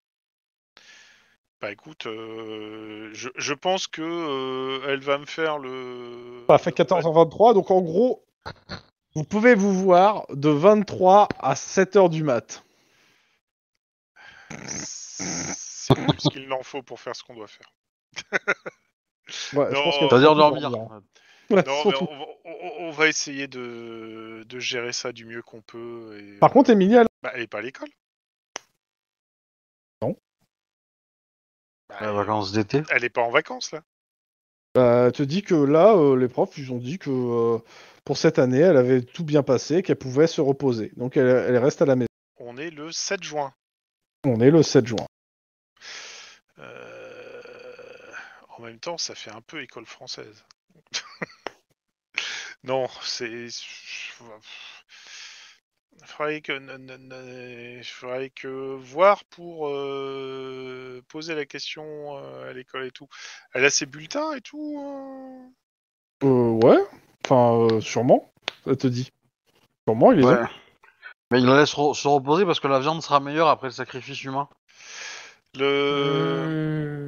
Bah écoute, je, pense que elle va me faire le... Pas bah, fait 14h23, donc en gros, vous pouvez vous voir de 23 à 7h du mat. C'est ce qu'il en faut pour faire ce qu'on doit faire. C'est-à-dire dormir. on, va, essayer de, gérer ça du mieux qu'on peut. Par contre, euh, Emilia, elle... Bah, elle est pas à l'école. Non. Bah, vacances d'été. Elle est pas en vacances là. elle bah, te dit que là, euh, les profs, ils ont dit que euh, pour cette année, elle avait tout bien passé, qu'elle pouvait se reposer. Donc elle, elle reste à la maison. On est le 7 juin. On est le 7 juin. En même temps, ça fait un peu école française. non, c'est. Il faudrait que, que voir pour euh, poser la question euh, à l'école et tout. Elle a ses bulletins et tout hein euh, Ouais, enfin, sûrement, ça te dit. Sûrement, il Mais il la laisse se reposer parce que la viande sera meilleure après le sacrifice humain. Le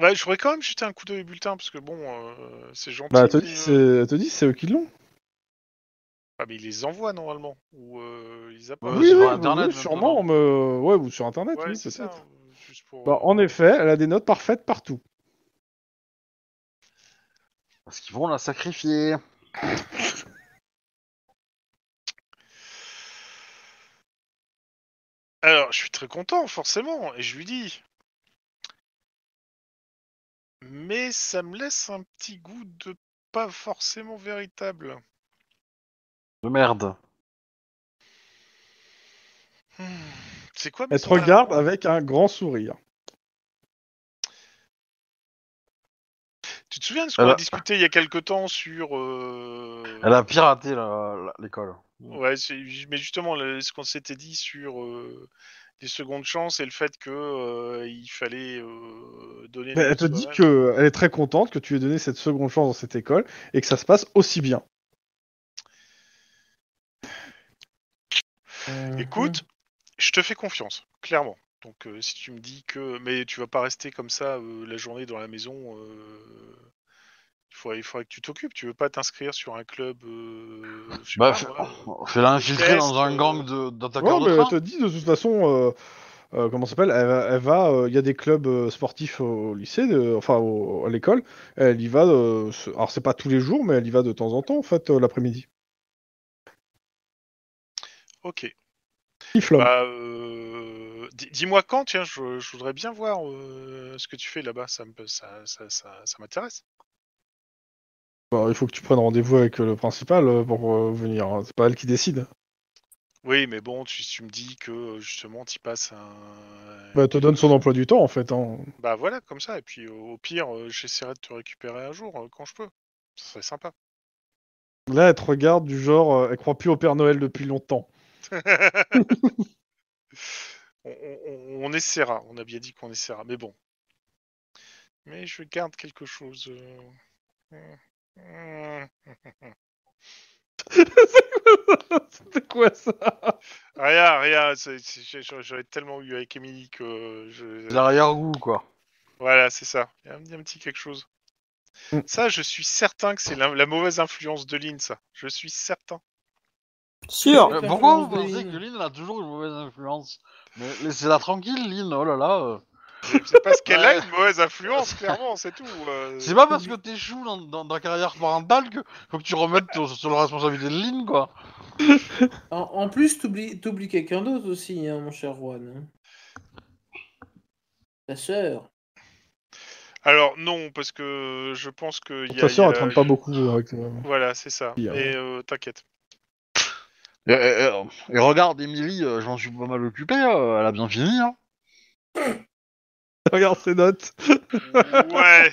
je voudrais quand même jeter un coup d'œil au bulletin parce que bon, euh, c'est gentil. Bah, te dis, euh, euh, c'est eux qui l'ont. Ah, mais ils les envoient normalement. Ou ils appellent. Bah, sur oui, Internet, sûrement. Ouais, ou sur Internet, oui, c'est ça. Bah, en effet, elle a des notes parfaites partout. Parce qu'ils vont la sacrifier. Alors, je suis très content, forcément, et je lui dis mais ça me laisse un petit goût de pas forcément véritable. De merde. Hmm. C'est quoi Elle te regarde avec un grand sourire. Tu te souviens de ce qu'on a... discuté il y a quelque temps sur... Euh, Elle a piraté l'école. Ouais, mais justement, ce qu'on s'était dit sur euh, des secondes chances et le fait que euh, il fallait euh, donner. elle te dit qu'elle euh, est très contente que tu aies donné cette seconde chance dans cette école et que ça se passe aussi bien. Écoute, je te fais confiance, clairement. Donc si tu me dis que, mais tu vas pas rester comme ça la journée dans la maison il faudrait, que tu t'occupes. Tu veux pas t'inscrire sur un club. Euh, bah, fais dans un gang euh, de, ta de mais train. te dit de toute façon. Euh, comment s'appelle Elle il y a des clubs sportifs au lycée, enfin à l'école. Elle y va, alors c'est pas tous les jours, mais elle y va de temps en temps, en fait, l'après-midi. Ok. Bah, dis-moi quand, tiens, je, voudrais bien voir ce que tu fais là-bas, ça, ça, ça, ça m'intéresse. Bah, il faut que tu prennes rendez-vous avec euh, le principal euh, pour euh, venir. Hein. C'est pas elle qui décide. Oui, mais bon, tu, me dis que justement, tu passes un. Bah, elle te donne son emploi du temps en fait. Hein. Bah voilà, comme ça. Et puis au, pire, j'essaierai de te récupérer un jour quand je peux. Ce serait sympa. Là, elle te regarde du genre, elle croit plus au Père Noël depuis longtemps. on, essaiera. On a bien dit qu'on essaiera. Mais bon. Mais je garde quelque chose. Hmm. C'était quoi ça Rien, rien. J'aurais tellement eu avec Emily que. Je... L'arrière-goût, quoi. Voilà, c'est ça. Il y, a un petit quelque chose. Mm. Ça, je suis certain que c'est la, mauvaise influence de Lynn, ça. Je suis certain. Sûr euh, Pourquoi vous pensez que Lynn a toujours une mauvaise influence Laissez-la tranquille, Lynn, oh là là. Euh. C'est parce qu'elle a une mauvaise influence, clairement, c'est tout. Euh. C'est pas parce que t'échoues dans, dans, dans carrière parentale que faut que tu remettes sur la responsabilité de Lynn, quoi. En, plus, t'oublies t'oublies quelqu'un d'autre aussi, hein, mon cher Juan. Hein. Ta sœur. Alors non, parce que je pense que... Ta sœur, traîne pas beaucoup hein, avec. Euh, voilà, c'est ça. Et euh, t'inquiète. Et, regarde, Émilie, j'en suis pas mal occupé, elle a bien fini. Hein. Regarde ses notes. Mm, ouais.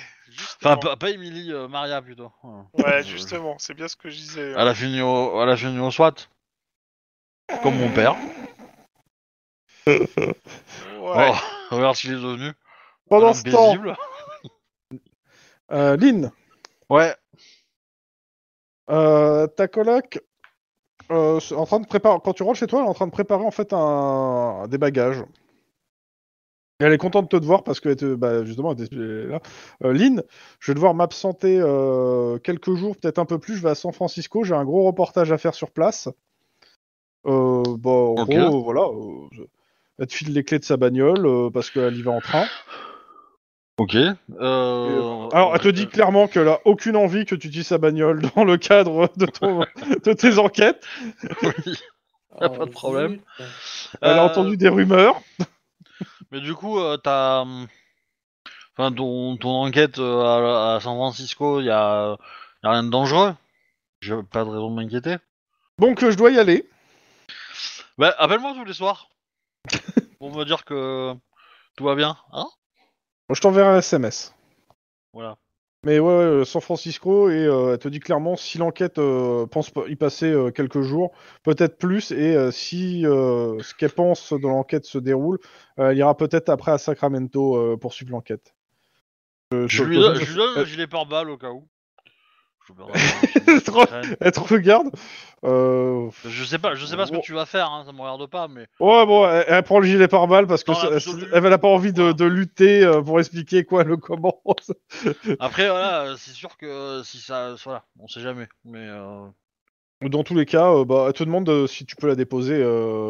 Enfin, pas, Emily, euh, Maria plutôt. Ouais, justement, c'est bien ce que je disais. Elle a fini au, SWAT. Comme mon père. ouais. Oh, regarde s'il est devenu. Pendant ce temps. Euh, Lynn. Ouais. Euh, ta coloc, en train de préparer, quand tu rentres chez toi, elle est en train de préparer en fait un, des bagages. Elle est contente de te voir parce que bah, justement, là. Euh, Lynn, je vais devoir m'absenter euh, quelques jours, peut-être un peu plus. Je vais à San Francisco, j'ai un gros reportage à faire sur place. Euh, bon, bah, voilà. elle te file les clés de sa bagnole parce qu'elle y va en train. Ok. alors, elle te dit clairement qu'elle a aucune envie que tu utilises sa bagnole dans le cadre de, de tes enquêtes. Ah, pas de problème. Elle a entendu des rumeurs. Mais du coup, euh, t'as, hum, ton, enquête euh, à, San Francisco, il y a, rien de dangereux. J'ai pas de raison de m'inquiéter. Donc euh, je dois y aller. Bah, appelle-moi tous les soirs pour me dire que tout va bien, hein Je t'enverrai un SMS. Voilà. Mais ouais, San Francisco, et euh, elle te dit clairement, si l'enquête euh, pense y passer euh, quelques jours, peut-être plus, et si ce qu'elle pense de l'enquête se déroule, elle ira peut-être après à Sacramento poursuivre l'enquête. Je, lui donne, je le au cas où. elle Être regarde. Euh, je sais pas, je sais pas ce que tu vas faire, hein, ça me regarde pas, mais. Ouais, bon, elle, prend le gilet par balles parce que elle, a pas envie de, lutter euh, pour expliquer quoi le comment. Après, voilà, c'est sûr que euh, si ça, voilà, on sait jamais, mais. Dans tous les cas, bah, elle te demande si tu peux la déposer,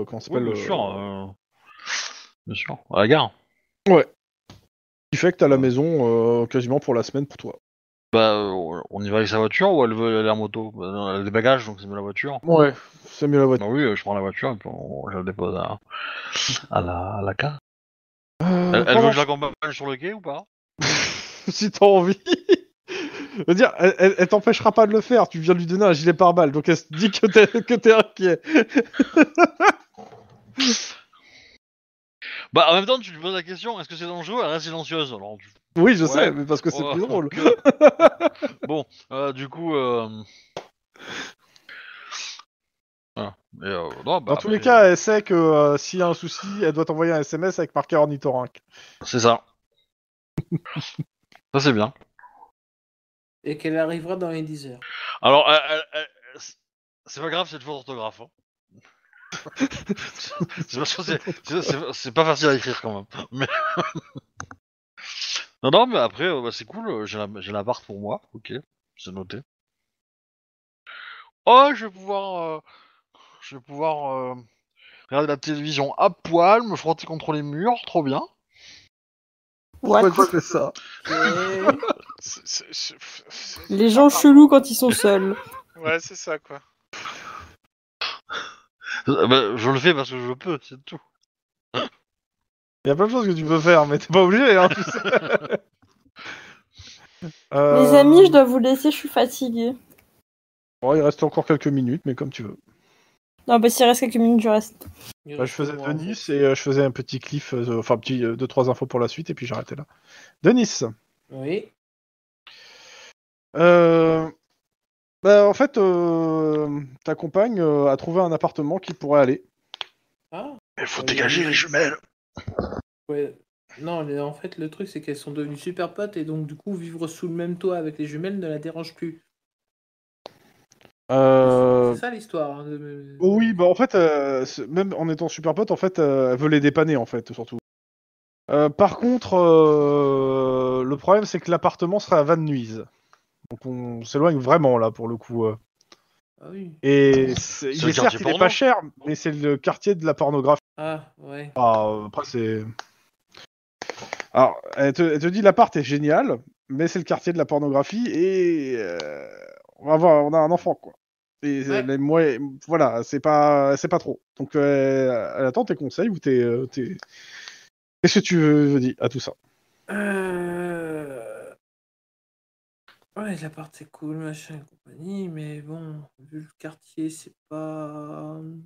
comment s'appelle Bien sûr, bien sûr, à la gare. Ouais. qui fait que t'as la maison quasiment pour la semaine pour toi. Bah, euh, on y va avec sa voiture ou elle veut aller en moto bah, Elle a des bagages, donc c'est mieux la voiture. Ouais, c'est mieux la voiture. Bah oui, je prends la voiture et puis on, je la dépose à, la, à la euh, elle, veut que je la l'accompagne sur le quai ou pas Si t'as envie Je veux dire, elle, t'empêchera pas de le faire, tu viens de lui donner un gilet pare-balles, donc elle se dit que t'es, que t'es inquiet. bah, en même temps, tu lui poses la question, est-ce que c'est dangereux Elle reste silencieuse, alors oui, je sais, mais parce que c'est oh, plus drôle. bon, euh, du coup. Euh... euh bah, dans tous les cas, euh, elle sait que s'il y a un souci, elle doit t'envoyer un SMS avec marqué ornithorynque. C'est ça. ça, c'est bien. Et qu'elle arrivera dans les 10 heures. Alors, c'est pas grave, c'est une faute d'orthographe. c'est pas facile à écrire quand même. Non, non, mais après, euh, bah, c'est cool, euh, j'ai la, barre pour moi, ok, c'est noté. Oh, je vais pouvoir, euh, je vais pouvoir regarder la télévision à poil, me frotter contre les murs, trop bien. Ouais. ça Les gens chelous quand ils sont seuls. Ouais, c'est ça, quoi. Bah, je le fais parce que je peux, c'est tout. Il y a plein de choses que tu peux faire, mais t'es pas obligé. Hein, les euh, amis, je dois vous laisser, je suis fatigué. il reste encore quelques minutes, mais comme tu veux. Non, bah s'il reste quelques minutes, je reste. Bah, je faisais Denis et euh, je faisais un petit cliff, euh, enfin, petit, deux, trois infos pour la suite, et puis j'arrêtais là. Denis Oui. Bah, en fait, ta compagne a trouvé un appartement qui pourrait aller. Ah. Il faut dégager les jumelles. Ouais. Non, mais en fait, le truc, c'est qu'elles sont devenues super potes et donc, du coup, vivre sous le même toit avec les jumelles ne la dérange plus. Euh. C'est ça l'histoire. Hein, oh oui, bah en fait, euh, même en étant super pote, en fait, euh, elle veut les dépanner, en fait, surtout. par contre, le problème, c'est que l'appartement sera à Van Nuys. Donc on s'éloigne vraiment, là, pour le coup. Ah et il est certes, pas cher, mais c'est le quartier de la pornographie. Ah, ouais. Ah, après, c'est. Alors, elle te, dit l'appart est génial, mais c'est le quartier de la pornographie et euh, on va on a un enfant quoi. Et moi, voilà, c'est pas, c'est pas trop. Donc, euh, elle attend tes conseils ou euh, tes, qu'est-ce que tu veux, veux dire à tout ça euh... Ouais, l'appart c'est cool, machin et compagnie, mais bon, vu le quartier, c'est pas. Mmh,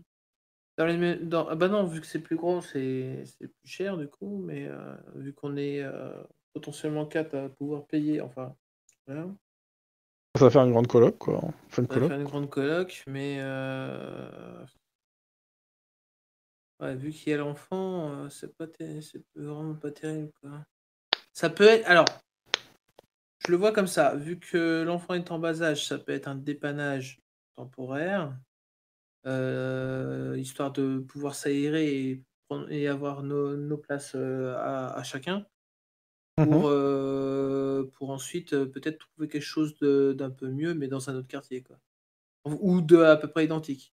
dans les ah bah non, vu que c'est plus grand, c'est plus cher du coup, mais euh, vu qu'on est euh, potentiellement 4 à pouvoir payer, enfin, Ça va faire une grande coloc, quoi. va faire une grande coloc, mais euh, ouais, vu qu'il y a l'enfant, c'est pas c'est vraiment pas terrible quoi. Ça peut être. Alors, je le vois comme ça. Vu que l'enfant est en bas âge, ça peut être un dépannage temporaire, euh, histoire de pouvoir s'aérer et, avoir nos, places euh, à, chacun. Mmh pour, euh, pour ensuite peut-être trouver quelque chose d'un peu mieux, mais dans un autre quartier. Quoi. Ou de à peu près identique.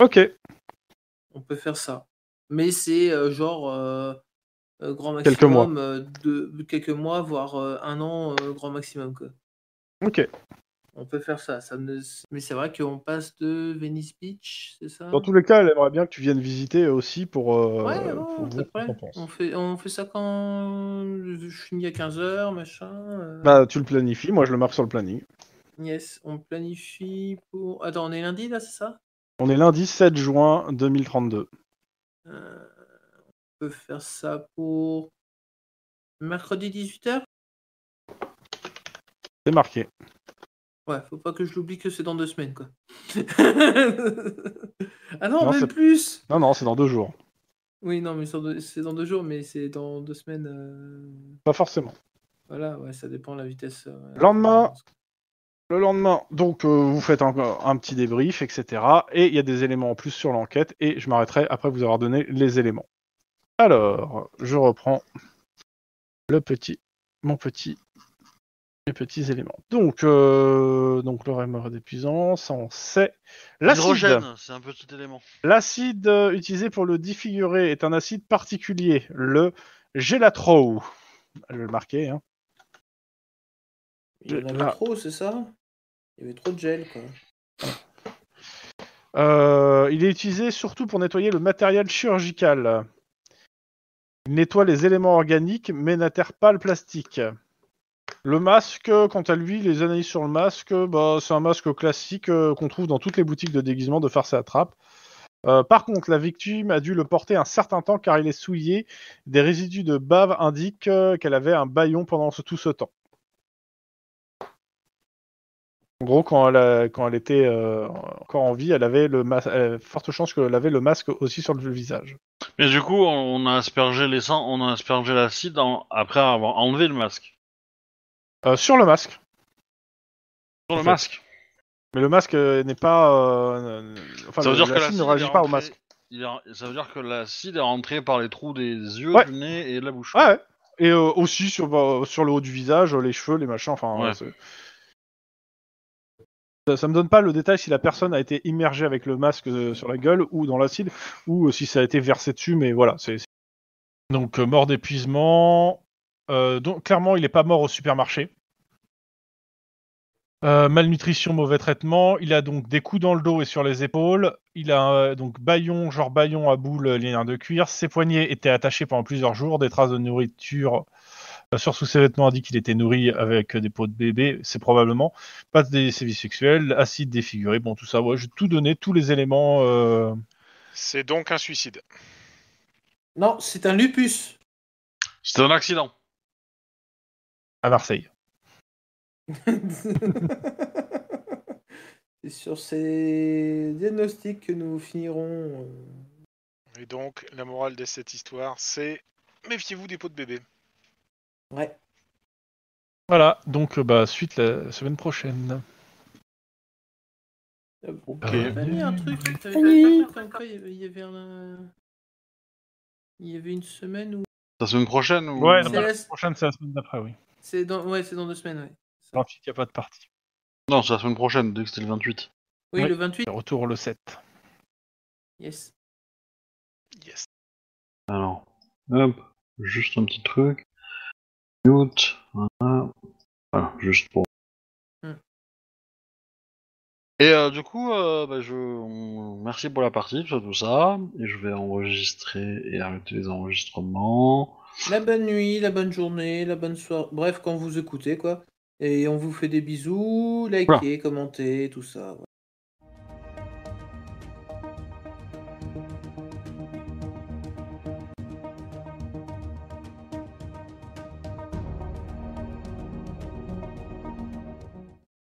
Ok. On peut faire ça. Mais c'est genre euh, grand maximum. Quelques mois. Euh, de, quelques mois, voire euh, un an, grand maximum. Quoi. Ok. On peut faire ça. ça Mais c'est vrai qu'on passe de Venice Beach, c'est ça Dans tous les cas, elle aimerait bien que tu viennes visiter aussi pour. ouais, on, fait, on fait ça quand je finis à 15h, machin. Bah, tu le planifies, moi je le marque sur le planning. Yes, on planifie pour. Attends, on est lundi là, c'est ça On est lundi 7 juin 2032. Euh peut faire ça pour mercredi 18h C'est marqué. Ouais, faut pas que je l'oublie que c'est dans deux semaines, quoi. ah non, même plus Non, non, c'est dans deux jours. Oui, non, mais c'est dans deux jours, mais c'est dans deux semaines. Euh. Pas forcément. Voilà, ouais, ça dépend de la vitesse. Euh, le lendemain, le lendemain, donc euh, vous faites encore un, petit débrief, etc. Et il y a des éléments en plus sur l'enquête, et je m'arrêterai après vous avoir donné les éléments. Alors, je reprends le petit, mon petit, les petits éléments. Donc, euh, donc le dépuisance, d'épuisance, on sait. L'acide, c'est un petit élément. l'acide euh, utilisé pour le défigurer est un acide particulier, le gelatro. Je vais le marquer. Hein. Il y avait ah. trop, c'est ça Il y avait trop de gel, quoi. Euh, il est utilisé surtout pour nettoyer le matériel chirurgical. Il nettoie les éléments organiques mais n'atterre pas le plastique. Le masque, quant à lui, les analyses sur le masque, bah, c'est un masque classique euh, qu'on trouve dans toutes les boutiques de déguisement de farce et attrape. Euh, par contre, la victime a dû le porter un certain temps car il est souillé. Des résidus de bave indiquent euh, qu'elle avait un baillon pendant tout ce temps. En gros, quand elle, quand elle était euh, encore en vie, elle avait le Forte chance qu'elle avait le masque aussi sur le visage. Mais du coup, on a aspergé les on a aspergé l'acide après avoir enlevé le masque. Euh, sur le masque. Sur le masque. Mais le masque euh, n'est pas. Enfin, ça veut dire que l'acide ne réagit pas au masque. Ça veut dire que l'acide est rentré par les trous des yeux, du nez et de la bouche. Ouais. Et aussi sur, bah, sur le haut du visage, les cheveux, les machins. Enfin, ça, ne me donne pas le détail si la personne a été immergée avec le masque euh, sur la gueule ou dans l'acide ou euh, si ça a été versé dessus, mais voilà. c'est Donc euh, mort d'épuisement. donc clairement, il n'est pas mort au supermarché. malnutrition, mauvais traitement. Il a donc des coups dans le dos et sur les épaules. Il a donc baillon, genre baillon à boule linéaire de cuir. Ses poignets étaient attachés pendant plusieurs jours. Des traces de nourriture sur sous ses vêtements a dit qu'il était nourri avec des peaux de bébé, c'est probablement. Pas des sévices sexuels, acide défiguré, bon, tout ça, je vais tout donner, tous les éléments. Euh. C'est donc un suicide. Non, c'est un lupus. C'est un accident. à Marseille. c'est sur ces diagnostics que nous finirons. Euh. Et donc, la morale de cette histoire, c'est méfiez-vous des peaux de bébé. Ouais. Voilà, donc euh, bah suite la semaine prochaine. Ah ok. il y avait un... Il y avait une semaine où... La semaine prochaine ou... Ouais, la semaine prochaine, c'est la semaine d'après, oui. C'est dans... Ouais, c'est dans deux semaines, ouais. Alors il n'y a pas de partie. Non, c'est la semaine prochaine, dès que c'est le 28. Oui, oui, le 28. Retour le 7. Yes. Yes. Alors, hop, juste un petit truc juste pour. Et euh, du coup, euh, bah, je... merci pour la partie, tout ça. Et je vais enregistrer et arrêter les enregistrements. La bonne nuit, la bonne journée, la bonne soirée. Bref, quand vous écoutez, quoi. Et on vous fait des bisous, likez, commenter, commentez, tout ça.